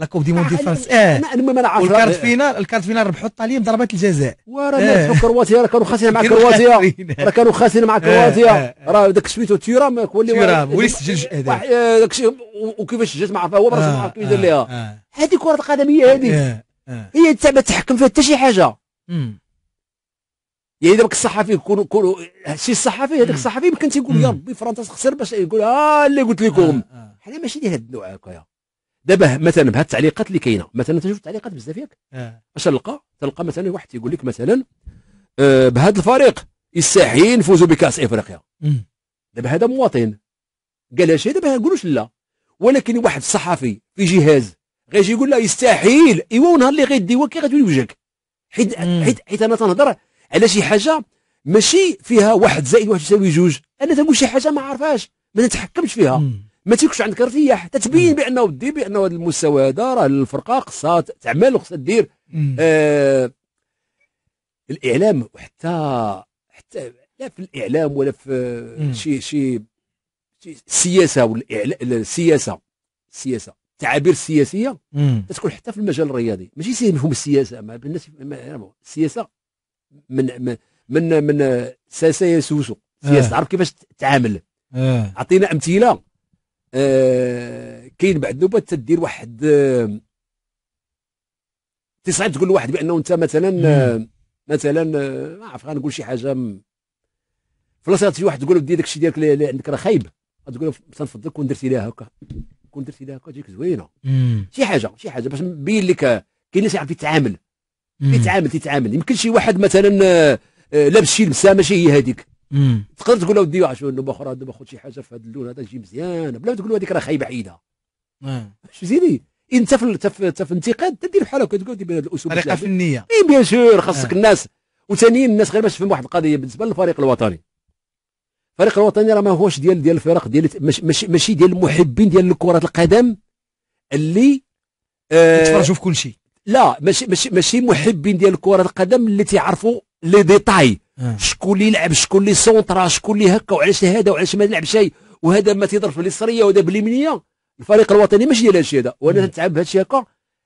لا كوب آه، دي موندي فرنسا اه ما والكارت فينال الكارت فينال ربحوا ايطاليا بضربات الجزاء وراه آه. كرواتيا راه كانوا خاسرين مع كرواتيا راه كانوا خاسرين مع آه، كرواتيا آه، راه داك سميتو تيرام ولي تيرام ولي سجل الهدف داك الشيء وكيفاش جات معاه هو براسو ما عرف كيف يدير ليها هذه كره القدم هي هذه هي انت ما تحكم فيها حتى شي حاجه يعني دابا الصحفي يكونوا يكونوا شي الصحفي هذاك الصحفي ما تيقول يا ربي فرنسا تخسر باش يقول ها اللي قلت لكم حنا ماشي ديال هذا النوع هكايا دابا مثلا بهاد التعليقات اللي كاينه مثلا تشوف التعليقات بزاف ياك آه. اش تلقى تلقى مثلا واحد تيقول لك مثلا آه، بهذا الفريق يستحيل نفوزوا بكاس افريقيا دابا هذا مواطن قال هادشي دابا ما نقولوش لا ولكن واحد صحفي في جهاز غيجي يقول لا يستحيل ايوا ونهار اللي غيدي هو كي غتولي وجهك حيت حيت حيت انا تنهضر على شي حاجه ماشي فيها واحد زائد واحد يساوي جوج انا تنقول شي حاجه ما عارفهاش ما نتحكمش فيها مم. ما تيكونش عندك ارتياح تتبين بانه ودي بانه هذا المستوى هذا راه الفرقه خصها تعمل وخصها دير آه الاعلام وحتى حتى لا في الاعلام ولا في شي شي السياسه والاعلام السياسه السياسه التعابير السياسيه تتكون حتى في المجال الرياضي ماشي سي مفهوم السياسه ما الناس يعني السياسه من من من, من ساسا يسوسو آه. سياسه تعرف كيفاش تعامل آه. اعطينا امثله آه، كاين بعد نوبه تدير واحد آه تصعب تقول لواحد بانه انت مثلا آه، مثلا آه، ما عرف غنقول شي حاجه فلاصه تجي واحد تقول له داكشي ديالك اللي عندك راه خايب تقول له تنفضل كون درتي لها هكا كون درتي لها هكا تجيك زوينه شي حاجه شي حاجه باش نبين لك كاين اللي يعرف يتعامل يتعامل يتعامل يمكن شي واحد مثلا لابس شي لبسه ماشي هي هذيك تقدر تقول له ودي شنو بخرى باخذ شي حاجه في هذا اللون هذا تجي مزيان بلا ما تقول له هذيك راه خايبه عيده فهمتيني نعم. انت في انت في انتقاد تدير بحال هكا تقول بهذا الاسلوب طريقه فنيه اي بيان سور خاصك آه. الناس وثانيا الناس غير باش تفهم واحد القضيه بالنسبه للفريق الوطني الفريق الوطني راه ما هوش ديال ديال الفرق ديال ماشي ماشي ديال المحبين ديال كره القدم اللي آه، يتفرجوا في كل شيء لا ماشي ماشي ماشي محبين ديال كره القدم اللي تيعرفوا لي ديتاي آه. شكون اللي يلعب شكون اللي سونطرا شكون اللي هكا وعلاش هذا وعلاش ما يلعبش شيء وهذا ما تيضرب في اليسريه وهذا باليمنيه الفريق الوطني ماشي ديال هادشي هذا وانا تتعب بهادشي هكا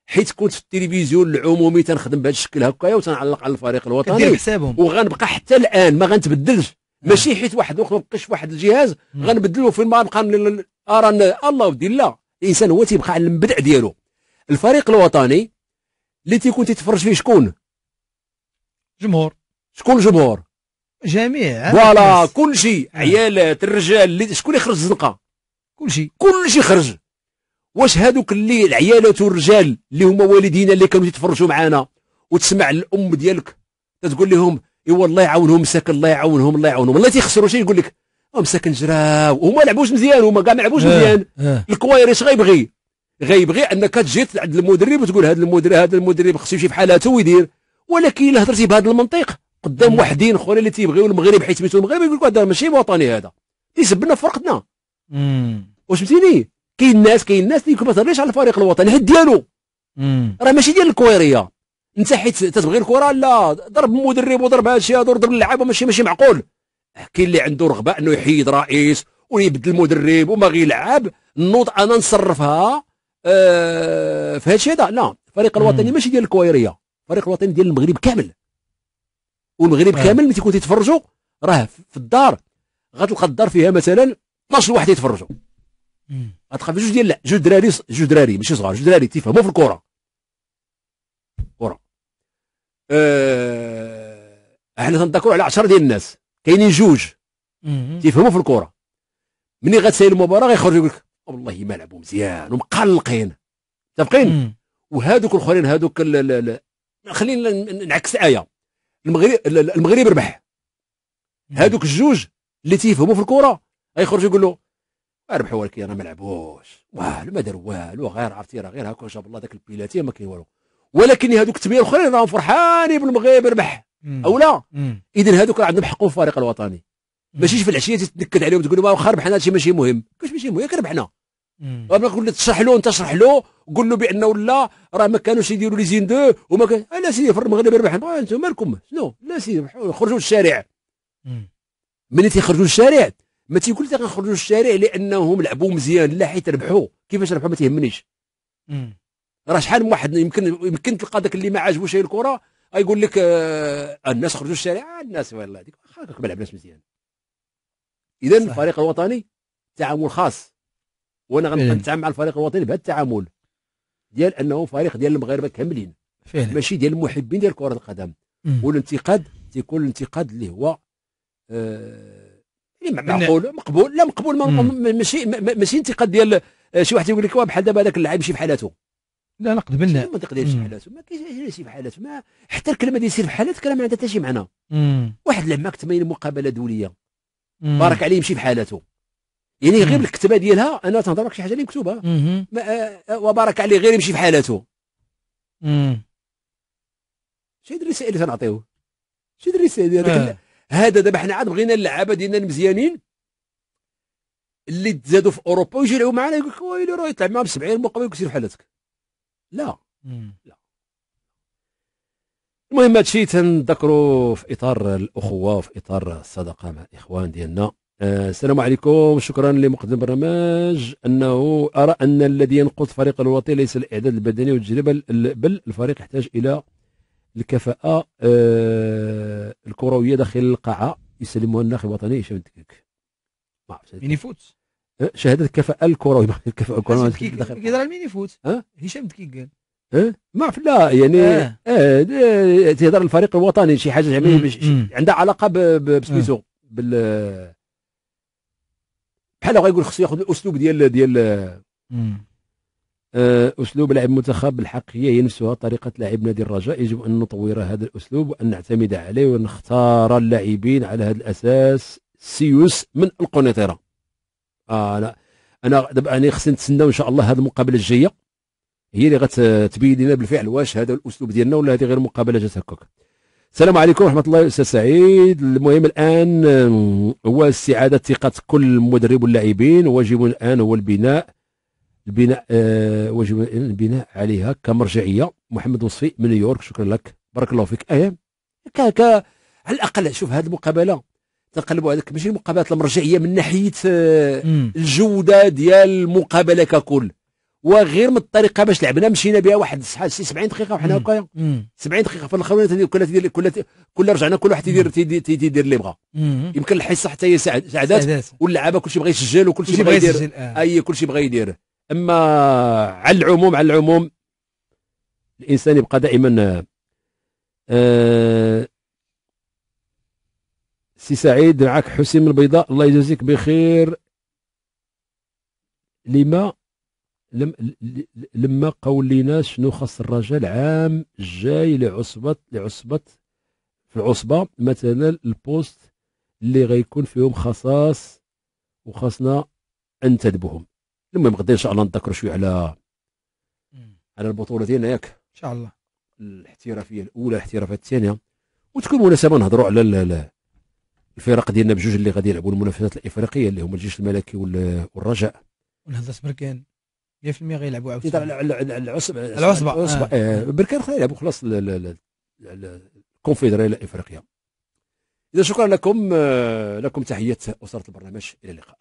حيت كنت في التلفزيون العمومي تنخدم بهذا الشكل هكايا وتنعلق على الفريق الوطني وغنبقى حتى الان ما غنتبدلش آه. ماشي حيت واحد اخر ما بقاش في واحد الجهاز غنبدلو فين ما نبقى ارى الله ودي لا الانسان هو تيبقى على المبدع ديالو الفريق الوطني اللي تيكون تيتفرج فيه شكون؟ جمهور شكون الجمهور جميع فوالا آه. كلشي آه. عيالات الرجال اللي شكون اللي خرج الزنقه كلشي كلشي خرج واش هذوك اللي العيالات والرجال اللي هما والدينا اللي كانوا يتفرجوا معنا وتسمع الام ديالك تقول لهم ايوا الله يعاونهم مساكن الله يعاونهم الله يعاونهم الله تيخسروا شي يقول لك آه، مساكن جراو هما لعبوش مزيان هما كاع ما لعبوش مزيان الكوايريش غيبغي غيبغي انك تجي عند المدرب وتقول هذا المدرب هذا المدرب خصو يمشي بحالاته ويدير ولكن الا هضرتي بهذا المنطق قدام وحدين اخرين اللي تيبغيو المغرب حيت سميتو المغرب يقول لك هذا ماشي وطني هذا تيسبنا في فرقتنا واش فهمتيني كاين ناس كاين ناس اللي ما تهضرش على الفريق الوطني حيت ديالو راه ماشي ديال الكويريه انت حيت تتبغي الكره لا ضرب مدرب وضرب هذا الشيء وضرب اللعابه ماشي ماشي معقول كاين اللي عنده رغبه انه يحيد رئيس ويبدل المدرب وما غيلعب نوض انا نصرفها آه في الشيء هذا لا الفريق الوطني ماشي ديال الكويريه الفريق الوطني ديال المغرب كامل والمغرب آه. كامل ملي تيكون تيتفرجوا راه في الدار غتلقى الدار فيها مثلا 12 واحد يتفرجوا غتلقى في جوج ديال جوج دراري جوج دراري ماشي صغار جوج دراري تيفهموا في الكره كره آه، احنا تنذكروا على 10 ديال الناس كاينين جوج تيفهموا في الكره ملي غتسايل المباراه غيخرجوا يقول لك والله ما لعبوا مزيان ومقلقين متفقين وهذوك الاخرين هذوك خلينا نعكس الايه المغرب المغرب ربح هذوك الجوج اللي تيفهموا في الكره غيخرجوا يقول له ربحوا ولكن راه ما لعبوش والو ما دار والو غير عرفتي راه غير هكا جاب الله ذاك البيلاتي ما كاين والو ولكن هذوك التبيه الاخرين راهم فرحانين بالمغرب ربح او لا اذا هذوك عندهم حقهم في الفريق الوطني ماشي في العشيه تتنكد عليهم تقول لهم واخا ربحنا هادشي ماشي مهم كاش ماشي مهم ياك ربحنا قبل كنت تشرح له انت شرح له قول له بانه لا راه ما كانوش يديروا لي زين دو وما كان انا سيدي في المغرب ربحنا انتم مالكم شنو لا سيدي خرجوا للشارع ملي تيخرجوا للشارع ما تيقول لك غنخرجوا للشارع لانهم لعبوا مزيان لا حيت ربحوا كيفاش ربحوا ما تيهمنيش راه شحال من واحد يمكن يمكن تلقى ذاك اللي ما عاجبوش الكره آه، يقول لك آه الناس خرجوا الشارع آه الناس والله هذيك خاطرك ما لعبناش مزيان اذا الفريق الوطني تعامل خاص وانا غنبقى نتعامل مع الفريق الوطني بهذا التعامل ديال انه فريق ديال المغاربه كاملين فعلا ماشي ديال المحبين ديال كره القدم والانتقاد تيكون الانتقاد اللي هو آه يعني معقول مقبول لا مقبول ماشي ماشي انتقاد ديال آه، شي واحد يقول لك بحال دابا هذاك اللاعب يمشي في حالاته لا لا قبلنا ما تقدرش حالاته ما كاينش بحالاته ما حتى الكلمه ديال سير بحالات كلام ما عندها حتى شي معنى واحد لعب معك 80 مقابله دوليه بارك عليه يمشي حالاته يعني غير الكتابه ديالها انا تنهضر معك شي حاجه اللي مكتوبه آه، آه، وبارك عليه غير يمشي في حالته شي الرسائل اللي تنعطيوه شي الرسائل هذاك آه. هذا دابا حنا عاد بغينا اللعابه ديالنا المزيانين اللي تزادوا في اوروبا ويجي يلعبوا معنا يقول لك ويلي راه يطلع معاهم 70 مقابل يقول سير حالتك لا لا المهم هادشي تنذكروا في اطار الاخوه وفي اطار الصداقه مع الاخوان ديالنا آه، السلام عليكم شكرا لمقدم البرنامج انه ارى ان الذي ينقص فريق الوطني ليس الاعداد البدني والتجربه بل الفريق يحتاج الى الكفاءه آه، الكرويه داخل القاعه يسلموها الناخب الوطني آه، هشام الدكيك مين يفوت شهاده الكفاءه الكرويه الكفاءه الكرويه داخل على مين يفوت هشام الدكيك قال أه؟ ما في لا يعني آه. آه الفريق الوطني شي حاجه عندها علاقه بسميتو بال بحال غيقول خصو ياخذ الاسلوب ديال ديال آه، اسلوب لعب منتخب الحق هي هي نفسها طريقه لعب نادي الرجاء يجب ان نطور هذا الاسلوب وان نعتمد عليه ونختار اللاعبين على هذا الاساس سيوس من القنيطره آه انا انا دابا انا خصني نتسناو ان شاء الله هذه المقابله الجايه هي اللي غتبين لنا بالفعل واش هذا الاسلوب ديالنا ولا هذه غير مقابله جات هكاك السلام عليكم ورحمة الله أستاذ سعيد المهم الآن آه، هو استعادة ثقة كل مدرب واللاعبين واجب الآن هو البناء البناء آه واجب البناء عليها كمرجعية محمد وصفي من نيويورك شكرا لك بارك الله فيك أيام كا كا على الأقل شوف هذه المقابلة تنقلبوا هذاك ماشي مقابله المرجعية من ناحية آه، الجودة ديال المقابلة ككل وغير من الطريقه باش لعبنا مشينا بها واحد شي 70 دقيقه وحنا هكايا 70 دقيقه في الاخر كل تدير كل كل رجعنا كل واحد تيدير تيدير اللي بغى يمكن الحصه حتى هي سعدات واللعابه كلشي بغى يسجل وكلشي بغى يدير آه. اي كلشي بغى يدير اما على العموم على العموم الانسان يبقى دائما آه, آه، سي سعيد معك حسين من البيضاء الله يجازيك بخير لما لم لما قول لنا شنو خاص الرجاء العام الجاي لعصبه لعصبه في العصبه مثلا البوست اللي غيكون فيهم خصاص وخاصنا انتدبهم المهم غدا ان شاء الله نذكر شويه على على البطوله ديالنا ياك ان شاء الله الاحترافيه الاولى الاحترافيه الثانيه وتكون مناسبه نهضروا على الفرق ديالنا بجوج اللي غادي يلعبوا المنافسات الافريقيه اللي هما الجيش الملكي والرجاء ونهضر سبركان 100% غيلعبوا عاوتاني العصبه العصبه العصبه آه. آه. بركان غيلعبوا خلاص الكونفدراليه الافريقيه اذا شكرا لكم آه، لكم تحيه اسره البرنامج الى اللقاء